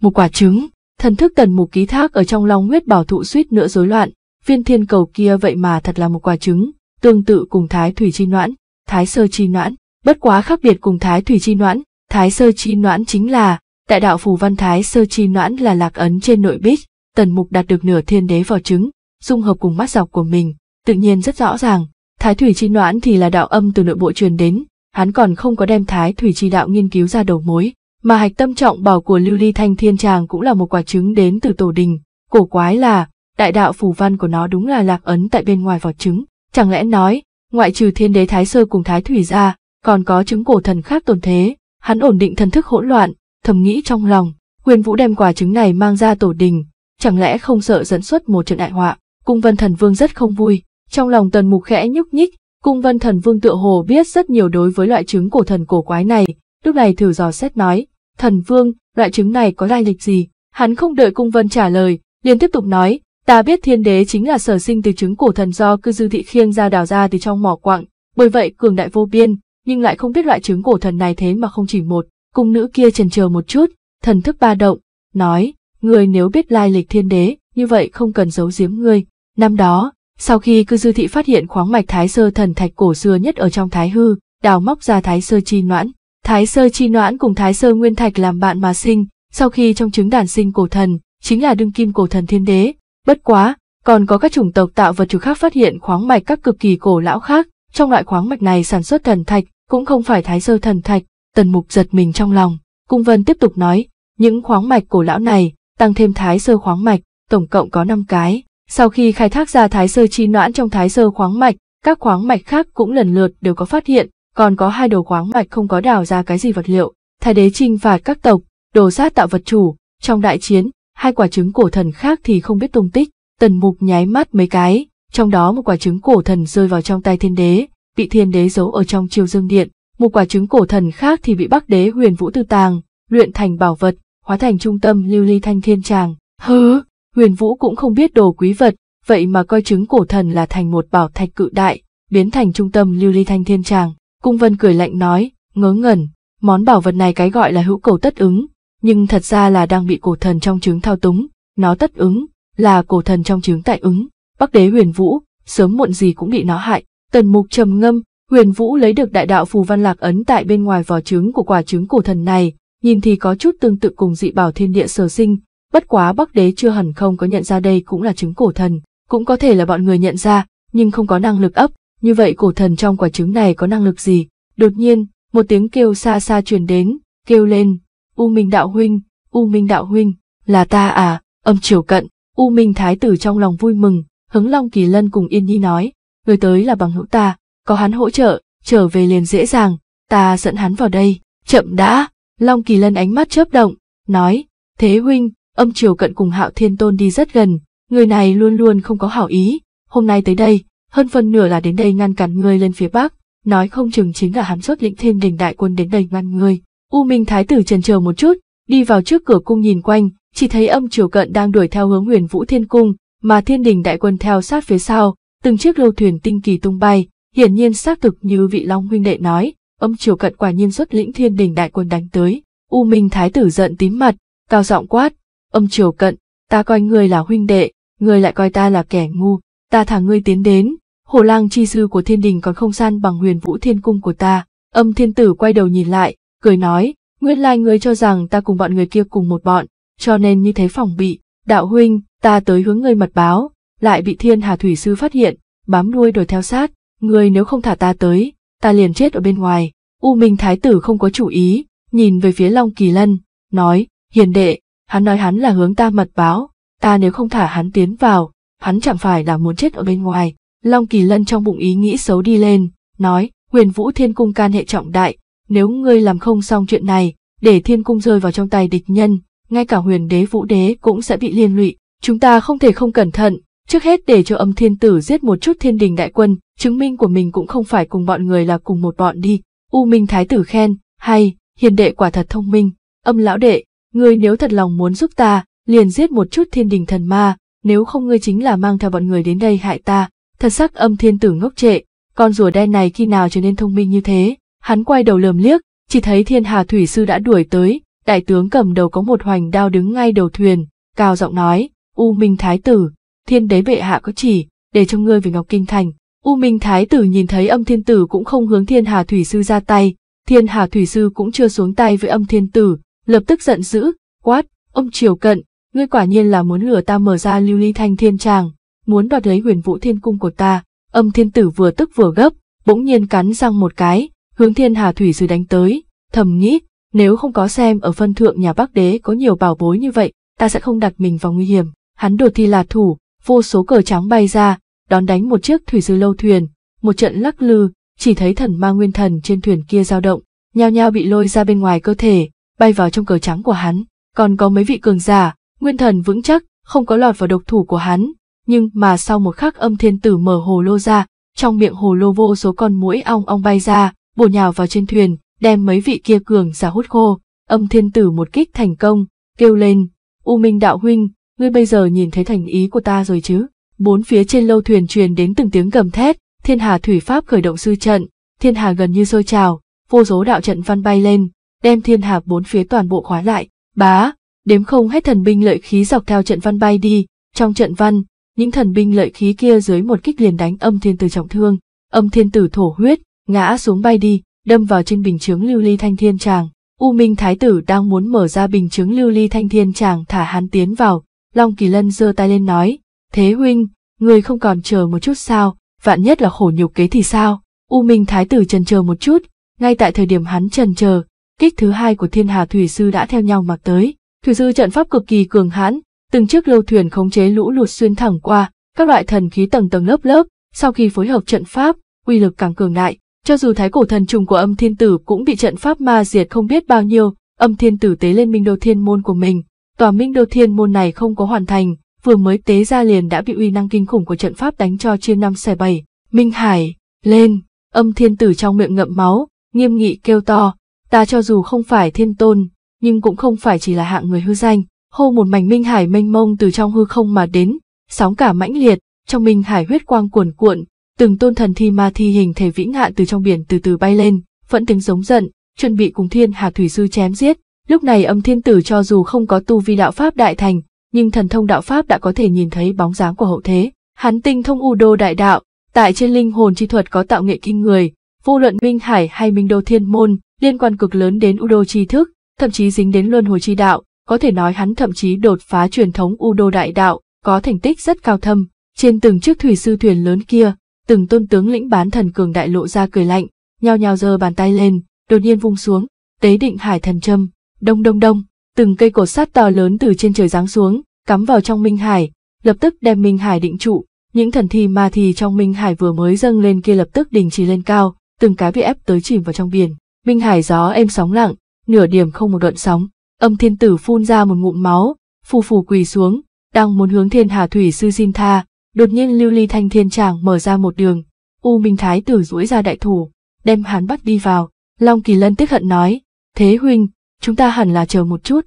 một quả trứng. Thần thức tần mục ký thác ở trong long huyết bảo thụ suýt nữa rối loạn, viên thiên cầu kia vậy mà thật là một quả trứng, tương tự cùng thái thủy chi noãn, thái sơ chi noãn, bất quá khác biệt cùng thái thủy chi noãn, thái sơ chi noãn chính là, tại đạo phù văn thái sơ chi noãn là lạc ấn trên nội bích, tần mục đạt được nửa thiên đế vỏ trứng, dung hợp cùng mắt dọc của mình, tự nhiên rất rõ ràng, thái thủy chi noãn thì là đạo âm từ nội bộ truyền đến, hắn còn không có đem thái thủy chi đạo nghiên cứu ra đầu mối, mà hạch tâm trọng bảo của lưu ly thanh thiên tràng cũng là một quả trứng đến từ tổ đình, cổ quái là, đại đạo phù văn của nó đúng là lạc ấn tại bên ngoài vỏ trứng. Chẳng lẽ nói, ngoại trừ thiên đế thái sơ cùng thái thủy ra, còn có trứng cổ thần khác tồn thế, hắn ổn định thần thức hỗn loạn, thầm nghĩ trong lòng, huyền vũ đem quả trứng này mang ra tổ đình, chẳng lẽ không sợ dẫn xuất một trận đại họa. Cung vân thần vương rất không vui, trong lòng tần mục khẽ nhúc nhích, cung vân thần vương tựa hồ biết rất nhiều đối với loại trứng cổ thần cổ quái này, lúc này thử dò xét nói, thần vương, loại trứng này có lai lịch gì? Hắn không đợi cung vân trả lời, liền tiếp tục nói, Ta biết thiên đế chính là sở sinh từ trứng cổ thần do cư dư thị khiêng ra đào ra từ trong mỏ quặng, bởi vậy cường đại vô biên, nhưng lại không biết loại trứng cổ thần này thế mà không chỉ một, cung nữ kia trần chờ một chút, thần thức ba động, nói, người nếu biết lai lịch thiên đế, như vậy không cần giấu giếm ngươi. Năm đó, sau khi cư dư thị phát hiện khoáng mạch thái sơ thần thạch cổ xưa nhất ở trong thái hư, đào móc ra thái sơ chi noãn, thái sơ chi noãn cùng thái sơ nguyên thạch làm bạn mà sinh, sau khi trong trứng đàn sinh cổ thần, chính là đương kim cổ thần thiên đế, Bất quá, còn có các chủng tộc tạo vật chủ khác phát hiện khoáng mạch các cực kỳ cổ lão khác, trong loại khoáng mạch này sản xuất thần thạch, cũng không phải thái sơ thần thạch, tần mục giật mình trong lòng. Cung Vân tiếp tục nói, những khoáng mạch cổ lão này, tăng thêm thái sơ khoáng mạch, tổng cộng có 5 cái. Sau khi khai thác ra thái sơ chi noãn trong thái sơ khoáng mạch, các khoáng mạch khác cũng lần lượt đều có phát hiện, còn có hai đồ khoáng mạch không có đào ra cái gì vật liệu. Thái đế trinh phạt các tộc, đồ sát tạo vật chủ, trong đại chiến, hai quả trứng cổ thần khác thì không biết tung tích, tần mục nháy mắt mấy cái, trong đó một quả trứng cổ thần rơi vào trong tay thiên đế, bị thiên đế giấu ở trong chiêu dương điện, một quả trứng cổ thần khác thì bị bắc đế huyền vũ tư tàng, luyện thành bảo vật, hóa thành trung tâm lưu ly thanh thiên tràng. Hứ, huyền vũ cũng không biết đồ quý vật, vậy mà coi trứng cổ thần là thành một bảo thạch cự đại, biến thành trung tâm lưu ly thanh thiên tràng. Cung vân cười lạnh nói, ngớ ngẩn, món bảo vật này cái gọi là hữu cầu tất ứng, nhưng thật ra là đang bị cổ thần trong trứng thao túng, nó tất ứng, là cổ thần trong trứng tại ứng, Bắc Đế Huyền Vũ, sớm muộn gì cũng bị nó hại. Tần Mục trầm ngâm, Huyền Vũ lấy được đại đạo phù văn lạc ấn tại bên ngoài vỏ trứng của quả trứng cổ thần này, nhìn thì có chút tương tự cùng dị bảo thiên địa sở sinh, bất quá Bắc Đế chưa hẳn không có nhận ra đây cũng là trứng cổ thần, cũng có thể là bọn người nhận ra, nhưng không có năng lực ấp, như vậy cổ thần trong quả trứng này có năng lực gì? Đột nhiên, một tiếng kêu xa xa truyền đến, kêu lên, U Minh Đạo Huynh, U Minh Đạo Huynh, là ta à, âm triều cận, U Minh Thái Tử trong lòng vui mừng, hứng Long Kỳ Lân cùng Yên Nhi nói, người tới là bằng hữu ta, có hắn hỗ trợ, trở về liền dễ dàng, ta dẫn hắn vào đây, chậm đã, Long Kỳ Lân ánh mắt chớp động, nói, thế huynh, âm triều cận cùng hạo thiên tôn đi rất gần, người này luôn luôn không có hảo ý, hôm nay tới đây, hơn phần nửa là đến đây ngăn cản ngươi lên phía bắc, nói không chừng chính là hắn xuất lĩnh thiên đình đại quân đến đây ngăn ngươi, U Minh Thái tử trần chờ một chút, đi vào trước cửa cung nhìn quanh, chỉ thấy âm triều cận đang đuổi theo hướng huyền vũ thiên cung, mà thiên đình đại quân theo sát phía sau, từng chiếc lâu thuyền tinh kỳ tung bay, hiển nhiên xác thực như vị long huynh đệ nói, âm triều cận quả nhiên xuất lĩnh thiên đình đại quân đánh tới. U Minh Thái tử giận tím mặt, cao giọng quát, âm triều cận, ta coi ngươi là huynh đệ, ngươi lại coi ta là kẻ ngu, ta thả ngươi tiến đến, hồ lang chi sư của thiên đình còn không gian bằng huyền vũ thiên cung của ta. Âm thiên tử quay đầu nhìn lại, cười nói, nguyên lai like ngươi cho rằng ta cùng bọn người kia cùng một bọn, cho nên như thế phòng bị, đạo huynh, ta tới hướng ngươi mật báo, lại bị thiên hà thủy sư phát hiện, bám đuôi đuổi theo sát, ngươi nếu không thả ta tới, ta liền chết ở bên ngoài. U Minh Thái tử không có chủ ý, nhìn về phía Long Kỳ Lân, nói, hiền đệ, hắn nói hắn là hướng ta mật báo, ta nếu không thả hắn tiến vào, hắn chẳng phải là muốn chết ở bên ngoài. Long Kỳ Lân trong bụng ý nghĩ xấu đi lên, nói, huyền vũ thiên cung can hệ trọng đại, nếu ngươi làm không xong chuyện này, để thiên cung rơi vào trong tay địch nhân, ngay cả huyền đế vũ đế cũng sẽ bị liên lụy, chúng ta không thể không cẩn thận, trước hết để cho âm thiên tử giết một chút thiên đình đại quân, chứng minh của mình cũng không phải cùng bọn người là cùng một bọn đi. U Minh Thái tử khen, hay, hiền đệ quả thật thông minh, âm lão đệ, ngươi nếu thật lòng muốn giúp ta, liền giết một chút thiên đình thần ma, nếu không ngươi chính là mang theo bọn người đến đây hại ta, thật sắc âm thiên tử ngốc trệ, con rùa đen này khi nào trở nên thông minh như thế, Hắn quay đầu lườm liếc, chỉ thấy thiên hà thủy sư đã đuổi tới, đại tướng cầm đầu có một hoành đao đứng ngay đầu thuyền, cao giọng nói, U Minh Thái Tử, thiên đế bệ hạ có chỉ, để cho ngươi về Ngọc Kinh Thành. U Minh Thái Tử nhìn thấy âm thiên tử cũng không hướng thiên hà thủy sư ra tay, thiên hà thủy sư cũng chưa xuống tay với âm thiên tử, lập tức giận dữ, quát, ông triều cận, ngươi quả nhiên là muốn lừa ta mở ra lưu ly thanh thiên tràng, muốn đoạt lấy huyền vũ thiên cung của ta, âm thiên tử vừa tức vừa gấp, bỗng nhiên cắn răng một cái, hướng thiên hà thủy dưới đánh tới, thầm nghĩ, nếu không có xem ở phân thượng nhà Bắc Đế có nhiều bảo bối như vậy, ta sẽ không đặt mình vào nguy hiểm. Hắn đột thi là thủ, vô số cờ trắng bay ra, đón đánh một chiếc thủy dư lâu thuyền, một trận lắc lư, chỉ thấy thần ma nguyên thần trên thuyền kia dao động, nhao nhao bị lôi ra bên ngoài cơ thể, bay vào trong cờ trắng của hắn. Còn có mấy vị cường giả, nguyên thần vững chắc, không có lọt vào độc thủ của hắn, nhưng mà sau một khắc âm thiên tử mở hồ lô ra, trong miệng hồ lô vô số con muỗi ong ong bay ra, bổ nhào vào trên thuyền, đem mấy vị kia cường giả hút khô, âm thiên tử một kích thành công, kêu lên, U Minh Đạo Huynh, ngươi bây giờ nhìn thấy thành ý của ta rồi chứ. Bốn phía trên lâu thuyền truyền đến từng tiếng gầm thét, thiên hà thủy pháp khởi động sư trận, thiên hà gần như sôi trào, vô số đạo trận văn bay lên, đem thiên hà bốn phía toàn bộ khóa lại, bá, đếm không hết thần binh lợi khí dọc theo trận văn bay đi, trong trận văn, những thần binh lợi khí kia dưới một kích liền đánh âm thiên tử trọng thương, âm thiên tử thổ huyết, ngã xuống bay đi, đâm vào trên bình chướng lưu ly thanh thiên tràng. U Minh Thái Tử đang muốn mở ra bình chứng lưu ly thanh thiên tràng thả hắn tiến vào, Long Kỳ Lân giơ tay lên nói, Thế huynh, người không còn chờ một chút sao, vạn nhất là khổ nhục kế thì sao? U Minh Thái Tử trần chờ một chút, ngay tại thời điểm hắn trần chờ, kích thứ hai của thiên hà thủy sư đã theo nhau mặc tới. Thủy sư trận pháp cực kỳ cường hãn, từng chiếc lâu thuyền khống chế lũ lụt xuyên thẳng qua, các loại thần khí tầng tầng lớp lớp, sau khi phối hợp trận pháp, uy lực càng cường đại, cho dù thái cổ thần trùng của âm thiên tử cũng bị trận pháp ma diệt không biết bao nhiêu, âm thiên tử tế lên minh đô thiên môn của mình, tòa minh đô thiên môn này không có hoàn thành, vừa mới tế ra liền đã bị uy năng kinh khủng của trận pháp đánh cho chia năm xẻ bảy. Minh Hải, lên, âm thiên tử trong miệng ngậm máu, nghiêm nghị kêu to, ta cho dù không phải thiên tôn, nhưng cũng không phải chỉ là hạng người hư danh, hô một mảnh Minh Hải mênh mông từ trong hư không mà đến, sóng cả mãnh liệt, trong Minh Hải huyết quang cuồn cuộn, từng tôn thần thi ma thi hình thể vĩ ngạn từ trong biển từ từ bay lên, vẫn tiếng giống giận, chuẩn bị cùng thiên hà thủy sư chém giết. Lúc này âm thiên tử cho dù không có tu vi đạo pháp đại thành, nhưng thần thông đạo pháp đã có thể nhìn thấy bóng dáng của hậu thế. Hắn tinh thông u đô đại đạo, tại trên linh hồn chi thuật có tạo nghệ kinh người, vô luận minh hải hay minh đô thiên môn, liên quan cực lớn đến u đô chi thức, thậm chí dính đến luân hồi chi đạo, có thể nói hắn thậm chí đột phá truyền thống u đô đại đạo, có thành tích rất cao thâm. Trên từng chiếc thủy sư thuyền lớn kia, từng tôn tướng lĩnh bán thần cường đại lộ ra cười lạnh, nhao nhao giơ bàn tay lên, đột nhiên vung xuống, tế định hải thần châm, đông đông đông, từng cây cột sắt to lớn từ trên trời giáng xuống, cắm vào trong minh hải, lập tức đem minh hải định trụ, những thần thi ma thì trong minh hải vừa mới dâng lên kia lập tức đình chỉ lên cao, từng cái bị ép tới chìm vào trong biển. Minh hải gió êm sóng lặng, nửa điểm không một đợt sóng, âm thiên tử phun ra một ngụm máu, phù phù quỳ xuống, đang muốn hướng thiên hà thủy sư xin tha, Đột nhiên lưu ly thanh thiên tràng mở ra một đường, U Minh Thái tử duỗi ra đại thủ, đem hắn bắt đi vào. Long Kỳ Lân tức hận nói, thế huynh, chúng ta hẳn là chờ một chút.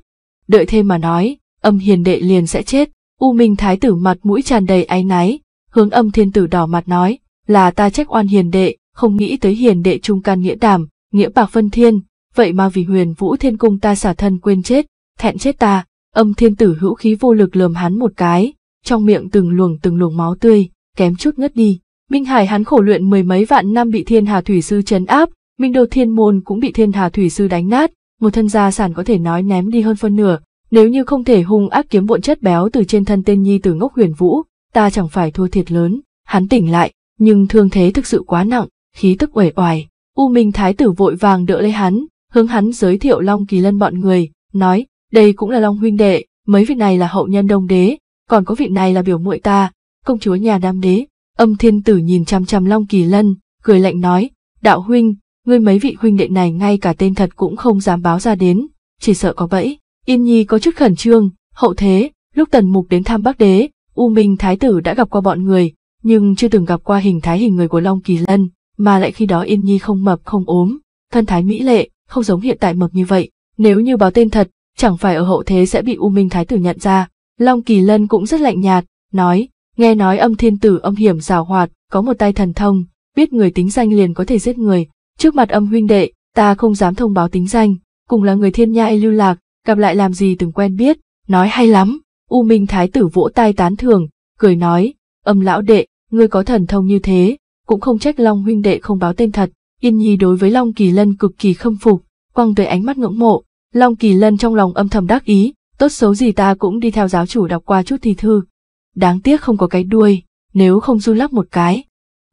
Đợi thêm mà nói, âm hiền đệ liền sẽ chết. U Minh Thái tử mặt mũi tràn đầy áy náy, hướng âm thiên tử đỏ mặt nói, là ta trách oan hiền đệ, không nghĩ tới hiền đệ trung can nghĩa đảm, nghĩa bạc phân thiên, vậy mà vì huyền vũ thiên cung ta xả thân quên chết, thẹn chết ta, âm thiên tử hữu khí vô lực lườm hắn một cái, trong miệng từng luồng từng luồng máu tươi, kém chút ngất đi. Minh Hải hắn khổ luyện mười mấy vạn năm bị thiên hà thủy sư chấn áp, Minh đồ Thiên Môn cũng bị thiên hà thủy sư đánh nát, một thân gia sản có thể nói ném đi hơn phân nửa, nếu như không thể hung ác kiếm bộn chất béo từ trên thân tên nhi tử ngốc huyền vũ, ta chẳng phải thua thiệt lớn. Hắn tỉnh lại, nhưng thương thế thực sự quá nặng, khí tức uể oải, U Minh Thái tử vội vàng đỡ lấy hắn, hướng hắn giới thiệu Long Kỳ Lân bọn người, nói, đây cũng là Long huynh đệ, mấy vị này là hậu nhân đông đế, còn có vị này là biểu muội ta, công chúa nhà Nam Đế. Âm thiên tử nhìn chăm chăm Long Kỳ Lân, cười lạnh nói, đạo huynh, ngươi mấy vị huynh đệ này ngay cả tên thật cũng không dám báo ra đến, chỉ sợ có bẫy. Yên Nhi có chút khẩn trương, hậu thế, lúc tần mục đến thăm Bắc Đế, U Minh Thái Tử đã gặp qua bọn người, nhưng chưa từng gặp qua hình thái hình người của Long Kỳ Lân, mà lại khi đó Yên Nhi không mập không ốm, thân thái mỹ lệ, không giống hiện tại mập như vậy. Nếu như báo tên thật, chẳng phải ở hậu thế sẽ bị U Minh Thái Tử nhận ra, Long Kỳ Lân cũng rất lạnh nhạt, nói, nghe nói âm thiên tử âm hiểm rào hoạt, có một tay thần thông, biết người tính danh liền có thể giết người, trước mặt âm huynh đệ, ta không dám thông báo tính danh, cùng là người thiên nhai lưu lạc, gặp lại làm gì từng quen biết, nói hay lắm, U Minh Thái tử vỗ tay tán thưởng, cười nói, âm lão đệ, ngươi có thần thông như thế, cũng không trách Long huynh đệ không báo tên thật, Yên Nhi đối với Long Kỳ Lân cực kỳ khâm phục, quăng tới ánh mắt ngưỡng mộ, Long Kỳ Lân trong lòng âm thầm đắc ý, tốt xấu gì ta cũng đi theo giáo chủ đọc qua chút thi thư. Đáng tiếc không có cái đuôi, nếu không run lắc một cái.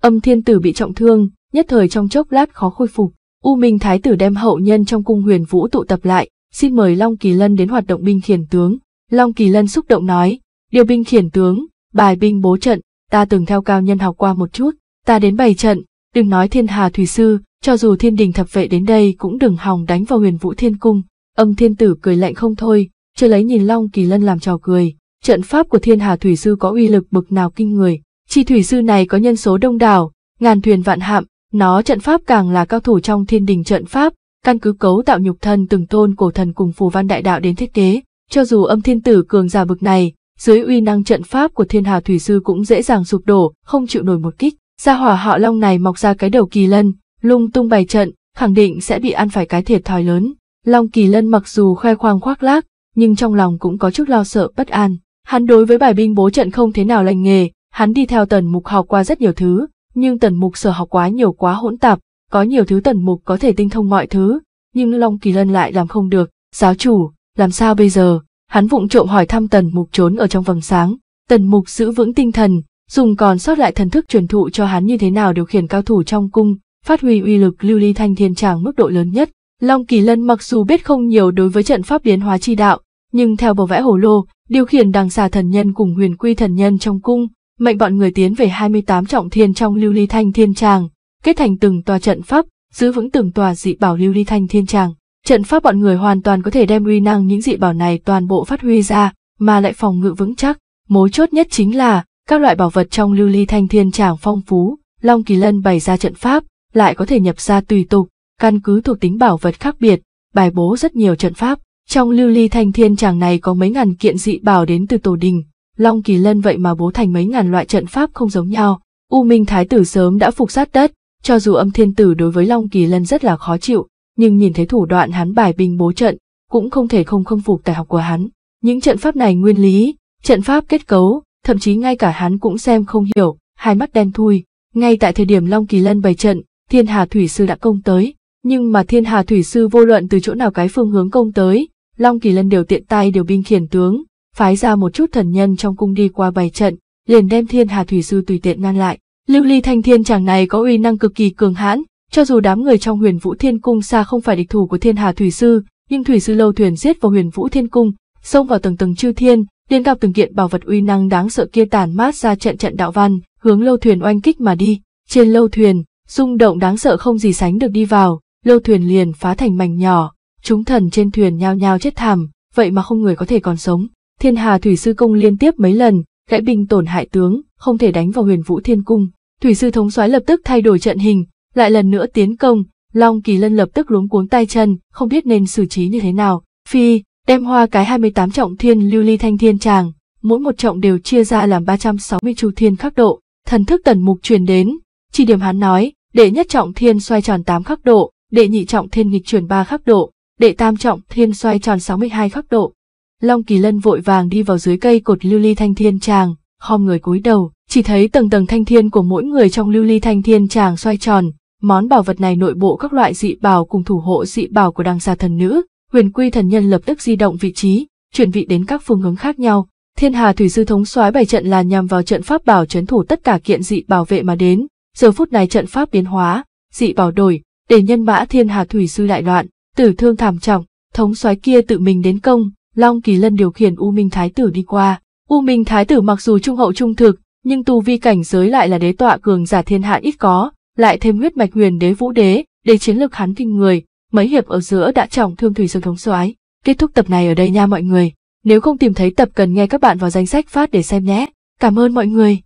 Âm thiên tử bị trọng thương, nhất thời trong chốc lát khó khôi phục. U Minh Thái tử đem hậu nhân trong cung huyền vũ tụ tập lại, xin mời Long Kỳ Lân đến hoạt động binh khiển tướng. Long Kỳ Lân xúc động nói, điều binh khiển tướng, bài binh bố trận, ta từng theo cao nhân học qua một chút, ta đến bày trận, đừng nói thiên hà thủy sư, cho dù thiên đình thập vệ đến đây cũng đừng hòng đánh vào huyền vũ thiên cung. Âm thiên tử cười lạnh không thôi, chưa lấy nhìn Long Kỳ Lân làm trò cười. Trận pháp của thiên hà thủy sư có uy lực bực nào kinh người, chi thủy sư này có nhân số đông đảo, ngàn thuyền vạn hạm, nó trận pháp càng là cao thủ trong thiên đình trận pháp, căn cứ cấu tạo nhục thân từng tôn cổ thần cùng phù văn đại đạo đến thiết kế, cho dù âm thiên tử cường giả bực này, dưới uy năng trận pháp của thiên hà thủy sư cũng dễ dàng sụp đổ, không chịu nổi một kích. Gia hỏa họ long này mọc ra cái đầu kỳ lân, lung tung bày trận, khẳng định sẽ bị ăn phải cái thiệt thòi lớn. Long kỳ lân mặc dù khoe khoang khoác lác, nhưng trong lòng cũng có chút lo sợ bất an. Hắn đối với bài binh bố trận không thế nào lành nghề, hắn đi theo tần mục học qua rất nhiều thứ, nhưng tần mục sở học quá nhiều quá hỗn tạp, có nhiều thứ tần mục có thể tinh thông mọi thứ, nhưng Long Kỳ Lân lại làm không được. Giáo chủ, làm sao bây giờ? Hắn vụng trộm hỏi thăm tần mục trốn ở trong vầng sáng. Tần mục giữ vững tinh thần, dùng còn sót lại thần thức truyền thụ cho hắn như thế nào điều khiển cao thủ trong cung, phát huy uy lực lưu ly thanh thiên tràng mức độ lớn nhất. Long Kỳ Lân mặc dù biết không nhiều đối với trận pháp biến hóa chi đạo, nhưng theo bầu vẽ hồ lô, điều khiển đằng xà thần nhân cùng huyền quy thần nhân trong cung, mệnh bọn người tiến về 28 trọng thiên trong lưu ly thanh thiên tràng, kết thành từng tòa trận pháp, giữ vững từng tòa dị bảo lưu ly thanh thiên tràng. Trận pháp bọn người hoàn toàn có thể đem uy năng những dị bảo này toàn bộ phát huy ra, mà lại phòng ngự vững chắc. Mấu chốt nhất chính là, các loại bảo vật trong lưu ly thanh thiên tràng phong phú, Long Kỳ Lân bày ra trận pháp, lại có thể nhập ra tùy tục, căn cứ thuộc tính bảo vật khác biệt, bài bố rất nhiều trận pháp. Trong lưu ly thanh thiên tràng này có mấy ngàn kiện dị bảo đến từ tổ đình, Long Kỳ Lân vậy mà bố thành mấy ngàn loại trận pháp không giống nhau. U Minh Thái Tử sớm đã phục sát đất, cho dù âm thiên tử đối với Long Kỳ Lân rất là khó chịu, nhưng nhìn thấy thủ đoạn hắn bài binh bố trận, cũng không thể không khâm phục tài học của hắn. Những trận pháp này nguyên lý, trận pháp kết cấu, thậm chí ngay cả hắn cũng xem không hiểu, hai mắt đen thui. Ngay tại thời điểm Long Kỳ Lân bày trận, Thiên Hà Thủy Sư đã công tới, nhưng mà thiên hà thủy sư vô luận từ chỗ nào cái phương hướng công tới, Long Kỳ Lân đều tiện tay điều binh khiển tướng, phái ra một chút thần nhân trong cung đi qua bày trận, liền đem thiên hà thủy sư tùy tiện ngăn lại. Lưu ly thanh thiên chàng này có uy năng cực kỳ cường hãn, cho dù đám người trong huyền vũ thiên cung xa không phải địch thủ của thiên hà thủy sư, nhưng thủy sư lâu thuyền giết vào huyền vũ thiên cung, xông vào tầng tầng chư thiên, liên gặp từng kiện bảo vật uy năng đáng sợ kia tàn mát ra trận trận đạo văn, hướng lâu thuyền oanh kích mà đi. Trên lâu thuyền, rung động đáng sợ không gì sánh được đi vào, lâu thuyền liền phá thành mảnh nhỏ, chúng thần trên thuyền nhao nhao chết thảm, vậy mà không người có thể còn sống. Thiên Hà Thủy Sư Công liên tiếp mấy lần, gãy binh tổn hại tướng, không thể đánh vào huyền vũ thiên cung. Thủy Sư Thống soái lập tức thay đổi trận hình, lại lần nữa tiến công, Long Kỳ Lân lập tức luống cuống tay chân, không biết nên xử trí như thế nào. Phi, đem hoa cái 28 trọng thiên lưu ly thanh thiên tràng, mỗi một trọng đều chia ra làm 360 chu thiên khắc độ, thần thức tần mục truyền đến, chỉ điểm hắn nói, đệ nhất trọng thiên xoay tròn 8 khắc độ, đệ nhị trọng thiên nghịch chuyển ba khắc độ, đệ tam trọng thiên xoay tròn 62 khắc độ. Long Kỳ Lân vội vàng đi vào dưới cây cột lưu ly thanh thiên tràng, khom người cúi đầu, chỉ thấy tầng tầng thanh thiên của mỗi người trong lưu ly thanh thiên tràng xoay tròn, món bảo vật này nội bộ các loại dị bảo cùng thủ hộ dị bảo của đằng xà thần nữ, huyền quy thần nhân lập tức di động vị trí, chuyển vị đến các phương hướng khác nhau. Thiên Hà Thủy Sư thống soái bày trận là nhằm vào trận pháp bảo trấn thủ tất cả kiện dị bảo vệ mà đến, giờ phút này trận pháp biến hóa, dị bảo đổi, để nhân mã thiên hà thủy sư đại loạn, tử thương thảm trọng, thống soái kia tự mình đến công, Long Kỳ Lân điều khiển U Minh Thái Tử đi qua. U Minh Thái Tử mặc dù trung hậu trung thực, nhưng tu vi cảnh giới lại là đế tọa cường giả thiên hạ ít có, lại thêm huyết mạch huyền đế vũ đế, để chiến lược hắn kinh người, mấy hiệp ở giữa đã trọng thương thủy sư thống soái. Kết thúc tập này ở đây nha mọi người, nếu không tìm thấy tập cần nghe các bạn vào danh sách phát để xem nhé. Cảm ơn mọi người.